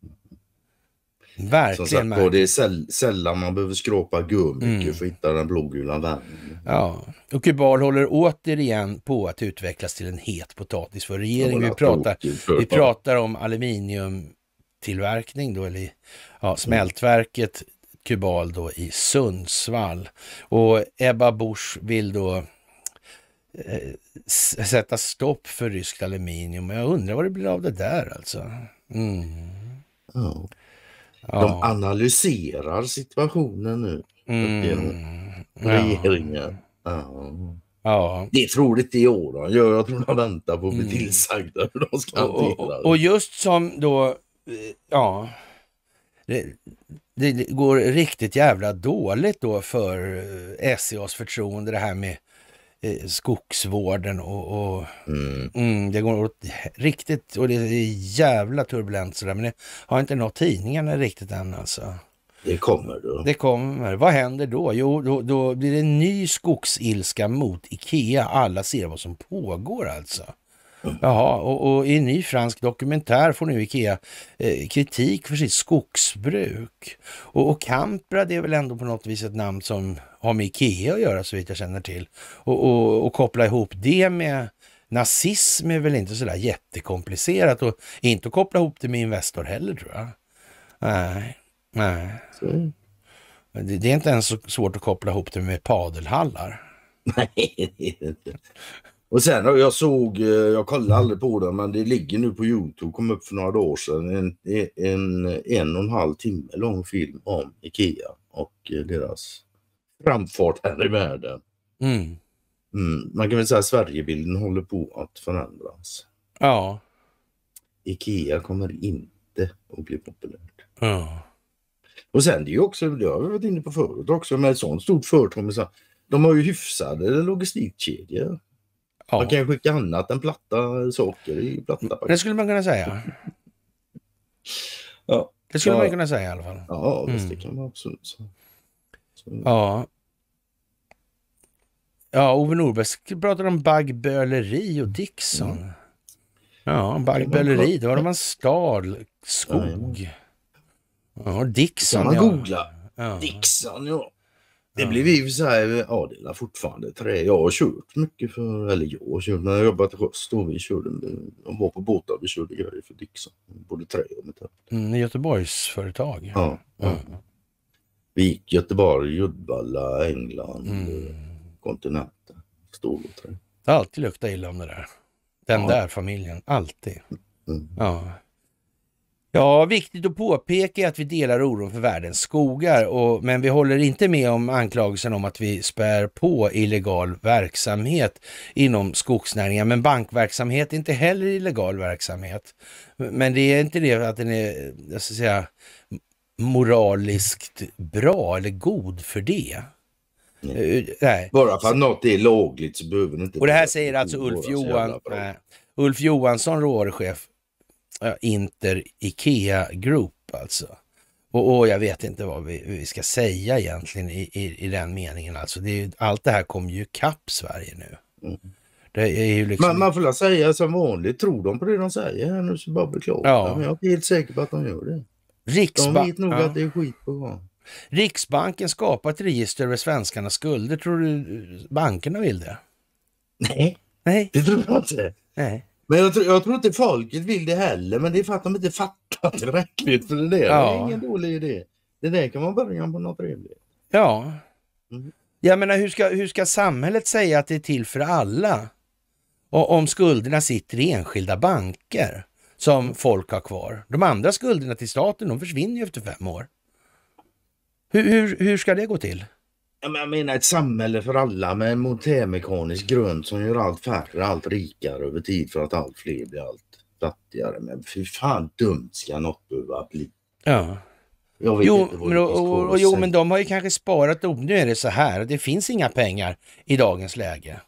Verkligen. Sagt, verkligen. det är sällan man behöver skrapa gummycket mm. för att hitta den blågula värmen. Ja, och Kubal håller återigen på att utvecklas till en het potatis för regeringen. Vi pratar, vi pratar om aluminiumtillverkning då, eller ja, mm. smältverket Kubal då i Sundsvall. Och Ebba Busch vill då eh, sätta stopp för ryskt aluminium. Jag undrar vad det blir av det där alltså. Mm. Oh. Ja. De analyserar situationen nu. Mm. Regeringen. Ja. Ja. Det är troligt det år de gör. Jag tror de väntar på att bli mm. tillsagda hur de ska hantera och, och just som då, eh, ja, det, det, går riktigt jävla dåligt då för SCAs eh, e förtroende det här med Eh, skogsvården och, och mm. Mm, det går åt riktigt och det är jävla turbulent sådär men det har inte nått tidningarna riktigt än alltså. Det kommer då. Det kommer. Vad händer då? Jo, då, då blir det en ny skogsilska mot Ikea. Alla ser vad som pågår alltså. Jaha, och, och i en ny fransk dokumentär får nu Ikea eh, kritik för sitt skogsbruk. Och, och Kamprad är väl ändå på något vis ett namn som har med Ikea att göra så vitt jag känner till. Och, och, och koppla ihop det med nazism är väl inte så där jättekomplicerat och inte att koppla ihop det med Investor heller tror jag. Nej, nej. Det, det är inte ens så svårt att koppla ihop det med padelhallar. Nej, det är det inte. Och sen har jag såg, eh, jag kollade aldrig på den, men det ligger nu på Youtube, kom upp för några år sedan, en, en, en och en halv timme lång film om Ikea och eh, deras framfart här i världen. Mm. Mm, man kan väl säga att Sverigebilden håller på att förändras. Ja. Ikea kommer inte att bli populärt. Ja. Och sen det är ju också, det har vi varit inne på förut också, med ett sånt stort företag, de har ju hyfsade logistikkedjor. Ja. Man kan skicka annat än platta saker i platta paket. Mm. Det skulle man kunna säga. ja. Det skulle ja. man kunna säga i alla fall. Ja, visst mm. det kan man absolut säga. Ja. Ja, Ove Norberg pratade om baggböleri och Dixon. Mm. Ja, baggböleri, då var det man stal skog. Ja, Dixon. Kan man ja. googla. Ja. Dixon, ja. Det ja. blev i och för sig ja det Adela fortfarande trä. Jag har kört mycket för, eller jag har kört, när jag jobbade till sjöss då vi körde, de var på båtar, vi körde grejer för Dixon, både trä och metall. Mm, Göteborgs företag. ja. Mm. Vi gick Göteborg, Uddevalla, England, mm. Eh, kontinenten, stål och trä. Det har alltid luktat illa om det där. Den ja. där familjen, alltid. Mm. Ja. Ja, viktigt att påpeka är att vi delar oron för världens skogar, och, men vi håller inte med om anklagelsen om att vi spär på illegal verksamhet inom skogsnäringen. Men bankverksamhet är inte heller illegal verksamhet. Men det är inte det att den är, jag ska säga, moraliskt bra eller god för det. Nej. Bara för att något är lagligt så behöver det inte... Och det här säger alltså Ulf, Johan, Ulf Johansson, råvaruchef. Inter Ikea Group alltså. Och, och jag vet inte vad vi, vi ska säga egentligen i, i, i, den meningen alltså. Det är, allt det här kommer ju kapp Sverige nu. Mm. Liksom... Man, man, får väl säga som vanligt, tror de på det de säger här nu så bara beklaga. Ja. Men jag är helt säker på att de gör det. Riksbank... De vet nog ja. att det är skit på gång. Riksbanken skapar ett register över svenskarnas skulder. Tror du bankerna vill det? Nej, Nej. det tror jag inte. Nej. Men jag tror, jag tror inte folket vill det heller, men det är för att de inte fattar tillräckligt för det där. Ja. Det är ingen dålig idé. Det där kan man börja på något trevligt. Ja. Mm. Jag menar, hur ska, hur ska samhället säga att det är till för alla? Och om skulderna sitter i enskilda banker som folk har kvar. De andra skulderna till staten, de försvinner ju efter fem år. Hur, hur, hur ska det gå till? Jag menar ett samhälle för alla med en montermekanisk grund som gör allt färre allt rikare över tid för att allt fler blir allt fattigare. Men fy fan dumt ska något behöva bli. Ja. Jag vet jo, inte vad men, och, och, och, jo, men de har ju kanske sparat upp. Nu är det så här, det finns inga pengar i dagens läge.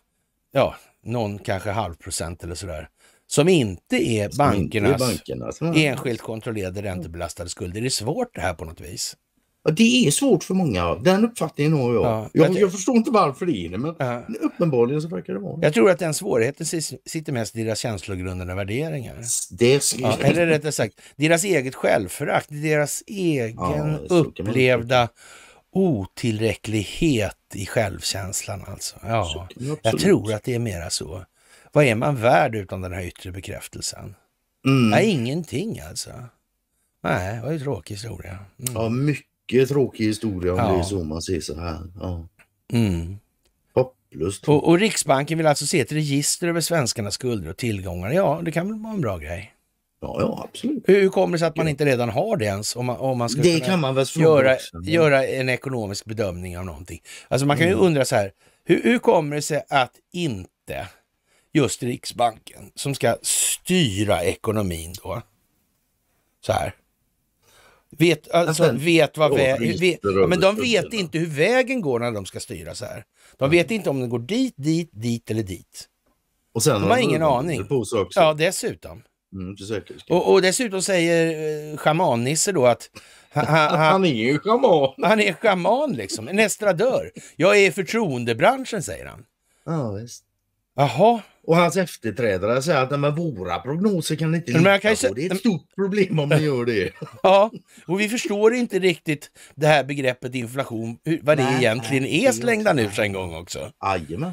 Ja, någon kanske halv procent eller sådär. Som inte är som bankernas, inte är bankernas enskilt kontrollerade räntebelastade skulder. Det är svårt det här på något vis det är svårt för många. Den uppfattningen har jag. Ja, jag, jag, förstår inte varför det är det, men ja. uppenbarligen så verkar det vara Jag tror att den svårigheten sitter mest i deras känslogrundande värderingar. Det ja, eller rättare sagt, deras eget självförakt, deras egen ja, upplevda otillräcklighet i självkänslan alltså. Ja, jag tror att det är mera så. Vad är man värd utan den här yttre bekräftelsen? Mm. Ja, ingenting alltså. Nej, det var ju tråkig historia. Mm. Ja, mycket mycket tråkig historia om ja. det är så man ser så här. Ja. Mm. Hopplöst. Och, och, Riksbanken vill alltså se ett register över svenskarnas skulder och tillgångar. Ja, det kan väl vara en bra grej? Ja, ja absolut. Hur, kommer det sig att man inte redan har det ens? Om man, om man ska det kan man väl göra, göra en ekonomisk bedömning av någonting. Alltså man kan ju mm. undra så här, hur, hur kommer det sig att inte just Riksbanken som ska styra ekonomin då, så här, Vet, alltså, alltså, vet vad vägen... men de vet inte hur vägen går när de ska styra så här. De vet inte om den går dit, dit, dit eller dit. Och sen de har ingen aning. Ja, dessutom. Mm, och, och, dessutom säger eh, schaman-Nisse då att han, han, han är ju schaman. Han är schaman liksom, en estradör. Jag är i förtroendebranschen säger han. Ja, visst. Jaha. Och hans efterträdare säger att men våra prognoser kan ni inte men lita kan på. Det är ett stort problem om ni gör det. Ja, och vi förstår inte riktigt det här begreppet inflation, vad det nej, egentligen nej, är slängda nu sig en gång också. Jajamän.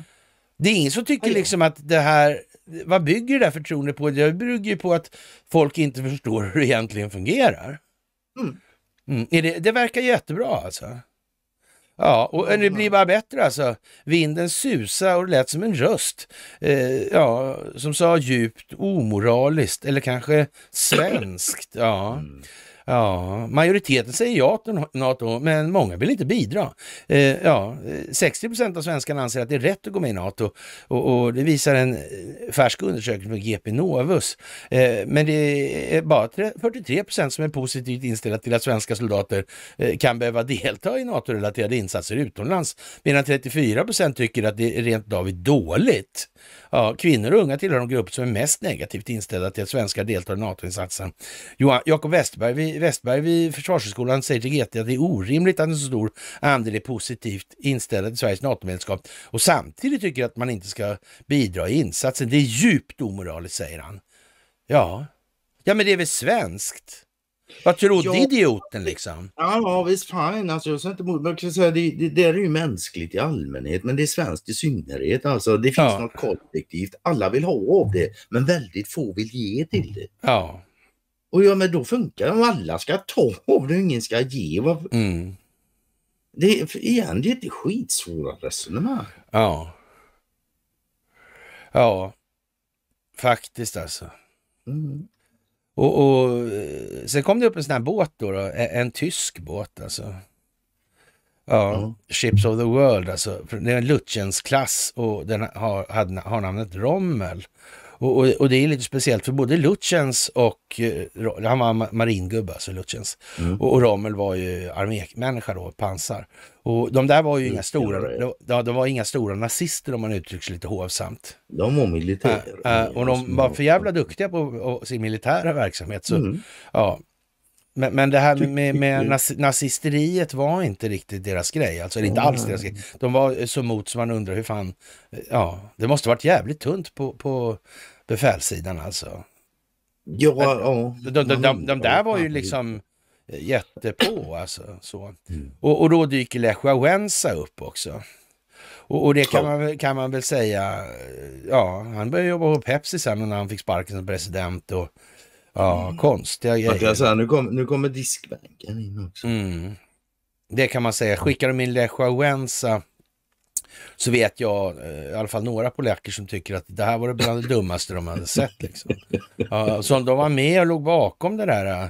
Det är ingen som tycker Ajamän. liksom att det här, vad bygger det här förtroendet på? Det bygger ju på att folk inte förstår hur det egentligen fungerar. Mm. Mm. Det, det verkar jättebra alltså. Ja, och det blir bara bättre alltså. Vinden susa och det lät som en röst. Eh, ja, som sa djupt omoraliskt eller kanske svenskt. Ja. Mm. Ja, majoriteten säger ja till NATO, men många vill inte bidra. Eh, ja, 60 eh, procent av svenskarna anser att det är rätt att gå med i NATO och, det visar en eh, färsk undersökning från GP Novus. men det är bara 43 procent som är positivt inställda till att svenska soldater kan behöva delta i NATO-relaterade insatser utomlands, medan 34 procent tycker att det rent av är dåligt. Ja, kvinnor och unga tillhör de grupper som är mest negativt inställda till att svenskar deltar i NATO-insatsen. Jakob Westberg vid, Westberg vid Försvarshögskolan säger till GT att det är orimligt att en så stor andel är positivt inställda till Sveriges NATO-medlemskap och samtidigt tycker att man inte ska bidra i insatsen. Det är djupt omoraliskt, säger han. Ja, ja men det är väl svenskt? Vad trodde idioten liksom? Ja, ja visst fine alltså, jag inte emot. Man kan säga, det, det, det är ju mänskligt i allmänhet, men det är svenskt i synnerhet. Alltså, det finns ja. något kollektivt. Alla vill ha av det, men väldigt få vill ge till det. Ja. Och ja, men då funkar det. Om alla ska ta av det och ingen ska ge. Vad... Mm. Det, är, igen, det är inte skitsvåra resonemang. Ja. Ja, faktiskt alltså. Mm. Och, och, eh, sen kom det upp en sån här båt då, då en, en, tysk båt alltså. Ja, mm. Ships of the World alltså. Det är en Lutzens-klass och den har, har namnet Rommel. Och, och, och, det är lite speciellt för både Lutjens och, eh, han var maringubbe alltså Lutjens, mm. och, och Rommel var ju armémänniska då, pansar. Och de där var ju mm. inga stora, de, de var inga stora nazister om man uttrycker sig lite hovsamt. De var militärer. Äh, äh, eh, och de var för jävla duktiga på, på sin militära verksamhet. Så, mm. ja, men, men det här med, med nazisteriet var inte riktigt deras grej, alltså inte alls deras grej. De var eh, så mot som man undrar hur fan, eh, ja, det måste varit jävligt tunt på, på befälssidan alltså. Ja, men, eh, de, de, de, de, där var ju liksom jättepå alltså. Så. Mm. Och, och då dyker Lech Wałęsa upp också. Och, och, det kan man, kan man väl säga, ja, han började jobba på Pepsi sen när han fick sparken som president. och Ja, mm. konstiga grejer. Jag alltså, säga, nu, kom, nu kommer diskbänken in också. Mm. Det kan man säga. Skickar de in Lech Wałęsa så vet jag eh, i alla fall några polacker som tycker att det här var det bland det dummaste de hade sett. Liksom. Ja, så de var med och låg bakom den här eh,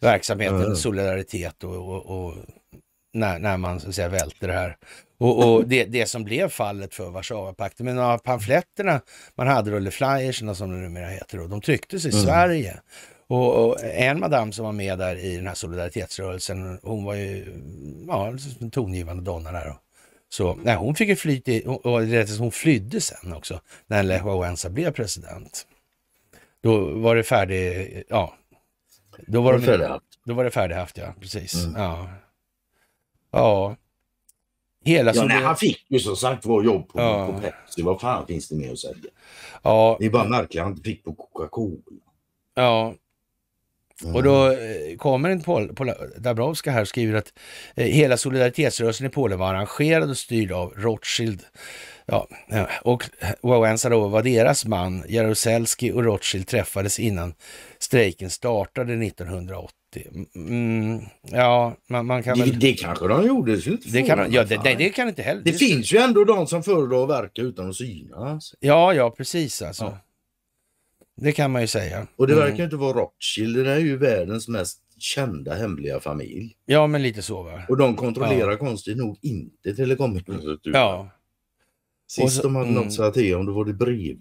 verksamheten, mm. solidaritet och, och, och när, när, man så att säga, välter det här och, och det, det, som blev fallet för Warszawapakten. Men av pamfletterna man hade då, eller flyersen som det numera heter, då, de trycktes i mm. Sverige. Och, och, en madam som var med där i den här solidaritetsrörelsen, hon var ju ja, en tongivande donna där. Och, så, nej, hon fick ju fly till, och hon flydde sen också, när Lech Wałęsa blev president. Då var det färdig, ja. Då var, de, då var det färdighaft, ja. Precis. Mm. Ja. ja, Hela ja, nej, Han fick ju som sagt var jobb på, ja. på Pepsi. Vad fan finns det mer att säga? Ja. Det är bara märkligt att han inte fick på Coca-Cola. Ja. Mm. Och då eh, kommer en Pol, Pol Dabrowska här och skriver att eh, hela solidaritetsrörelsen i Polen var arrangerad och styrd av Rothschild. Ja, och Wałęsa eh, var deras man. Jaruzelski och Rothschild träffades innan strejken startade 1980 det, mm, ja, man, man kan väl... det kanske de gjorde. Det, det kan, ja, det, nej, det kan inte heller. Det, det finns ju ändå de som föredrar att verka utan att synas. Ja, ja, precis alltså. Ja. Det kan man ju säga. Och det mm. verkar inte vara Rothschild. Det är ju världens mest kända hemliga familj. Ja, men lite så va. Och de kontrollerar ja. konstigt nog inte telekominstitutet. Ja. Sist så, de hade mm. något att säga till om det var det brev.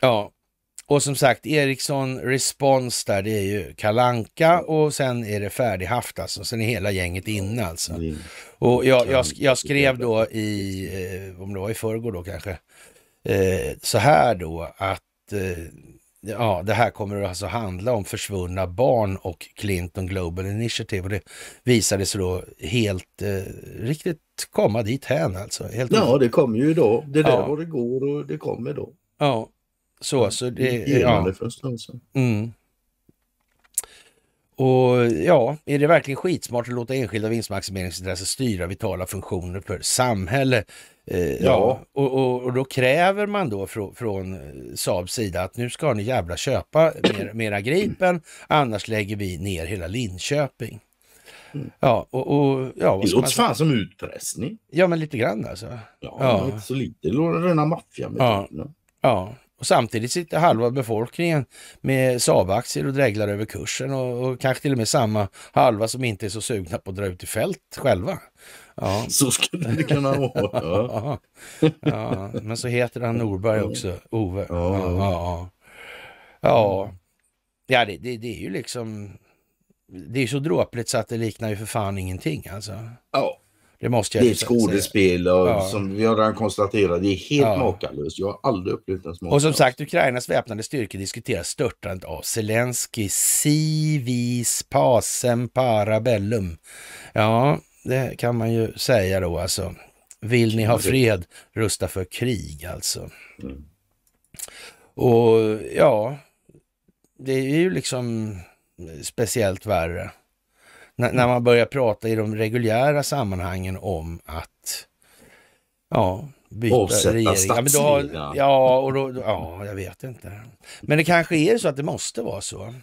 Ja, och som sagt, Ericsson Respons där, det är ju Kalanka och sen är det färdighaftas alltså. och sen är hela gänget inne alltså. Och jag, jag, jag, skrev då i, eh, om det var i förrgår då kanske, eh, så här då att eh, ja, det här kommer alltså handla om försvunna barn och Clinton Global Initiative. Och det visade sig då helt eh, riktigt komma dit hän alltså. Helt ja, det kom ju då. Det där ja. var det går och det kommer då. Ja, så, så det... Gillande ja. först alltså. Mm. Och ja, är det verkligen skitsmart att låta enskilda vinstmaximeringsintressen styra vitala funktioner för samhälle? Eh, ja. ja. Och, och, och, då kräver man då från, från eh, Saabs sida att nu ska ni jävla köpa mer, mera Gripen, annars lägger vi ner hela Linköping. Mm. Ja, och, och ja, det låter fan som utpressning. Ja, men lite grann alltså. Ja, ja. så lite. Det låter rena maffiametoderna. Ja. ja, och samtidigt sitter halva befolkningen med Saab-aktier och dreglar över kursen och, och, kanske till och med samma halva som inte är så sugna på att dra ut i fält själva. Ja. Så skulle det kunna vara. ja. ja. Men så heter han Norberg också, Ove. Ja, ja. ja. ja det, det, det är ju liksom det är så dråpligt så att det liknar ju för fan ingenting alltså. Ja, det, måste jag det är ett skådespel och ja. som vi har redan konstaterat, det är helt ja. makalöst. Jag har aldrig upplevt något makalöst. Och som sagt, Ukrainas väpnade styrkor diskuterar störtandet av Zelensky. Civis pasem parabellum. Ja, det kan man ju säga då alltså. Vill ni ha fred, rusta för krig alltså. Mm. Och ja, det är ju liksom speciellt värre när, när man börjar prata i de reguljära sammanhangen om att ja, byta Avsätta regering. Ja, men då, ja, och då, ja, jag vet inte. Men det kanske är så att det måste vara så.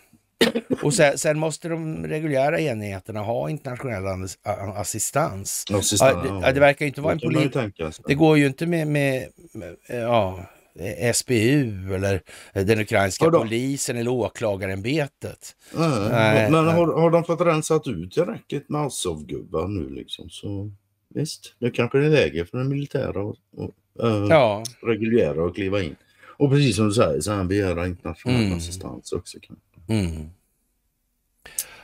Och sen, sen måste de reguljära enheterna ha internationell assistans. ja, det, det, verkar ju inte vara en politisk... Det går ju inte med, med, med ja, Eh, SBU eller eh, den ukrainska polisen eller åklagarämbetet. Nej, nej, eh, men Har, har de fått rensat ut tillräckligt med Azov-gubbar nu liksom så visst, nu kanske det är läge för den militära och, och äh, ja. reguljära att kliva in. Och precis som du säger, så han begära internationell mm. assistans också. Kanske. Mm.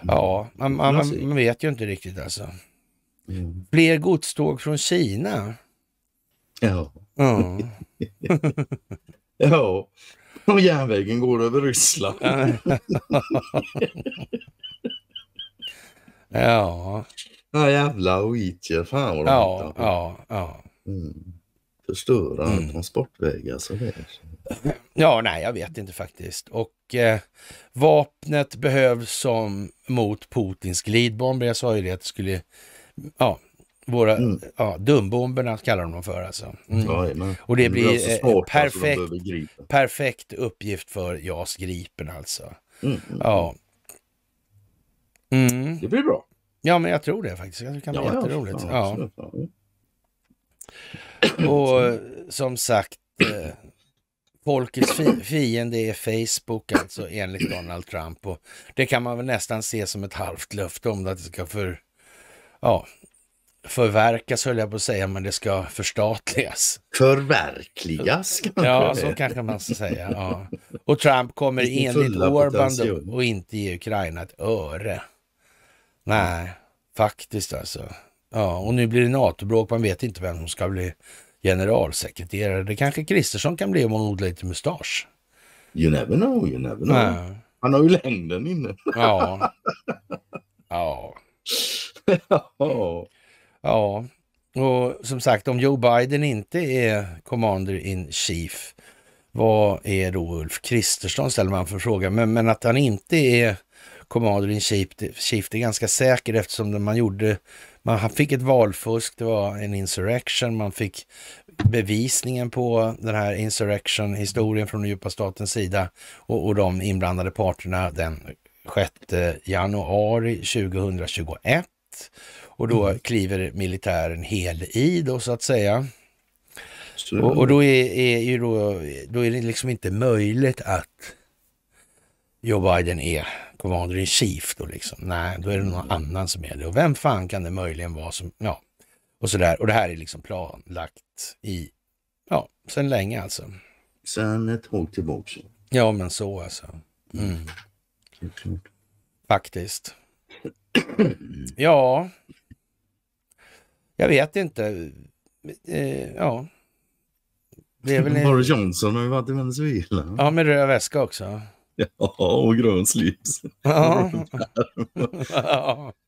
Ja, man, man, man, man, vet ju inte riktigt alltså. Mm. Fler godståg från Kina. Ja. Ja. ja. Och järnvägen går över Ryssland. ja. Ja jävlar och itjer. Fan vad de ja, hittar på. Ja, ja. Mm. Förstöra mm. transportvägar så där. Ja, nej, jag vet inte faktiskt. Och eh, vapnet behövs som mot Putins glidbomber. Jag sa ju det att det skulle, ja, våra, mm. ja, dumbomberna kallar de dem för alltså. Mm. och det blir det eh, svårt, alltså, perfekt, alltså, perfekt uppgift för JAS Gripen alltså. Mm. mm ja. Mm. Mm. Det blir bra. Ja, men jag tror det faktiskt. Det kan bli ja, jätteroligt. Ja, ja. Och eh, som sagt, eh, folkets fiende är Facebook alltså enligt Donald Trump. Och det kan man väl nästan se som ett halvt löfte om att det ska för... Ja, förverkas höll jag på att säga, men det ska förstatligas. Förverkligas? kanske? Ja, så kanske man ska säga. Ja. Och Trump kommer enligt Orbán och inte ge Ukraina ett öre. Nej, faktiskt alltså. Ja, och nu blir det NATO-bråk. Man vet inte vem som ska bli generalsekreterare. Det kanske Kristersson kan bli om hon odlar lite mustasch. You never know, you never know. Nej. Han har ju längden inne. Ja. Ja. ja. Ja, och som sagt, om Joe Biden inte är commander in chief, vad är då Ulf Kristersson, ställer man för fråga. Men, men att han inte är commander in chief, chief det är ganska säkert eftersom man gjorde, man, fick ett valfusk, det var en insurrection, man fick bevisningen på den här insurrection-historien från den djupa statens sida och, och de inblandade parterna den 6 januari 2021. Och då mm. kliver militären hel i då så att säga. Så. Och, och, då är, är, ju då, då är det liksom inte möjligt att Joe Biden är commander in chief då liksom. Nej, då är det någon mm. annan som är det. Och vem fan kan det möjligen vara som, ja, och sådär. Och det här är liksom planlagt i, ja, sen länge alltså. Sen ett tag tillbaka. Ja, men så alltså. Mm. mm. Faktiskt ja, jag vet inte. Eh, ja. Det är väl Boris Johnson har ju varit i Venezuela. Ja, med röd väska också. Ja, och grön slips. ja.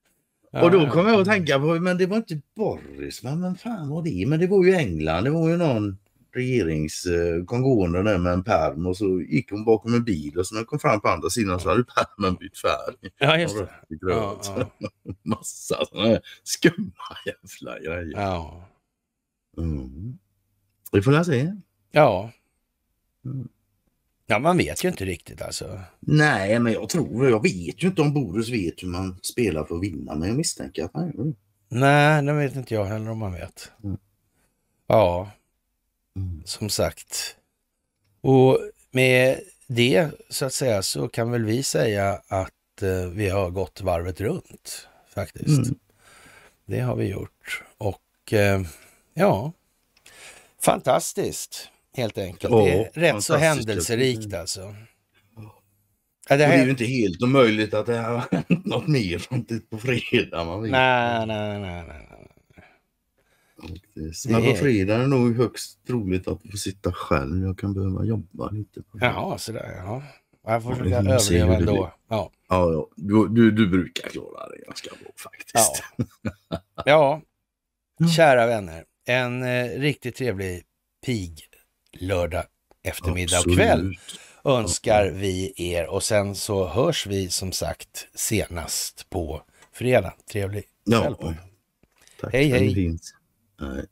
Och då kom jag att tänka på, men det var inte Boris, men vem fan var det? Men det var ju England, det var ju någon regeringsgående där med en pärm och så gick hon bakom en bil och så när hon kom fram på andra sidan så hade pärmen bytt färg. Ja, just det. Ja, ja. Massa sådana här skumma jävla grejer. Ja. Mm. Vi får väl se. Ja. Mm. Ja, man vet ju inte riktigt alltså. Nej, men jag tror Jag vet ju inte om Boris vet hur man spelar för att vinna, men jag misstänker att han gör det. Nej, det vet inte jag heller om man vet. Mm. Ja, som sagt. Och med det så att säga så kan väl vi säga att eh, vi har gått varvet runt faktiskt. Mm. Det har vi gjort och eh, ja, fantastiskt helt enkelt. Oh, det är rätt så händelserikt alltså. Ja, det, här... det, är ju inte helt omöjligt att det har hänt något mer fram till på fredag. Man vet. Nej, nej, nej, nej faktiskt. Men på fredag är det nog högst troligt att få sitta själv. Jag kan behöva jobba lite. Jaha, sådär ja. Jag får försöka ja, överleva ändå. Ja. Ja, du, du, du, brukar klara det ganska bra faktiskt. Ja, ja. kära vänner. En eh, riktigt trevlig pig lördag eftermiddag Absolut. och kväll önskar ja. vi er och sen så hörs vi som sagt senast på fredag. Trevlig kväll på ja. Tack hej, hej. uh,